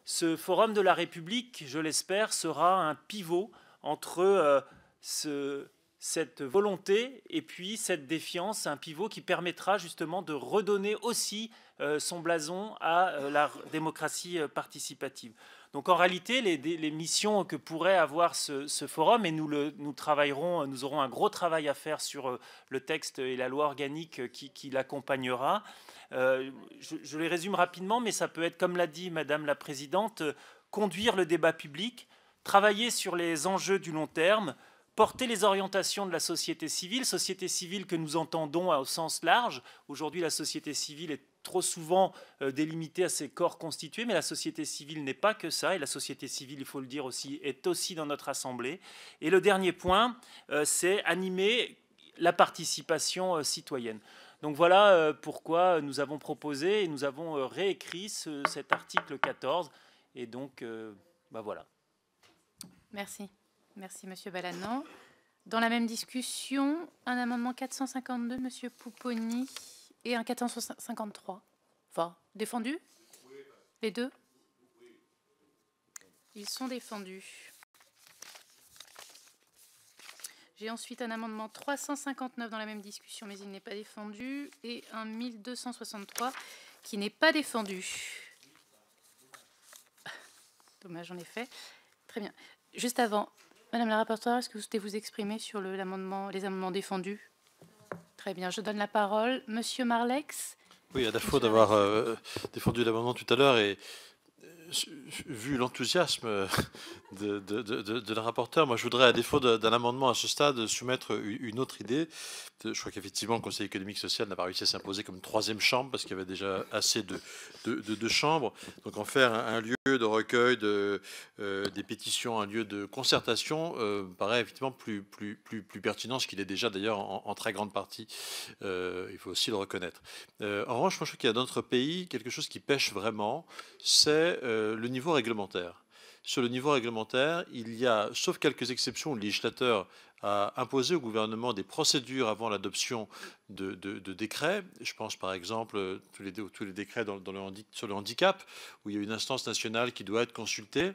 Ce forum de la République, je l'espère, sera un pivot entre cette volonté et puis cette défiance, un pivot qui permettra justement de redonner aussi euh, son blason à euh, la démocratie euh, participative. Donc en réalité, les, missions que pourrait avoir ce, forum, et nous, le, nous travaillerons, nous aurons un gros travail à faire sur le texte et la loi organique qui, l'accompagnera. je, les résume rapidement, mais ça peut être, comme l'a dit Madame la Présidente, conduire le débat public, travailler sur les enjeux du long terme, porter les orientations de la société civile, société civile que nous entendons au sens large. Aujourd'hui, la société civile est trop souvent euh, délimité à ces corps constitués, mais la société civile n'est pas que ça, et la société civile, il faut le dire aussi, est aussi dans notre Assemblée. Et le dernier point, euh, c'est animer la participation euh, citoyenne. Donc voilà pourquoi nous avons proposé et nous avons réécrit cet article 14. Et donc, ben voilà. Merci. Merci, Monsieur Balanant. Dans la même discussion, un amendement 452, Monsieur Pouponi et un 453. Enfin, défendu Les deux Ils sont défendus. J'ai ensuite un amendement 359 dans la même discussion, mais il n'est pas défendu, et un 1263 qui n'est pas défendu. Dommage en effet. Très bien. Juste avant, Madame la rapporteure, est-ce que vous souhaitez vous exprimer sur les amendements défendus Très bien, je donne la parole. Monsieur Marlex. Oui, à fois d'avoir euh, défendu l'amendement tout à l'heure et vu l'enthousiasme de, de, de, de, la rapporteure, moi je voudrais, à défaut d'un amendement à ce stade, soumettre une autre idée. Je crois qu'effectivement, le Conseil économique social n'a pas réussi à s'imposer comme troisième chambre parce qu'il y avait déjà assez de, chambres. Donc en faire un, lieu de recueil de, euh, des pétitions, un lieu de concertation, euh, me paraît effectivement plus, plus, plus, plus pertinent, ce qu'il est déjà d'ailleurs en, très grande partie. Euh, il faut aussi le reconnaître. en revanche, moi je crois qu'il y a dans notre pays quelque chose qui pêche vraiment, c'est euh, le niveau réglementaire. Sur le niveau réglementaire, il y a, sauf quelques exceptions, le législateur à imposer au gouvernement des procédures avant l'adoption de, décrets. Je pense par exemple tous les, tous les décrets sur le handicap, où il y a une instance nationale qui doit être consultée.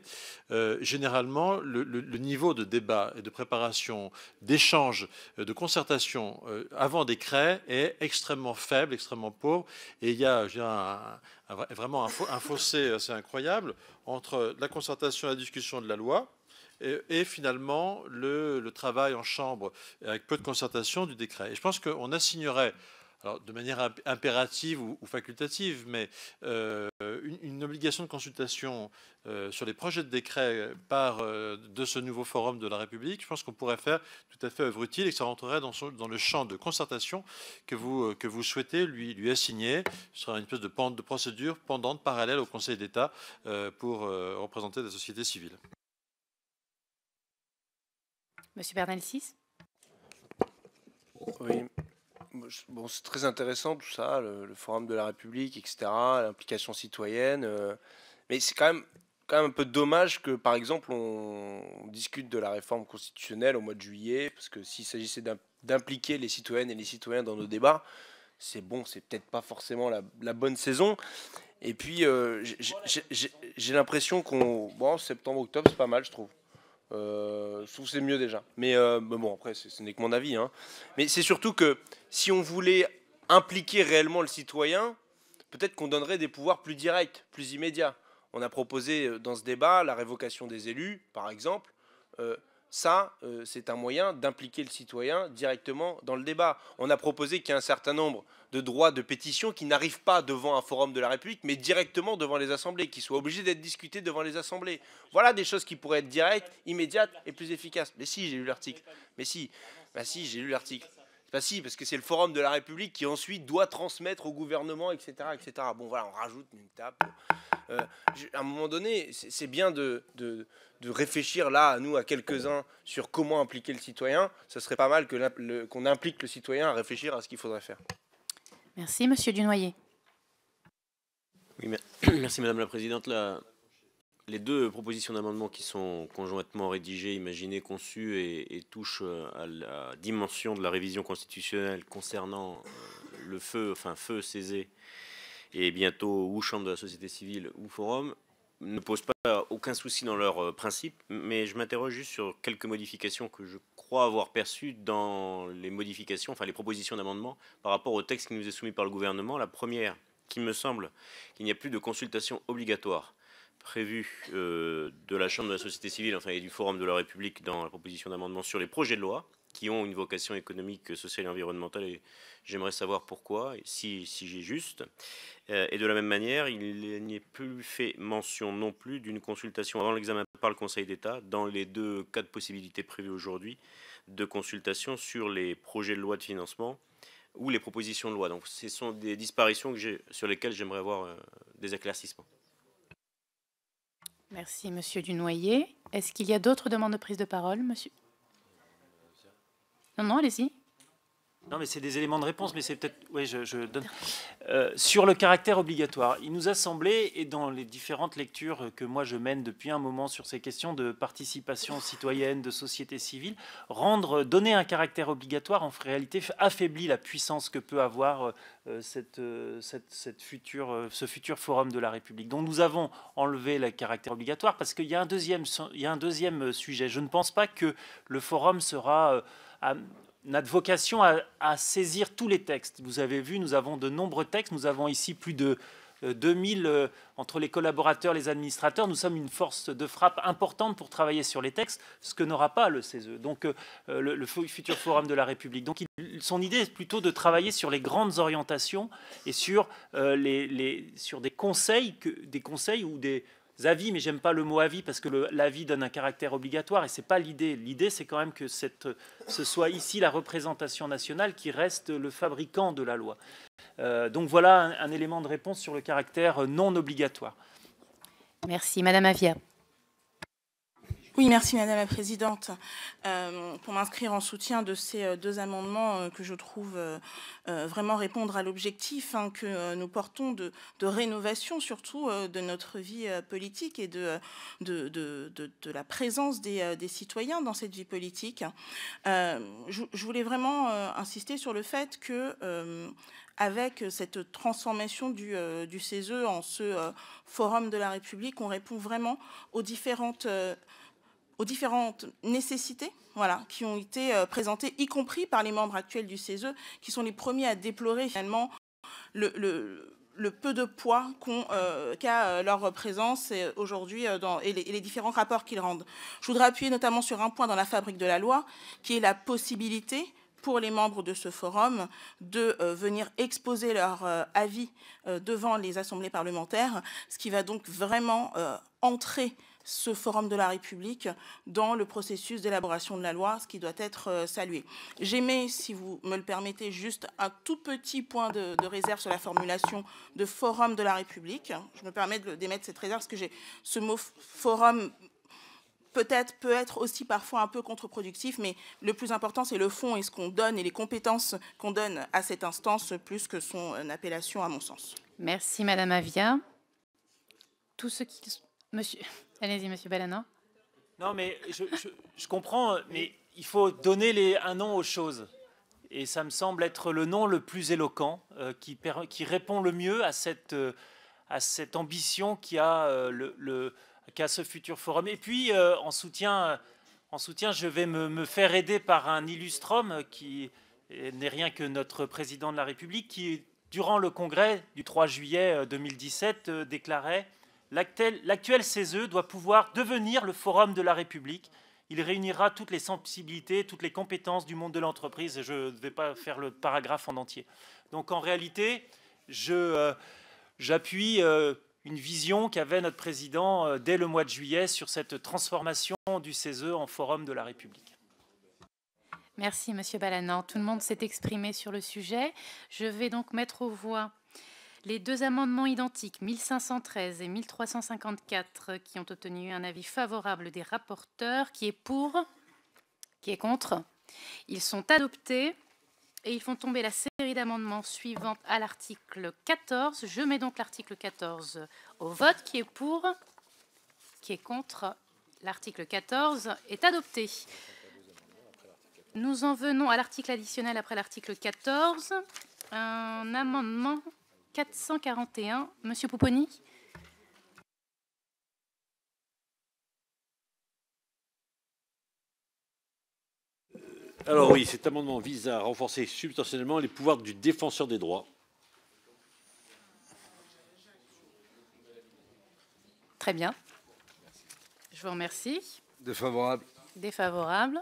Euh, généralement, le, niveau de débat et de préparation, d'échange, euh, de concertation euh, avant décret est extrêmement faible, extrêmement pauvre. Et il y a, vraiment un, un fossé assez incroyable entre la concertation et la discussion de la loi et, finalement le, travail en chambre avec peu de concertation du décret. Et je pense qu'on assignerait alors de manière impérative ou, facultative, mais euh, une, obligation de consultation euh, sur les projets de décret par euh, de ce nouveau forum de la République, je pense qu'on pourrait faire tout à fait œuvre utile et que ça rentrerait dans, le champ de concertation que vous, souhaitez lui, assigner. Ce sera une espèce de, de procédure pendante, parallèle au Conseil d'État pour représenter la société civile. Monsieur Bernalicis Oui, bon, c'est très intéressant tout ça, le, Forum de la République, etc., l'implication citoyenne. Euh, mais c'est quand même, quand même un peu dommage que, par exemple, on, discute de la réforme constitutionnelle au mois de juillet, parce que s'il s'agissait d'impliquer les citoyennes et les citoyens dans nos débats, c'est bon, c'est peut-être pas forcément la, bonne saison. Et puis, euh, j'ai l'impression qu'on. Bon, septembre-octobre, c'est pas mal, je trouve. Euh, je trouve que c'est mieux déjà. Mais euh, bon, après, ce n'est que mon avis. Hein. Mais c'est surtout que si on voulait impliquer réellement le citoyen, peut-être qu'on donnerait des pouvoirs plus directs, plus immédiats. On a proposé euh, dans ce débat la révocation des élus, par exemple ça, euh, c'est un moyen d'impliquer le citoyen directement dans le débat. On a proposé qu'il y ait un certain nombre de droits de pétition qui n'arrivent pas devant un forum de la République, mais directement devant les assemblées, qui soient obligés d'être discutés devant les assemblées. Voilà des choses qui pourraient être directes, immédiates et plus efficaces. Mais si, j'ai lu l'article. Mais si, bah si, j'ai lu l'article. Bah si, parce que c'est le forum de la République qui ensuite doit transmettre au gouvernement, etc., etc. Bon, voilà, on rajoute une table... Euh, à un moment donné, c'est bien de, de, réfléchir là, à nous, à quelques-uns, sur comment impliquer le citoyen. Ce serait pas mal qu'on implique le citoyen à réfléchir à ce qu'il faudrait faire. Merci, Monsieur Dunoyer. Oui, merci, Madame la Présidente. les deux propositions d'amendement qui sont conjointement rédigées, imaginées, conçues et, et, touchent euh, à la dimension de la révision constitutionnelle concernant euh, le feu, enfin feu, césé et bientôt ou chambre de la société civile ou forum, ne posent pas aucun souci dans leurs euh, principes, mais je m'interroge juste sur quelques modifications que je crois avoir perçues dans les modifications, enfin les propositions d'amendement par rapport au texte qui nous est soumis par le gouvernement. La première, qui me semble qu'il n'y a plus de consultation obligatoire prévue euh, de la Chambre de la société civile enfin, et du Forum de la République dans la proposition d'amendement sur les projets de loi qui ont une vocation économique, sociale et environnementale et J'aimerais savoir pourquoi, si, si j'ai juste. Euh, et de la même manière, il n'y a plus fait mention non plus d'une consultation avant l'examen par le Conseil d'État dans les deux cas de possibilités prévues aujourd'hui de consultation sur les projets de loi de financement ou les propositions de loi. Donc ce sont des disparitions sur lesquelles j'aimerais avoir euh, des éclaircissements. Merci, Monsieur Dunoyer. Est-ce qu'il y a d'autres demandes de prise de parole, Monsieur Non, non, allez-y. Non, mais c'est des éléments de réponse, mais c'est peut-être. Oui, je, donne. Euh, sur le caractère obligatoire, il nous a semblé, et dans les différentes lectures que moi je mène depuis un moment sur ces questions de participation citoyenne, de société civile, rendre, donner un caractère obligatoire, en réalité, affaiblit la puissance que peut avoir euh, cette, euh, cette, cette future, ce futur forum de la République. Donc nous avons enlevé le caractère obligatoire parce qu'il y, a un deuxième, il y a un deuxième sujet. Je ne pense pas que le forum sera notre vocation à, saisir tous les textes. Vous avez vu, nous avons de nombreux textes. Nous avons ici plus de 2000 euh, euh, entre les collaborateurs, les administrateurs. Nous sommes une force de frappe importante pour travailler sur les textes, ce que n'aura pas le CESE, donc euh, le, futur forum de la République. Donc son idée est plutôt de travailler sur les grandes orientations et sur, les, sur des conseils, que, des conseils ou des avis, mais j'aime pas le mot avis parce que l'avis donne un caractère obligatoire et c'est pas l'idée. L'idée, c'est quand même que ce soit ici la représentation nationale qui reste le fabricant de la loi. Euh, donc voilà un, un, élément de réponse sur le caractère non obligatoire. Merci, Madame Avia. Oui, merci Madame la Présidente. Euh, pour m'inscrire en soutien de ces euh, deux amendements euh, que je trouve vraiment répondre à l'objectif hein, que nous portons de, rénovation surtout de notre vie politique et de, la présence des, citoyens dans cette vie politique. Je, voulais vraiment insister sur le fait que avec cette transformation du, CESE en ce forum de la République, on répond vraiment aux différentes aux différentes nécessités voilà, qui ont été euh, présentées, y compris par les membres actuels du CESE, qui sont les premiers à déplorer finalement le, le, peu de poids euh, qu'a euh, leur présence aujourd'hui et, les différents rapports qu'ils rendent. Je voudrais appuyer notamment sur un point dans la fabrique de la loi, qui est la possibilité pour les membres de ce forum de venir exposer leur avis devant les assemblées parlementaires, ce qui va donc vraiment entrer ce Forum de la République dans le processus d'élaboration de la loi, ce qui doit être euh, salué. J'aimais, si vous me le permettez, juste un tout petit point de, réserve sur la formulation de Forum de la République. Je me permets d'émettre cette réserve parce que ce mot forum peut-être peut être aussi parfois un peu contre-productif, mais le plus important, c'est le fond et ce qu'on donne et les compétences qu'on donne à cette instance plus que son euh, appellation, à mon sens. Merci, Madame Avia. Tous ceux qui Monsieur, allez-y, Monsieur Non, mais je, comprends, mais il faut donner les, un nom aux choses. Et ça me semble être le nom le plus éloquent, euh, qui, répond le mieux à cette, euh, ambition euh, qu'a ce futur forum. Et puis, en, soutien, en soutien, je vais me, me faire aider par un illustre homme qui n'est rien que notre président de la République, qui, durant le congrès du 3 juillet 2017, déclarait L'actuel CESE doit pouvoir devenir le forum de la République. Il réunira toutes les sensibilités, toutes les compétences du monde de l'entreprise. je ne vais pas faire le paragraphe en entier. Donc en réalité, euh, j'appuie euh, une vision qu'avait notre président euh, dès le mois de juillet sur cette transformation du CESE en forum de la République. Merci, Monsieur Balanant. Tout le monde s'est exprimé sur le sujet. Je vais donc mettre aux voix les deux amendements identiques, 1513 et 1354, qui ont obtenu un avis favorable des rapporteurs, qui est pour, qui est contre. Ils sont adoptés et ils font tomber la série d'amendements suivante à l'article 14. Je mets donc l'article 14 au vote, qui est pour, qui est contre. L'article 14 est adopté. Nous en venons à l'article additionnel après l'article 14. Un amendement 441, Monsieur Pouponi. Alors oui, cet amendement vise à renforcer substantiellement les pouvoirs du défenseur des droits. Très bien. Je vous remercie. Défavorable. Défavorable.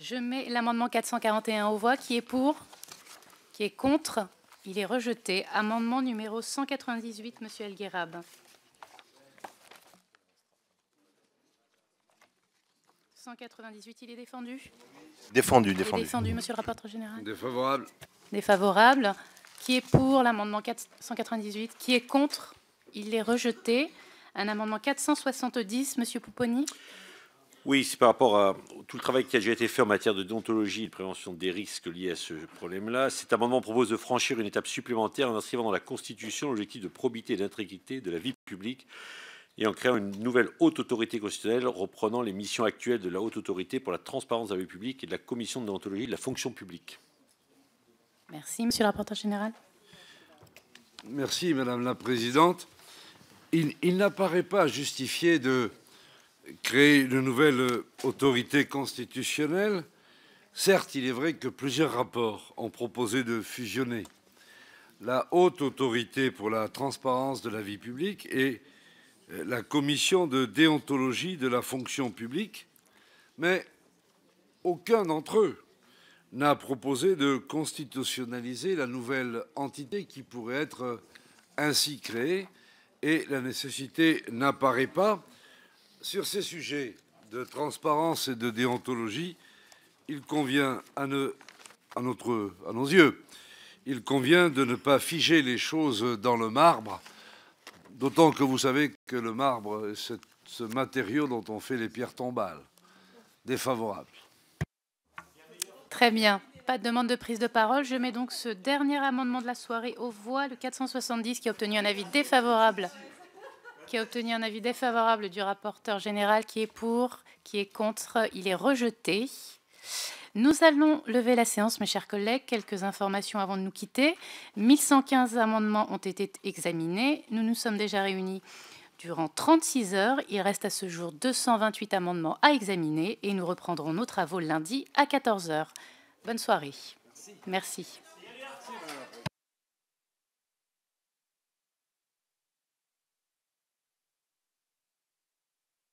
Je mets l'amendement 441 aux voix. Qui est pour Qui est contre il est rejeté. Amendement numéro 198, Monsieur Elguérab. 198, il est défendu Défendu, défendu. défendu, monsieur le rapporteur général Défavorable. Défavorable. Qui est pour l'amendement 498 Qui est contre Il est rejeté. Un amendement 470, monsieur Pouponi oui, c'est par rapport à tout le travail qui a déjà été fait en matière de déontologie et de prévention des risques liés à ce problème-là. Cet amendement propose de franchir une étape supplémentaire en inscrivant dans la Constitution l'objectif de probité et d'intégrité de la vie publique et en créant une nouvelle haute autorité constitutionnelle reprenant les missions actuelles de la haute autorité pour la transparence de la vie publique et de la commission de déontologie de la fonction publique. Merci, monsieur le rapporteur général. Merci, madame la présidente. il n'apparaît pas justifié de créer une nouvelle euh, autorité constitutionnelle. Certes, il est vrai que plusieurs rapports ont proposé de fusionner la haute autorité pour la transparence de la vie publique et euh, la commission de déontologie de la fonction publique, mais aucun d'entre eux n'a proposé de constitutionnaliser la nouvelle entité qui pourrait être euh, ainsi créée et la nécessité n'apparaît pas sur ces sujets de transparence et de déontologie, il convient à, nos yeux, il convient de ne pas figer les choses dans le marbre, d'autant que vous savez que le marbre c'est ce matériau dont on fait les pierres tombales. Défavorable. Très bien. Pas de demande de prise de parole. Je mets donc ce dernier amendement de la soirée aux voix, le 470, qui a obtenu un avis défavorable qui a obtenu un avis défavorable du rapporteur général, qui est pour, qui est contre, il est rejeté. Nous allons lever la séance, mes chers collègues. Quelques informations avant de nous quitter. 1115 amendements ont été examinés. Nous nous sommes déjà réunis durant 36 heures. Il reste à ce jour 228 amendements à examiner et nous reprendrons nos travaux lundi à 14 heures. Bonne soirée. Merci. Merci.